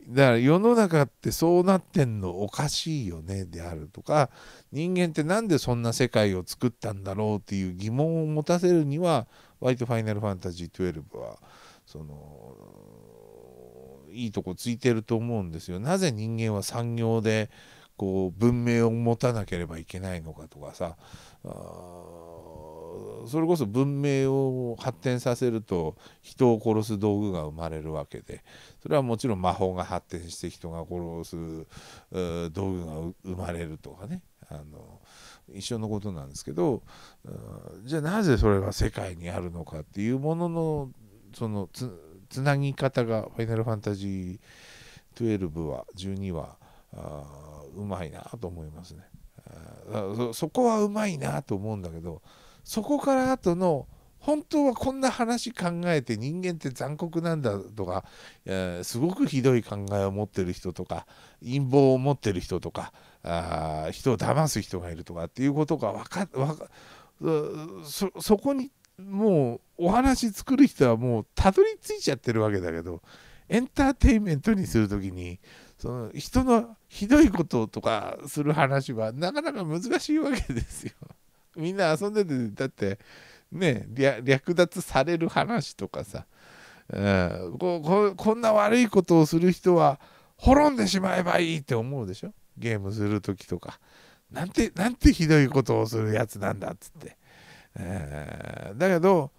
だから世の中ってそうなってんのおかしいよねであるとか人間って何でそんな世界を作ったんだろうっていう疑問を持たせるにはワイト・ファイナルファンタジー12」はそのいいとこついてると思うんですよ。なぜ人間は産業でこう文明を持たなければいけないのかとかさそれこそ文明を発展させると人を殺す道具が生まれるわけでそれはもちろん魔法が発展して人が殺す道具が生まれるとかねあの一緒のことなんですけどじゃあなぜそれが世界にあるのかっていうもののそのつつなぎ方が「ファイナルファンタジー12は」12はうまいなと思いますね。そこはうまいなと思うんだけどそこから後の本当はこんな話考えて人間って残酷なんだとか、えー、すごくひどい考えを持ってる人とか陰謀を持ってる人とかあ人を騙す人がいるとかっていうことが分かっそそこにもうお話作る人はもうたどり着いちゃってるわけだけどエンターテインメントにする時にその人のひどいこととかする話はなかなか難しいわけですよ。みんな遊んでてだってね略奪される話とかさ、うん、ここんな悪いことをする人は滅んでしまえばいいって思うでしょゲームする時とか。なんてなんてひどいことをするやつなんだっつって。えー、だけど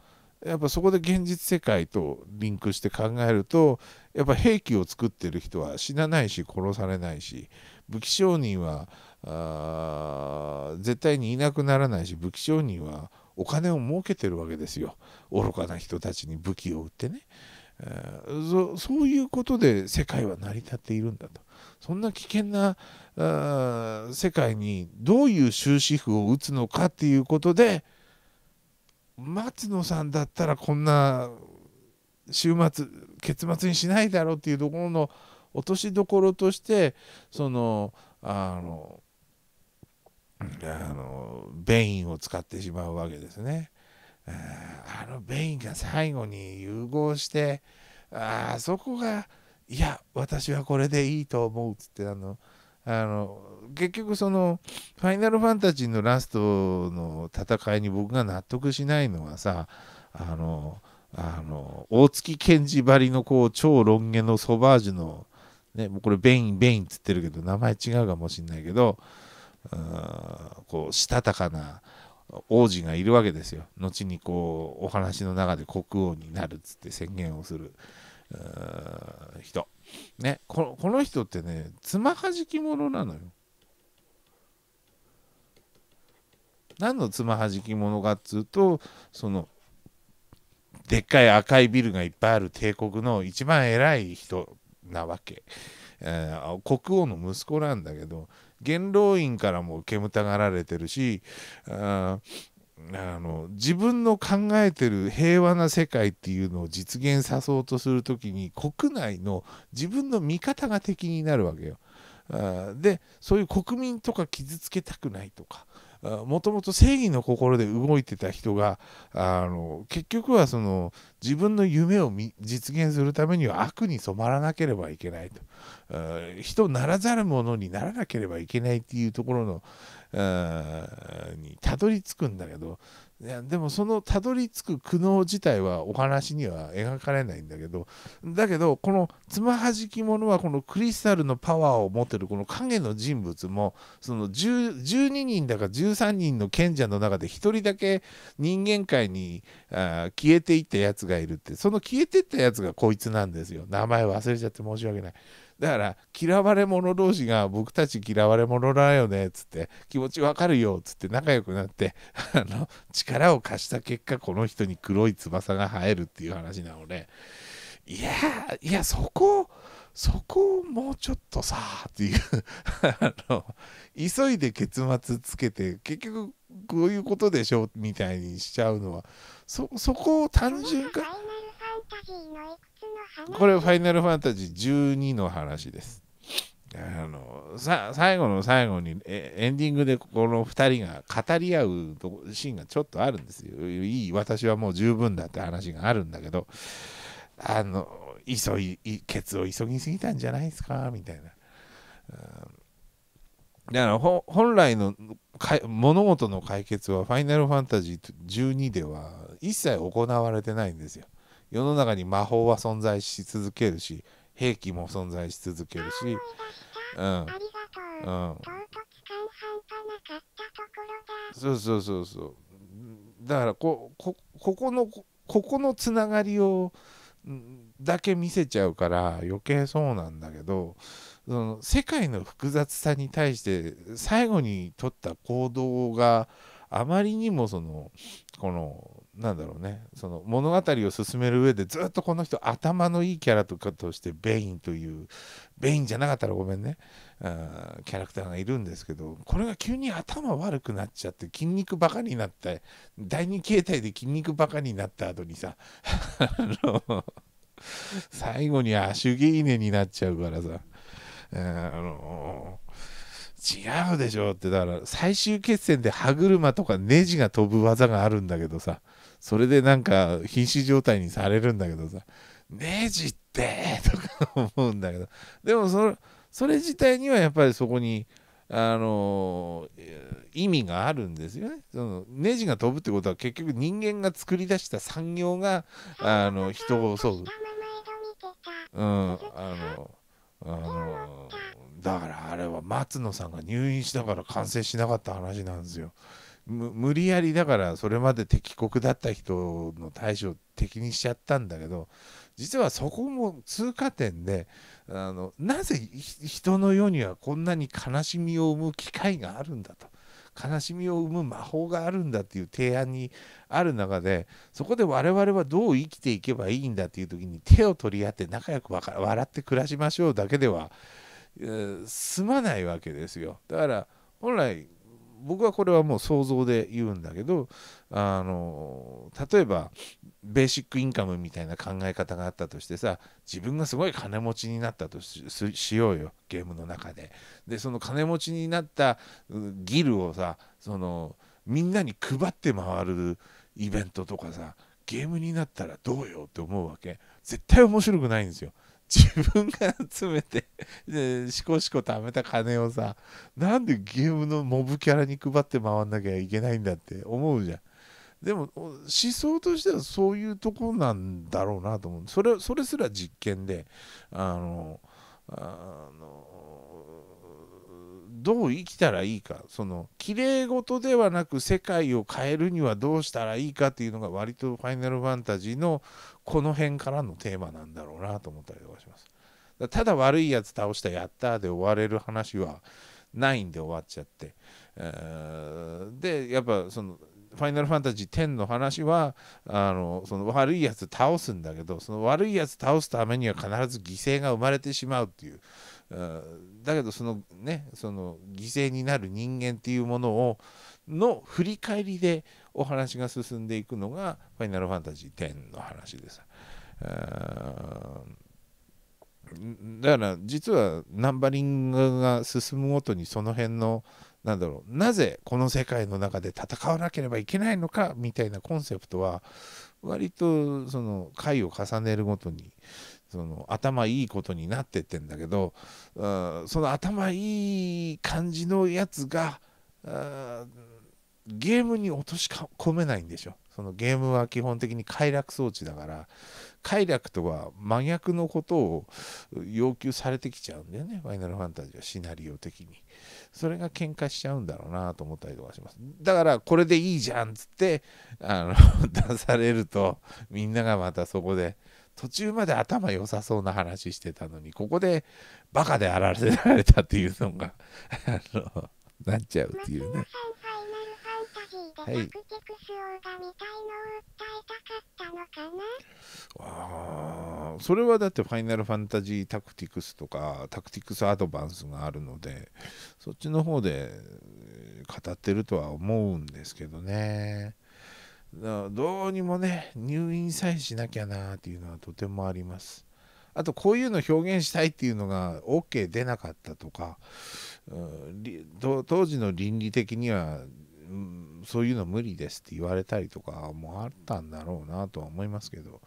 やっぱそこで現実世界とリンクして考えるとやっぱ兵器を作ってる人は死なないし殺されないし武器商人はあ絶対にいなくならないし武器商人はお金を儲けてるわけですよ愚かな人たちに武器を売ってね、えー、そういうことで世界は成り立っているんだとそんな危険な世界にどういう終止符を打つのかっていうことで松野さんだったらこんな週末結末にしないだろうっていうところの落としどころとしてそのあのあのベインを使ってしまうわけですね。あのベインが最後に融合してあそこがいや私はこれでいいと思うっつってあのあの結局その「ファイナルファンタジー」のラストの戦いに僕が納得しないのはさあのあの大月賢治ばりのこう超ロン毛のソバージュの、ね、もうこれベインベインっつってるけど名前違うかもしんないけどこうしたたかな王子がいるわけですよ後にこうお話の中で国王になるっつって宣言をする人、ね、この人ってねつまはじき者なのよ何のつまはじき者かっつうとそのでっかい赤いビルがいっぱいある帝国の一番偉い人なわけ、えー、国王の息子なんだけど元老院からも煙たがられてるしああの自分の考えてる平和な世界っていうのを実現さそうとする時に国内の自分の味方が敵になるわけよ。あでそういう国民とか傷つけたくないとかもともと正義の心で動いてた人があの結局はその自分の夢を実現するためには悪に染まらなければいけないと人ならざる者にならなければいけないっていうところのにたどり着くんだけどいやでもそのたどり着く苦悩自体はお話には描かれないんだけどだけどこのつまはじき者はこのクリスタルのパワーを持ってるこの影の人物もその12人だか13人の賢者の中で1人だけ人間界にあ消えていったやつがいるってその消えていったやつがこいつなんですよ名前忘れちゃって申し訳ないだから嫌われ者同士が僕たち嫌われ者だよねっつって気持ちわかるよっつって仲良くなってあの力を貸した結果この人に黒い翼が生えるっていう話なのでいやいやそこそこをもうちょっとさっていうあの急いで結末つけて結局こういうことでしょみたいにしちゃうのはそこを単純化。これ、ファイナルファンタジー12の話です。あのさ最後の最後にエンディングでこの2人が語り合うシーンがちょっとあるんですよ。いい私はもう十分だって話があるんだけどあの急いケツを急ぎすぎたんじゃないですかみたいな。うん、だから本来の物事の解決は「ファイナルファンタジー12」では一切行われてないんですよ。世の中に魔法は存在し続けるし兵器も存在し続けるしうんうんそうそうそうそうだからここここのここのつながりをだけ見せちゃうから余計そうなんだけどその世界の複雑さに対して最後に取った行動があまりにもそのこのなんだろうねその物語を進める上でずっとこの人頭のいいキャラとかとしてベインというベインじゃなかったらごめんねキャラクターがいるんですけどこれが急に頭悪くなっちゃって筋肉バカになった第二形態で筋肉バカになった後にさ最後に足イネになっちゃうからさ、えー、あのー違うでしょってだから最終決戦で歯車とかネジが飛ぶ技があるんだけどさそれでなんか瀕死状態にされるんだけどさネジってとか思うんだけどでもそれそれ自体にはやっぱりそこにあの意味があるんですよねそのネジが飛ぶってことは結局人間が作り出した産業があの人を襲う。うん、あのあのだからあれは松野さんが入院したから完成しなかった話なんですよ。無理やりだからそれまで敵国だった人の対処を敵にしちゃったんだけど実はそこも通過点であのなぜ人の世にはこんなに悲しみを生む機会があるんだと悲しみを生む魔法があるんだっていう提案にある中でそこで我々はどう生きていけばいいんだっていう時に手を取り合って仲良く笑って暮らしましょうだけでは済まないわけですよ。だから本来僕はこれはもう想像で言うんだけどあの例えばベーシックインカムみたいな考え方があったとしてさ自分がすごい金持ちになったとしようよゲームの中で。でその金持ちになったギルをさそのみんなに配って回るイベントとかさゲームになったらどうよって思うわけ絶対面白くないんですよ。自分が集めてしこしこ貯めた金をさなんでゲームのモブキャラに配って回んなきゃいけないんだって思うじゃんでも思想としてはそういうとこなんだろうなと思うそれそれすら実験であのあのどう生きたらいいかその綺麗事ではなく世界を変えるにはどうしたらいいかっていうのが割と「ファイナルファンタジーの」この辺からのテーマなんだろうなと思ったりとかします。だただ悪いやつ倒したやったーで終われる話はないんで終わっちゃって、えー、でやっぱそのファイナルファンタジー10の話はあのその悪いやつ倒すんだけどその悪いやつ倒すためには必ず犠牲が生まれてしまうっていう、うん、だけどそのねその犠牲になる人間っていうものをの振り返りでお話が進んでいくのが「ファイナルファンタジー10」の話です。だから実はナンバリングが進むごとにその辺のなんだろうなぜこの世界の中で戦わなければいけないのかみたいなコンセプトは割とその回を重ねるごとにその頭いいことになってってんだけどその頭いい感じのやつがゲームに落とし込めないんでしょそのゲームは基本的に快楽装置だから快楽とは真逆のことを要求されてきちゃうんだよねファイナルファンタジーはシナリオ的にそれが喧嘩しちゃうんだろうなと思ったりとかしますだからこれでいいじゃんっつってあの 出されるとみんながまたそこで途中まで頭良さそうな話してたのにここでバカであらせられたっていうのがあのなっちゃうっていうね。はい。あそれはだってファイナルファンタジータクティクスとかタクティクスアドバンスがあるので、そっちの方で語ってるとは思うんですけどね。どうにもね、入院さえしなきゃなっていうのはとてもあります。あとこういうの表現したいっていうのが OK 出なかったとか、う当時の倫理的にはそういうの無理ですって言われたりとかもあったんだろうなとは思いますけど、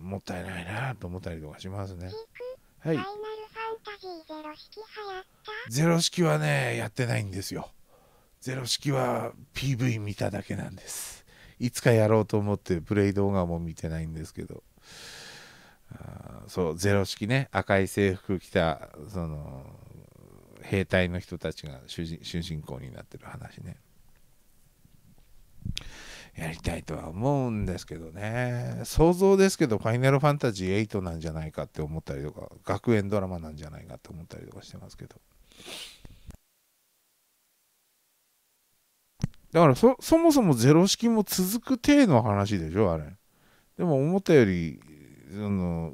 もったいないなと思ったりとかしますね。はい。ゼロ式はね、やってないんですよ。ゼロ式は PV 見ただけなんです。いつかやろうと思ってプレイ動画も見てないんですけど。あそう、ゼロ式ね、赤い制服着た、その、兵隊の人たちが主人公になってる話ねやりたいとは思うんですけどね想像ですけど「ファイナルファンタジー8」なんじゃないかって思ったりとか学園ドラマなんじゃないかって思ったりとかしてますけどだからそもそもゼロ式も続く体の話でしょあれでも思ったよりその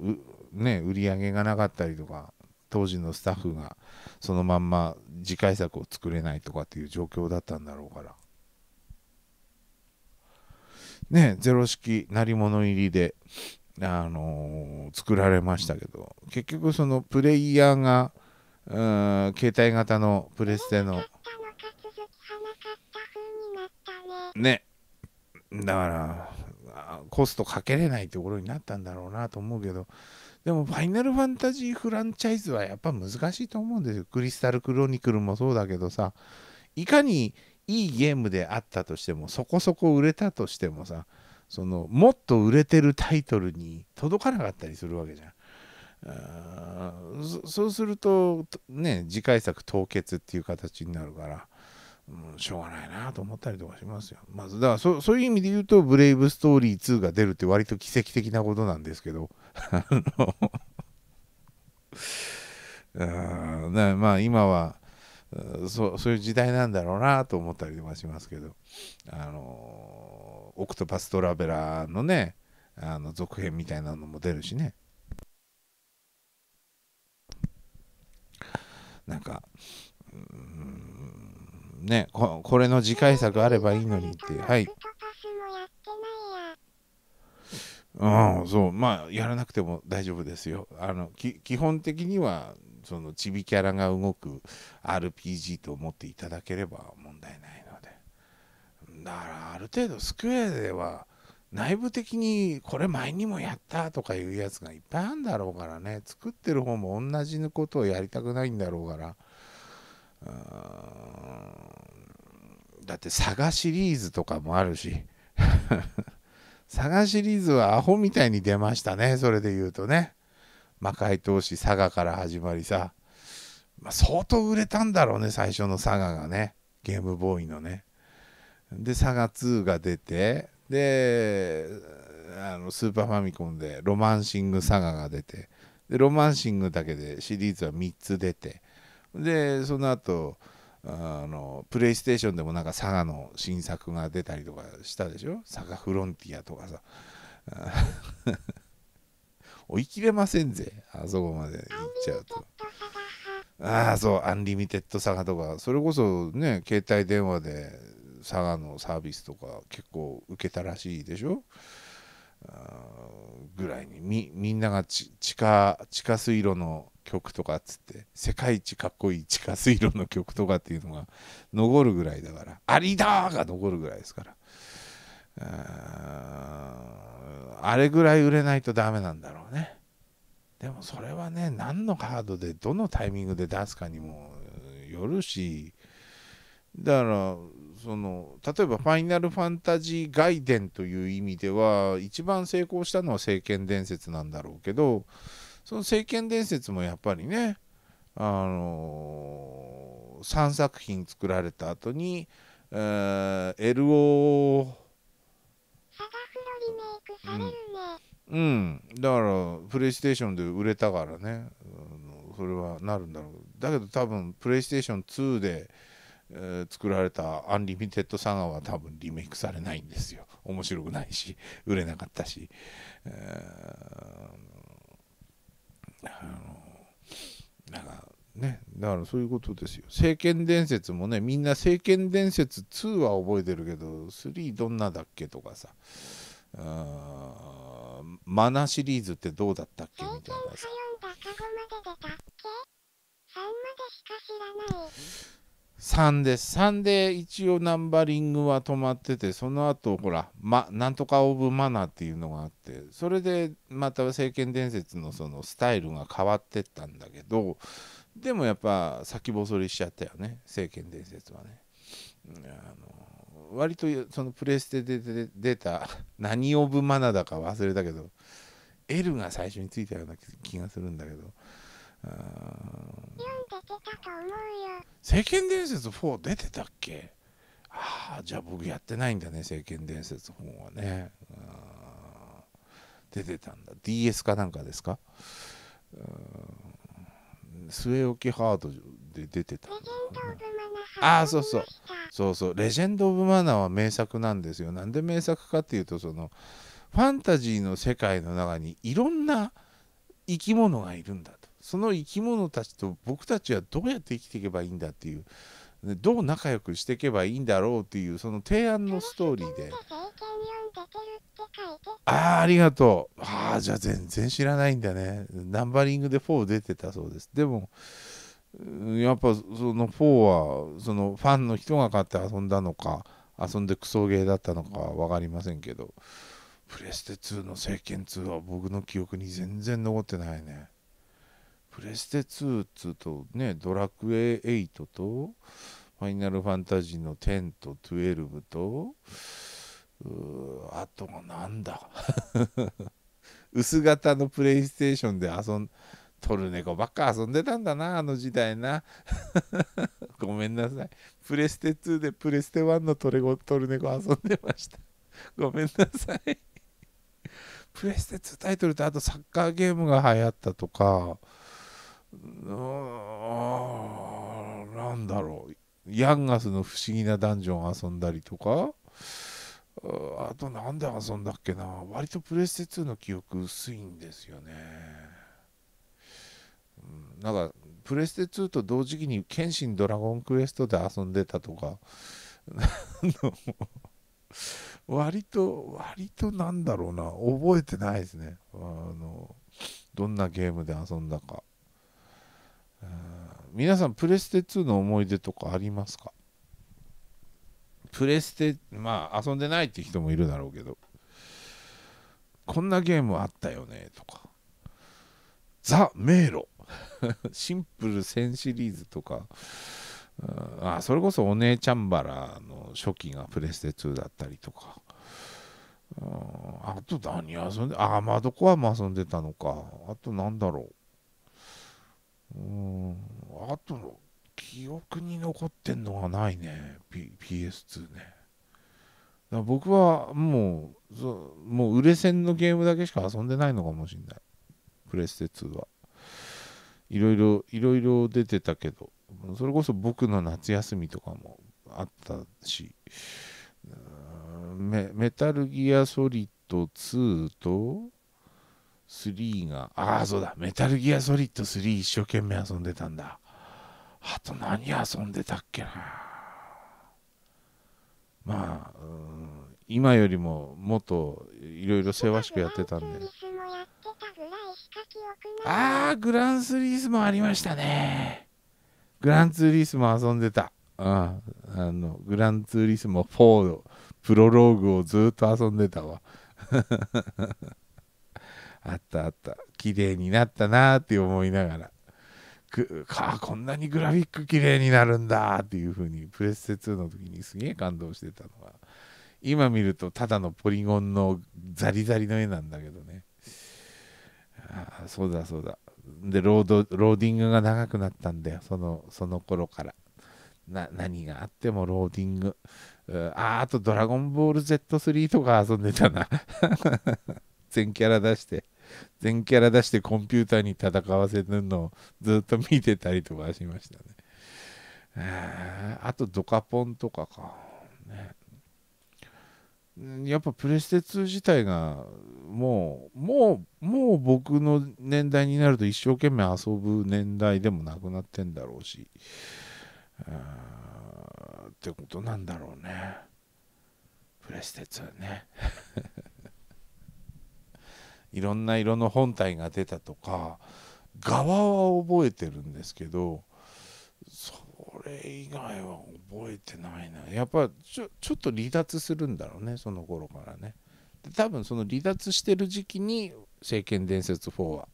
ね売り上げがなかったりとか当時のスタッフがそのまんま次回作を作れないとかっていう状況だったんだろうから。ね、ゼロ式鳴り物入りで、あのー、作られましたけど結局そのプレイヤーがうん携帯型のプレステのねだからコストかけれないってころになったんだろうなと思うけどでも、ファイナルファンタジーフランチャイズはやっぱ難しいと思うんですよ。クリスタルクロニクルもそうだけどさ、いかにいいゲームであったとしても、そこそこ売れたとしてもさ、その、もっと売れてるタイトルに届かなかったりするわけじゃん。あそそうすると、ね、次回作凍結っていう形になるから、うん、しょうがないなと思ったりとかしますよ。まず、だからそそういう意味で言うと、ブレイブストーリー2が出るって割と奇跡的なことなんですけど、あのあまあ今はそそういう時代なんだろうなと思ったりはしますけどあのオクトパストラベラーのねあの続編みたいなのも出るしねなんかうんねここれの次回作あればいいのにってはいうん、そうまあやらなくても大丈夫ですよあの基本的にはそのちびキャラが動く RPG と思っていただければ問題ないのでだからある程度スクエアでは内部的にこれ前にもやったとかいうやつがいっぱいあるんだろうからね作ってる方も同じことをやりたくないんだろうからだって「サガ」シリーズとかもあるし佐賀シリーズはアホみたいに出ましたねそれで言うとね魔界投資佐賀から始まりさ、まあ、相当売れたんだろうね最初の佐賀がねゲームボーイのねで佐賀2が出てであのスーパーファミコンで「ロマンシングサガ」が出てでロマンシングだけでシリーズは3つ出てでその後あのプレイステーションでもなんか佐賀の新作が出たりとかしたでしょ佐賀フロンティアとかさ 追いきれませんぜあそこまで行っちゃうとああそうアンリミテッド佐賀とかそれこそね携帯電話で佐賀のサービスとか結構受けたらしいでしょぐらいにみみんながち地下地下水路の曲とかっつって世界一かっこいい地下水路の曲とかっていうのが残るぐらいだから「ありだ!」が残るぐらいですからあれぐらい売れないとダメなんだろうねでもそれはね何のカードでどのタイミングで出すかにもよるしだからその例えば「ファイナルファンタジー外伝」という意味では一番成功したのは「聖剣伝説」なんだろうけどその「聖剣伝説」もやっぱりねあのー、3作品作られた後に、えー、LO うん、うん、だからプレイステーションで売れたからね、うん、それはなるんだろうだけど多分プレイステーション2で作られたアンリミテッドサガは多分リメイクされないんですよ面白くないし売れなかったし、えー、あのなんかねだからそういうことですよ「聖剣伝説」もねみんな「聖剣伝説2」は覚えてるけど3どんなだっけとかさマナシリーズってどうだったっけみたいなさ。までしか知らない3です。3で一応ナンバリングは止まってて、その後、ほら、ま、なんとかオブマナーっていうのがあって、それでまた政権伝説のそのスタイルが変わってったんだけど、でもやっぱ先細りしちゃったよね、政権伝説はね。あの割とそのプレステで出た 何オブマナーだか忘れたけど、L が最初についたような気がするんだけど、世間伝説4出てたっけああじゃあ僕やってないんだね世間伝説4はね出てたんだ DS かなんかですか据え置きハードで出てた、ああそうそうそうそう「レジェンド・オブ・マナー」は名作なんですよなんで名作かっていうとそのファンタジーの世界の中にいろんな生き物がいるんだその生き物たちと僕たちはどうやって生きていけばいいんだっていうどう仲良くしていけばいいんだろうっていうその提案のストーリーでああありがとうああじゃあ全然知らないんだねナンバリングで4出てたそうですでもやっぱその4はそのファンの人が買って遊んだのか遊んでクソゲーだったのか分かりませんけどプレステ2の「聖剣2」は僕の記憶に全然残ってないねプレステ2っつうとねドラクエ8とファイナルファンタジーの10と12とあとなんだ 薄型のプレイステーションで遊んトルネコばっか遊んでたんだなあの時代な ごめんなさいプレステ2でプレステ1のトレゴトルネコ遊んでました ごめんなさいプレステ2タイトルとあとサッカーゲームが流行ったとかうなんだろうヤンガスの不思議なダンジョン遊んだりとかあと何で遊んだっけな割とプレステ2の記憶薄いんですよね、うん、なんかプレステ2と同時期に「剣心ドラゴンクエスト」で遊んでたとか 割と割となんだろうな覚えてないですねあのどんなゲームで遊んだか皆さんプレステ2の思い出とかありますかプレステまあ遊んでないって人もいるだろうけどこんなゲームあったよねとかザ・迷路 シンプル1000シリーズとかあそれこそお姉ちゃんバラの初期がプレステ2だったりとかあと何遊んでアーマードコアも遊んでたのかあとなんだろううんあと記憶に残ってんのがないね、P、PS2 ねだ僕はもうそもう売れ線のゲームだけしか遊んでないのかもしんないプレステ2はいろいろいろいろ出てたけどそれこそ僕の夏休みとかもあったしメメタルギアソリッド2と3が、ああ、そうだ、メタルギアソリッド3一生懸命遊んでたんだ。あと何遊んでたっけな。まあ、今よりももっといろいろせわしくやってたんで。ああ、グランツースもありましたね。グランツーリスも遊んでた。うん、あのグランツーリスも4プロローグをずっと遊んでたわ。あったあった綺麗になったなーって思いながらくかこんなにグラフィック綺麗になるんだっていう風にプレステ2の時にすげえ感動してたのは今見るとただのポリゴンのザリザリの絵なんだけどねあそうだそうだでロードローディングが長くなったんだよそのその頃からな何があってもローディングああと「ドラゴンボール Z3」とか遊んでたな 全キャラ出して全キャラ出してコンピューターに戦わせるのをずっと見てたりとかしましたね。えあとドカポンとかか、ね、やっぱプレステ2自体がもうもうもう僕の年代になると一生懸命遊ぶ年代でもなくなってんだろうしってことなんだろうねプレステ2ねいろんな色の本体が出たとか側は覚えてるんですけどそれ以外は覚えてないなやっぱちょちょっと離脱するんだろうねその頃からねで多分その離脱してる時期に「聖剣伝説4」は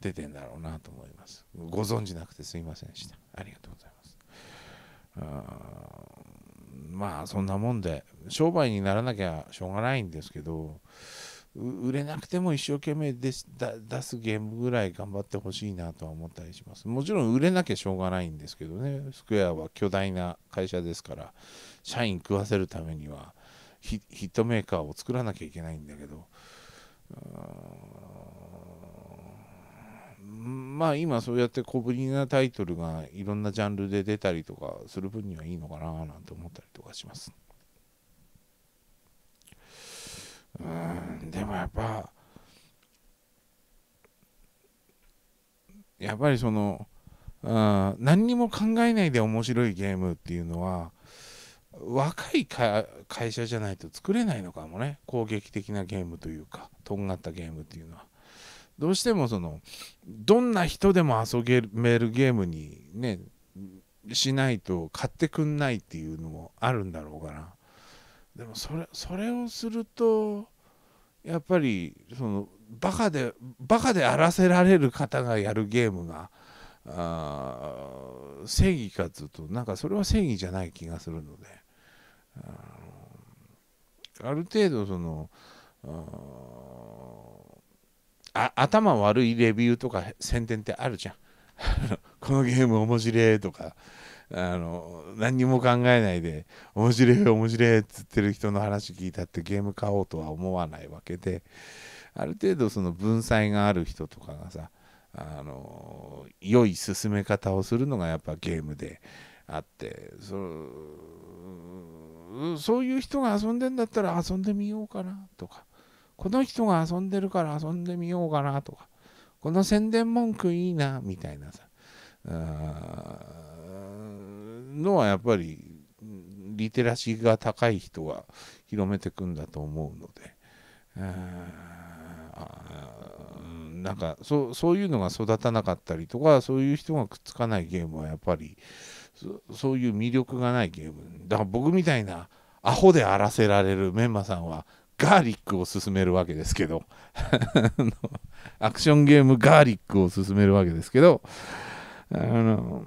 出てんだろうなと思いますご存じなくてすいませんでしたありがとうございますあまあそんなもんで商売にならなきゃしょうがないんですけど売れなくても一生懸命出すゲームぐらい頑張ってほしいなとは思ったりします。もちろん売れなきゃしょうがないんですけどね、スクエアは巨大な会社ですから、社員食わせるためにはヒットメーカーを作らなきゃいけないんだけど、まあ今そうやって小ぶりなタイトルがいろんなジャンルで出たりとかする分にはいいのかななんて思ったりとかします。うんでもやっぱやっぱりそのあ何にも考えないで面白いゲームっていうのは若い会社じゃないと作れないのかもね攻撃的なゲームというかとんがったゲームっていうのはどうしてもそのどんな人でも遊べるゲームにねしないと買ってくんないっていうのもあるんだろうかな。でもそれそれをするとやっぱりそのバカでバカで荒らせられる方がやるゲームがあー正義かつとなんかそれは正義じゃない気がするのである程度そのあ頭悪いレビューとか宣伝ってあるじゃん このゲーム面白いとかあの何にも考えないで「面白い面白い」っつってる人の話聞いたってゲーム買おうとは思わないわけである程度その文才がある人とかがさあの良い進め方をするのがやっぱゲームであってそそういう人が遊んでんだったら遊んでみようかなとかこの人が遊んでるから遊んでみようかなとかこの宣伝文句いいなみたいなさのはやっぱりリテラシーが高い人が広めていくんだと思うので、うん、なんかそそういうのが育たなかったりとかそういう人がくっつかないゲームはやっぱりそういう魅力がないゲームだから僕みたいなアホで荒らせられるメンマさんはガーリックを進めるわけですけど アクションゲームガーリックを進めるわけですけどあの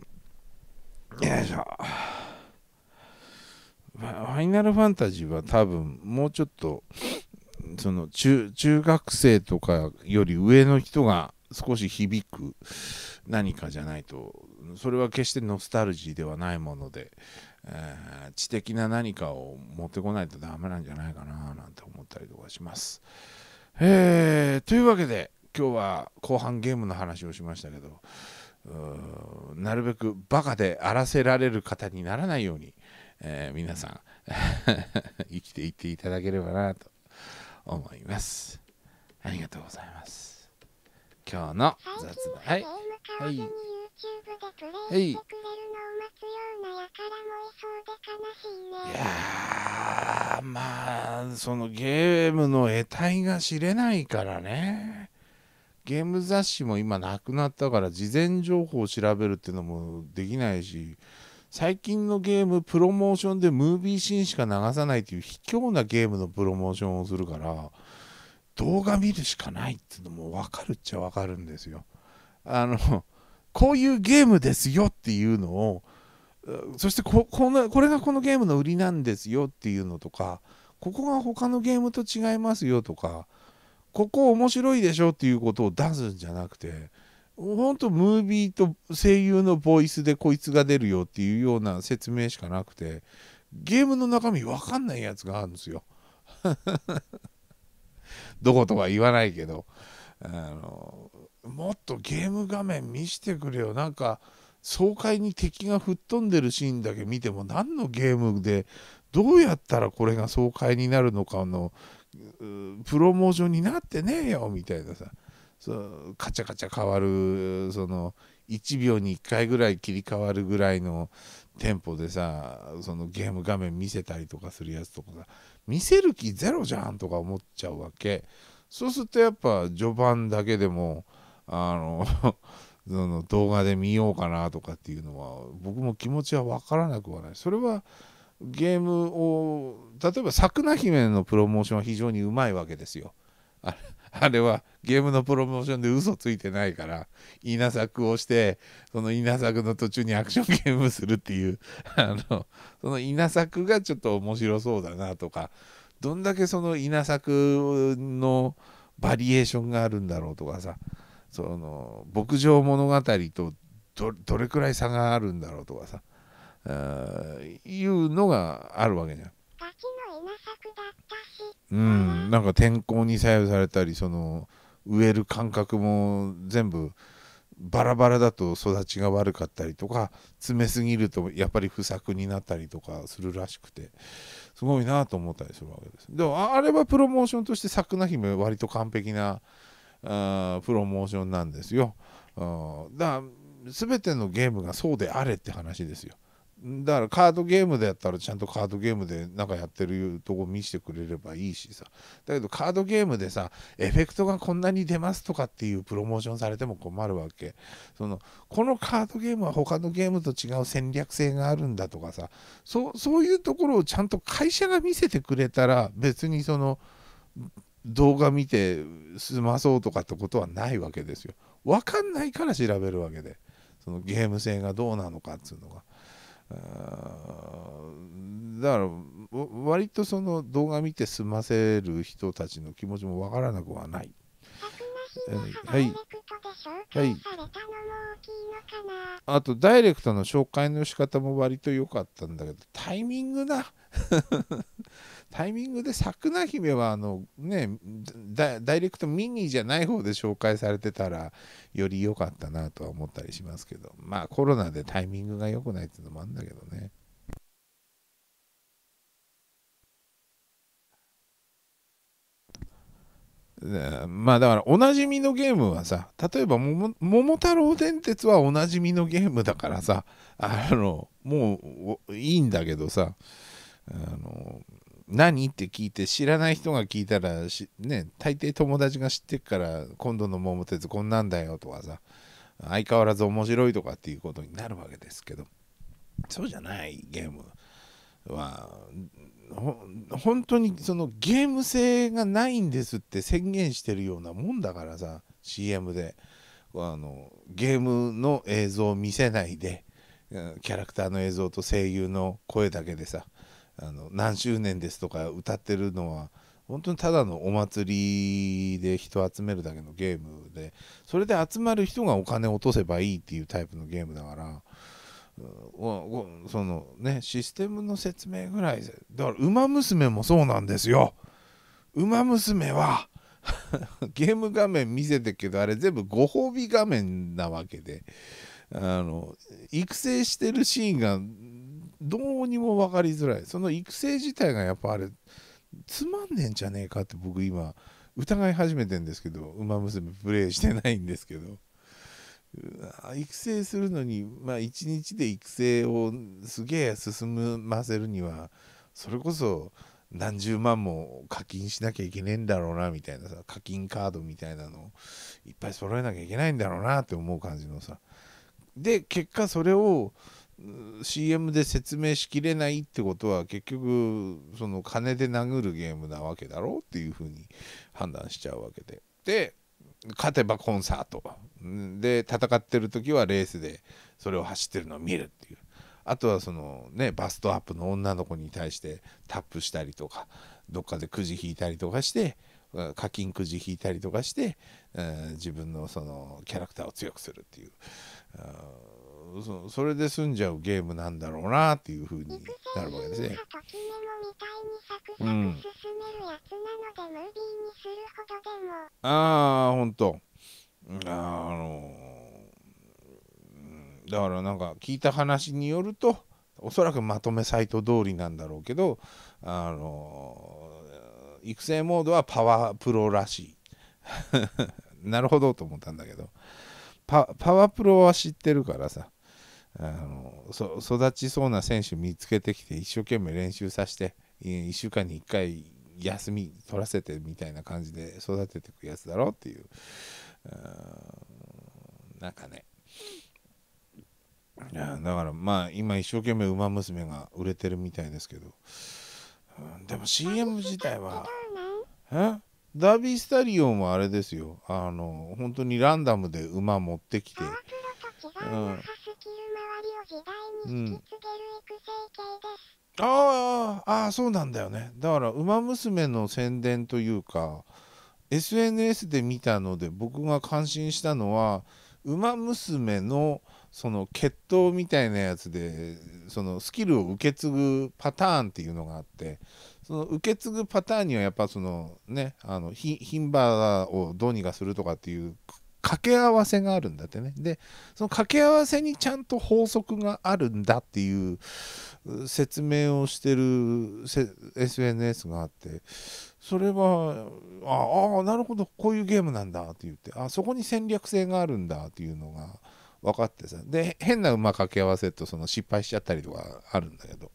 よいしょファイナルファンタジーは多分もうちょっとその中学生とかより上の人が少し響く何かじゃないとそれは決してノスタルジーではないもので、えー、知的な何かを持ってこないとダメなんじゃないかななんて思ったりとかします。えー、というわけで今日は後半ゲームの話をしましたけどなるべくバカで荒らせられる方にならないように、えー、皆さん 生きていっていただければなと思いますありがとうございます今日の雑談はいはいはい、いやまあそのゲームの得体が知れないからねゲーム雑誌も今なくなったから事前情報を調べるっていうのもできないし最近のゲームプロモーションでムービーシーンしか流さないっていう卑怯なゲームのプロモーションをするから動画見るしかないっていうのも分かるっちゃ分かるんですよ。あのこういうゲームですよっていうのをそしてここのこれがこのゲームの売りなんですよっていうのとかここが他のゲームと違いますよとかここ面白いでしょっていうことを出すんじゃなくてほんとムービーと声優のボイスでこいつが出るよっていうような説明しかなくてゲームの中身わかんないやつがあるんですよ。どことは言わないけどあのもっとゲーム画面見してくれよなんか爽快に敵が吹っ飛んでるシーンだけ見ても何のゲームでどうやったらこれが爽快になるのかのプロモーションになってねえよみたいなさそうカチャカチャ変わるその1秒に1回ぐらい切り替わるぐらいのテンポでさそのゲーム画面見せたりとかするやつとかさ見せる気ゼロじゃんとか思っちゃうわけそうするとやっぱ序盤だけでもあの その動画で見ようかなとかっていうのは僕も気持ちは分からなくはないそれはゲームを例えば桜姫のプロモーションは非常にうまいわけですよあ。あれはゲームのプロモーションで嘘ついてないから稲作をしてその稲作の途中にアクションゲームするっていう あのその稲作がちょっと面白そうだなとかどんだけその稲作のバリエーションがあるんだろうとかさその牧場物語とどれくらい差があるんだろうとかさあいうのがあるわけじゃん。うん、なんか天候に左右されたりその植える感覚も全部バラバラだと育ちが悪かったりとか詰めすぎるとやっぱり不作になったりとかするらしくてすごいなと思ったりするわけです。でもあれはプロモーションとして桜姫割と完璧なあプロモーションなんですよ。あだから全てのゲームがそうであれって話ですよ。だからカードゲームでやったらちゃんとカードゲームでなんかやってるとこ見せてくれればいいしさだけどカードゲームでさエフェクトがこんなに出ますとかっていうプロモーションされても困るわけそのこのカードゲームは他のゲームと違う戦略性があるんだとかさそういうところをちゃんと会社が見せてくれたら別にその動画見て済まそうとかってことはないわけですよ分かんないから調べるわけでそのゲーム性がどうなのかっていうのが。だから割とその動画見て済ませる人たちの気持ちもわからなくはない。はい。はい。あと、ダイレクトの紹介の仕方も割と良かったんだけど、タイミングだ。タイミングで桜姫はあのねダイレクトミニじゃない方で紹介されてたらより良かったなとは思ったりしますけどまあコロナでタイミングが良くないっていうのもあるんだけどね。まあだからおなじみのゲームはさ例えば桃「桃太郎電鉄」はおなじみのゲームだからさあのもういいんだけどさあの何って聞いて知らない人が聞いたらね大抵友達が知ってっから今度の桃鉄こんなんだよとかさ相変わらず面白いとかっていうことになるわけですけどそうじゃないゲームは本当にそのゲーム性がないんですって宣言してるようなもんだからさ CM であのゲームの映像を見せないでキャラクターの映像と声優の声だけでさあの何周年ですとか歌ってるのは本当にただのお祭りで人集めるだけのゲームでそれで集まる人がお金を落とせばいいっていうタイプのゲームだからそのねシステムの説明ぐらいだから「ウマ娘」もそうなんですよ。ウマ娘は ゲーム画面見せてけどあれ全部ご褒美画面なわけであの育成してるシーンがどうにも分かりづらいその育成自体がやっぱあれつまんねえんじゃねえかって僕今疑い始めてんですけど「ウマ娘」プレイしてないんですけど育成するのにまあ一日で育成をすげえ進ませるにはそれこそ何十万も課金しなきゃいけねえんだろうなみたいなさ課金カードみたいなのをいっぱい揃えなきゃいけないんだろうなって思う感じのさで結果それを CM で説明しきれないってことは結局その金で殴るゲームなわけだろうっていうふうに判断しちゃうわけでで勝てばコンサートで戦ってる時はレースでそれを走ってるのを見るっていうあとはそのねバストアップの女の子に対してタップしたりとかどっかでくじ引いたりとかして課金くじ引いたりとかして、えー、自分のそのキャラクターを強くするっていう。そそれで済んじゃうゲームなんだろうなっていうふうになるわけですね。ああほんとあのー、だからなんか聞いた話によるとおそらくまとめサイト通りなんだろうけどあのー、育成モードはパワープロらしい なるほどと思ったんだけどパパワープロは知ってるからさあの育ちそうな選手見つけてきて一生懸命練習させて1週間に1回休み取らせてみたいな感じで育てていくやつだろうっていううなんかねいやだからまあ今一生懸命「ウマ娘」が売れてるみたいですけど、うん、でも CM 自体はえダービースタリオンはあれですよあの本当にランダムで馬持ってきて。うんりを時代に引き継げる育成系です。うん、ああそうなんだよねだから「ウマ娘」の宣伝というか SNS で見たので僕が感心したのは「ウマ娘」のその決闘みたいなやつでそのスキルを受け継ぐパターンっていうのがあってその受け継ぐパターンにはやっぱそのねあの牝馬をどうにかするとかっていう掛け合わせがあるんだってねでその掛け合わせにちゃんと法則があるんだっていう説明をしてる SNS があってそれはああなるほどこういうゲームなんだって言ってあそこに戦略性があるんだっていうのが分かってさで変な馬掛け合わせとその失敗しちゃったりとかあるんだけど。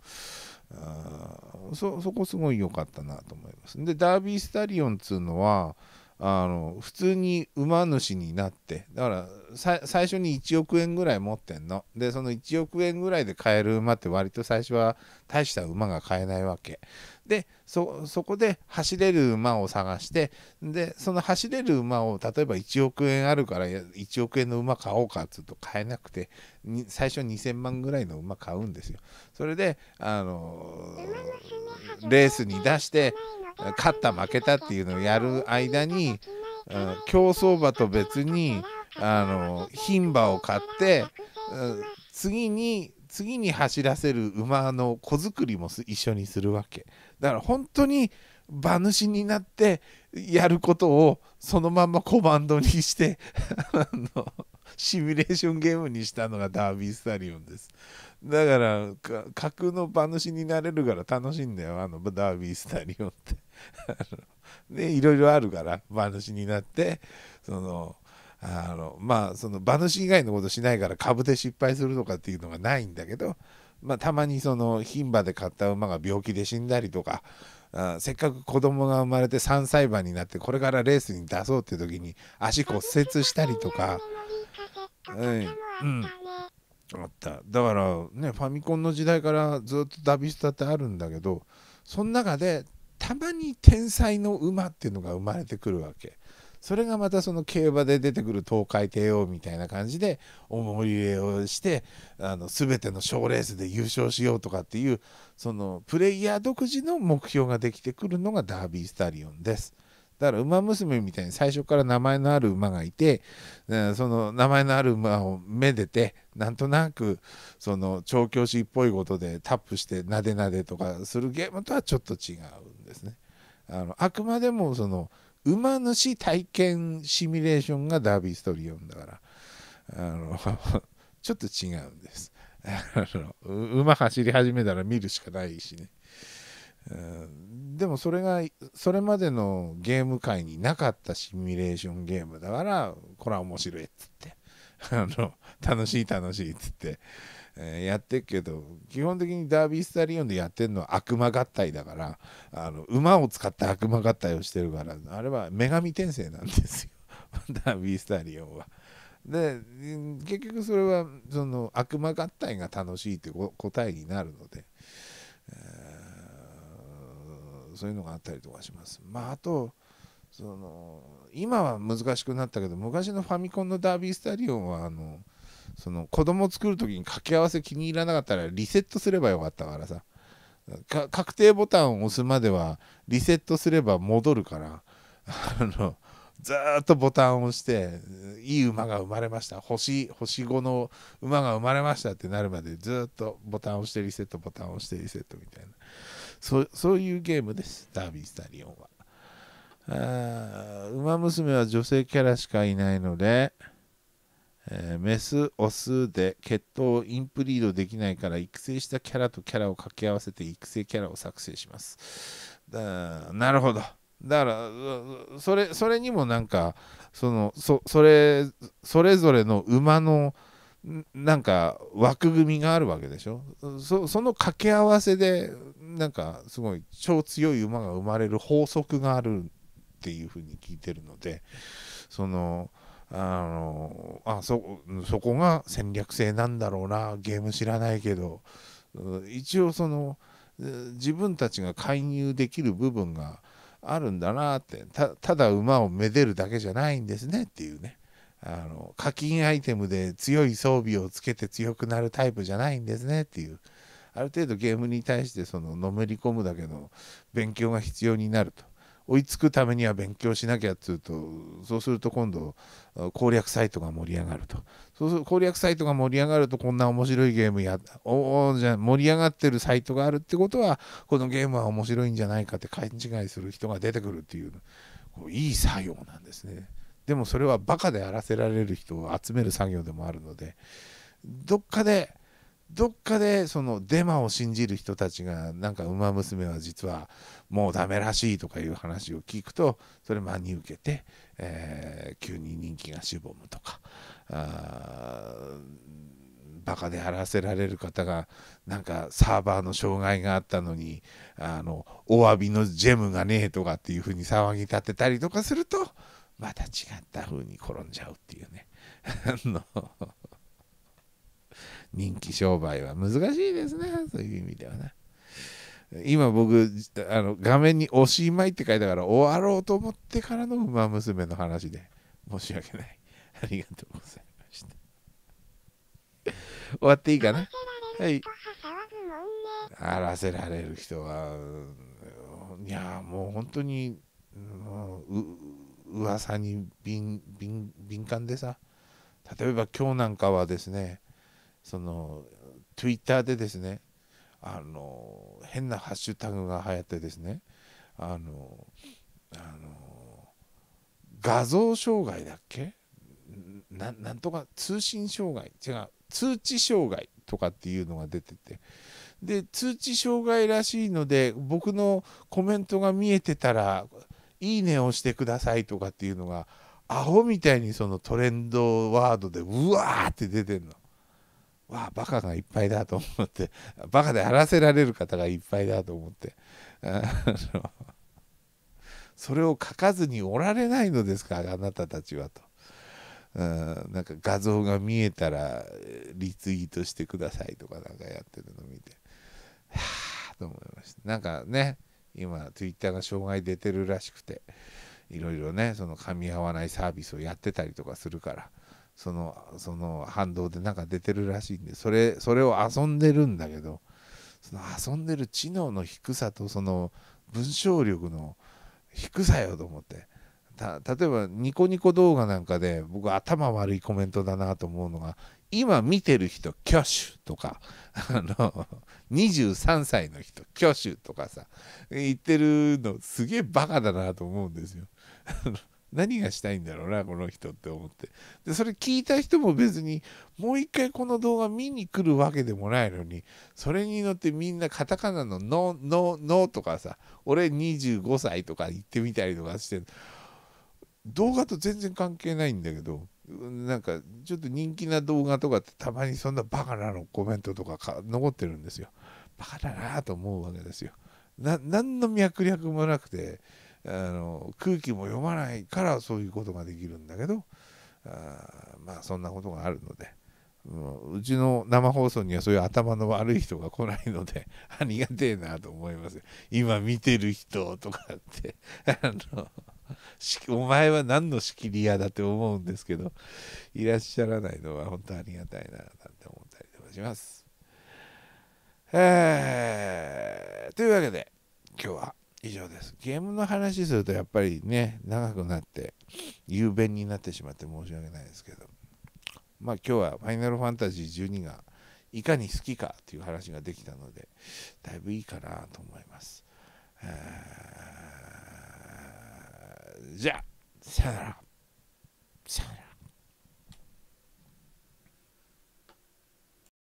あそそこすごい良かったなと思います。でダービースタリオンっつうのはあの普通に馬主になってだから最初に1億円ぐらい持ってんのでその1億円ぐらいで買える馬って割と最初は大した馬が買えないわけでそこで走れる馬を探してでその走れる馬を例えば1億円あるから1億円の馬買おうかっつうと買えなくて最初2000万ぐらいの馬買うんですよそれであのレースに出して勝った負けたっていうのをやる間に競走馬と別にあの牝馬を買って次に次に走らせる馬の子作りも一緒にするわけだから本当に馬主になってやることをそのままコマンドにしてあのシミュレーションゲームにしたのがダービースタリオンですだから架空の馬主になれるから楽しいんだよあのダービースタリオンってねいろいろあるから馬主になってそのあのまあその馬主以外のことしないから株で失敗するとかっていうのがないんだけど、まあ、たまにその牝馬で買った馬が病気で死んだりとかあせっかく子供が生まれて3歳馬になってこれからレースに出そうっていう時に足骨折したりとか。うん、あっただからねファミコンの時代からずっとダビスタってあるんだけどその中でたまに天才の馬っていうのが生まれてくるわけそれがまたその競馬で出てくる東海帝王みたいな感じで思い入れをしてあの全ての賞レースで優勝しようとかっていうそのプレイヤー独自の目標ができてくるのがダービースタリオンです。だから馬娘みたいに最初から名前のある馬がいてその名前のある馬をめでてなんとなくその調教師っぽいことでタップしてなでなでとかするゲームとはちょっと違うんですね。あのあくまでもその馬主体験シミュレーションがダービーストリオンだからあの ちょっと違うんです馬走り始めたら見るしかないしねでもそれがそれまでのゲーム界になかったシミュレーションゲームだからこれは面白いっつってあの楽しい楽しいっつってえー、やってっけど基本的にダービースタリオンでやってるのは悪魔合体だからあの馬を使った悪魔合体をしてるからあれは女神転生なんですよ ダービースタリオンは。で結局それはその悪魔合体が楽しいって答えになるので、えー、そういうのがあったりとかします。まあ、あとその今は難しくなったけど昔のファミコンのダービースタリオンはあのその子供作る時に掛け合わせ気に入らなかったらリセットすればよかったからさ確定ボタンを押すまではリセットすれば戻るからあのずっとボタンを押していい馬が生まれました星星5の馬が生まれましたってなるまでずっとボタンを押してリセットボタンを押してリセットみたいなそそういうゲームですダービースタリオンは。あ馬娘は女性キャラしかいないので、えー、メスオスで血統をインプリードできないから育成したキャラとキャラを掛け合わせて育成キャラを作成しますだなるほどだからそれそれにもなんかそのそそれそれぞれの馬のなんか枠組みがあるわけでしょその掛け合わせでなんかすごい超強い馬が生まれる法則があるっていうふうに聞いてるのでそのあのあそそこが戦略性なんだろうなゲーム知らないけど一応その自分たちが介入できる部分があるんだなってただ馬をめでるだけじゃないんですねっていうねあの課金アイテムで強い装備をつけて強くなるタイプじゃないんですねっていうある程度ゲームに対してそののめり込むだけの勉強が必要になると追いつくためには勉強しなきゃっていうとそうすると今度攻略サイトが盛り上がるとそうする攻略サイトが盛り上がるとこんな面白いゲームやおじゃ盛り上がってるサイトがあるってことはこのゲームは面白いんじゃないかって勘違いする人が出てくるっていうこういい作業なんですねでもそれはバカでやらせられる人を集める作業でもあるのでどっかでどっかでそのデマを信じる人たちがなんか「ウマ娘」は実はもうダメらしいとかいう話を聞くとそれ真に受けて、えー、急に人気がしぼむとかあバカでやらせられる方がなんかサーバーの障害があったのにあのお詫びのジェムがねえとかっていう風に騒ぎ立てたりとかするとまた違った風に転んじゃうっていうね 人気商売は難しいですねそういう意味ではね。今僕あの画面に「おしまい」って書いたから終わろうと思ってからの「ウマ娘」の話で申し訳ないありがとうございました終わっていいかなはいあらせられる人はいやもう本当にもうう噂に敏敏敏感でさ例えば今日なんかはですねその Twitter でですねあの変なハッシュタグが流行ってですねあのあの画像障害だっけなんとか通信障害違う通知障害とかっていうのが出ててで通知障害らしいので僕のコメントが見えてたら「いいね」をしてくださいとかっていうのがアホみたいにそのトレンドワードでうわーって出てんの。わあバカがいっぱいだと思って バカで荒らせられる方がいっぱいだと思ってそれを書かずにおられないのですかあなたたちはと。うん、なんか画像が見えたらリツイートしてくださいとかなんかやってるの見てはあと思いましたなんかね今 Twitter が障害出てるらしくていろいろねその噛み合わないサービスをやってたりとかするからそのその反動でなんか出てるらしいんでそれそれを遊んでるんだけどその遊んでる知能の低さとその文章力の低さよと思ってた例えばニコニコ動画なんかで僕頭悪いコメントだなと思うのが今見てる人挙手とかあの23歳の人挙手とかさ言ってるのすげえバカだなと思うんですよ。何がしたいんだろうなこの人って思ってでそれ聞いた人も別にもう一回この動画見に来るわけでもないのにそれに乗ってみんなカタカナの「の」「の」「の」とかさ俺25歳とか言ってみたりとかして動画と全然関係ないんだけどなんかちょっと人気な動画とかってたまにそんなバカなのコメントとかか残ってるんですよバカだなと思うわけですよな何の脈略もなくてあの空気も読まないからそういうことができるんだけどあまあそんなことがあるので。うちの生放送にはそういう頭の悪い人が来ないので、ありがてえなと思います。今見てる人とかって、あの、お前は何の仕切り屋だって思うんですけど、いらっしゃらないのは本当ありがたいな、なんて思ったりとかします。えというわけで、今日は以上ですゲームの話するとやっぱりね長くなって雄弁になってしまって申し訳ないですけどまあ今日は「ファイナルファンタジー12」がいかに好きかという話ができたのでだいぶいいかなと思います、じゃあさよならさよなら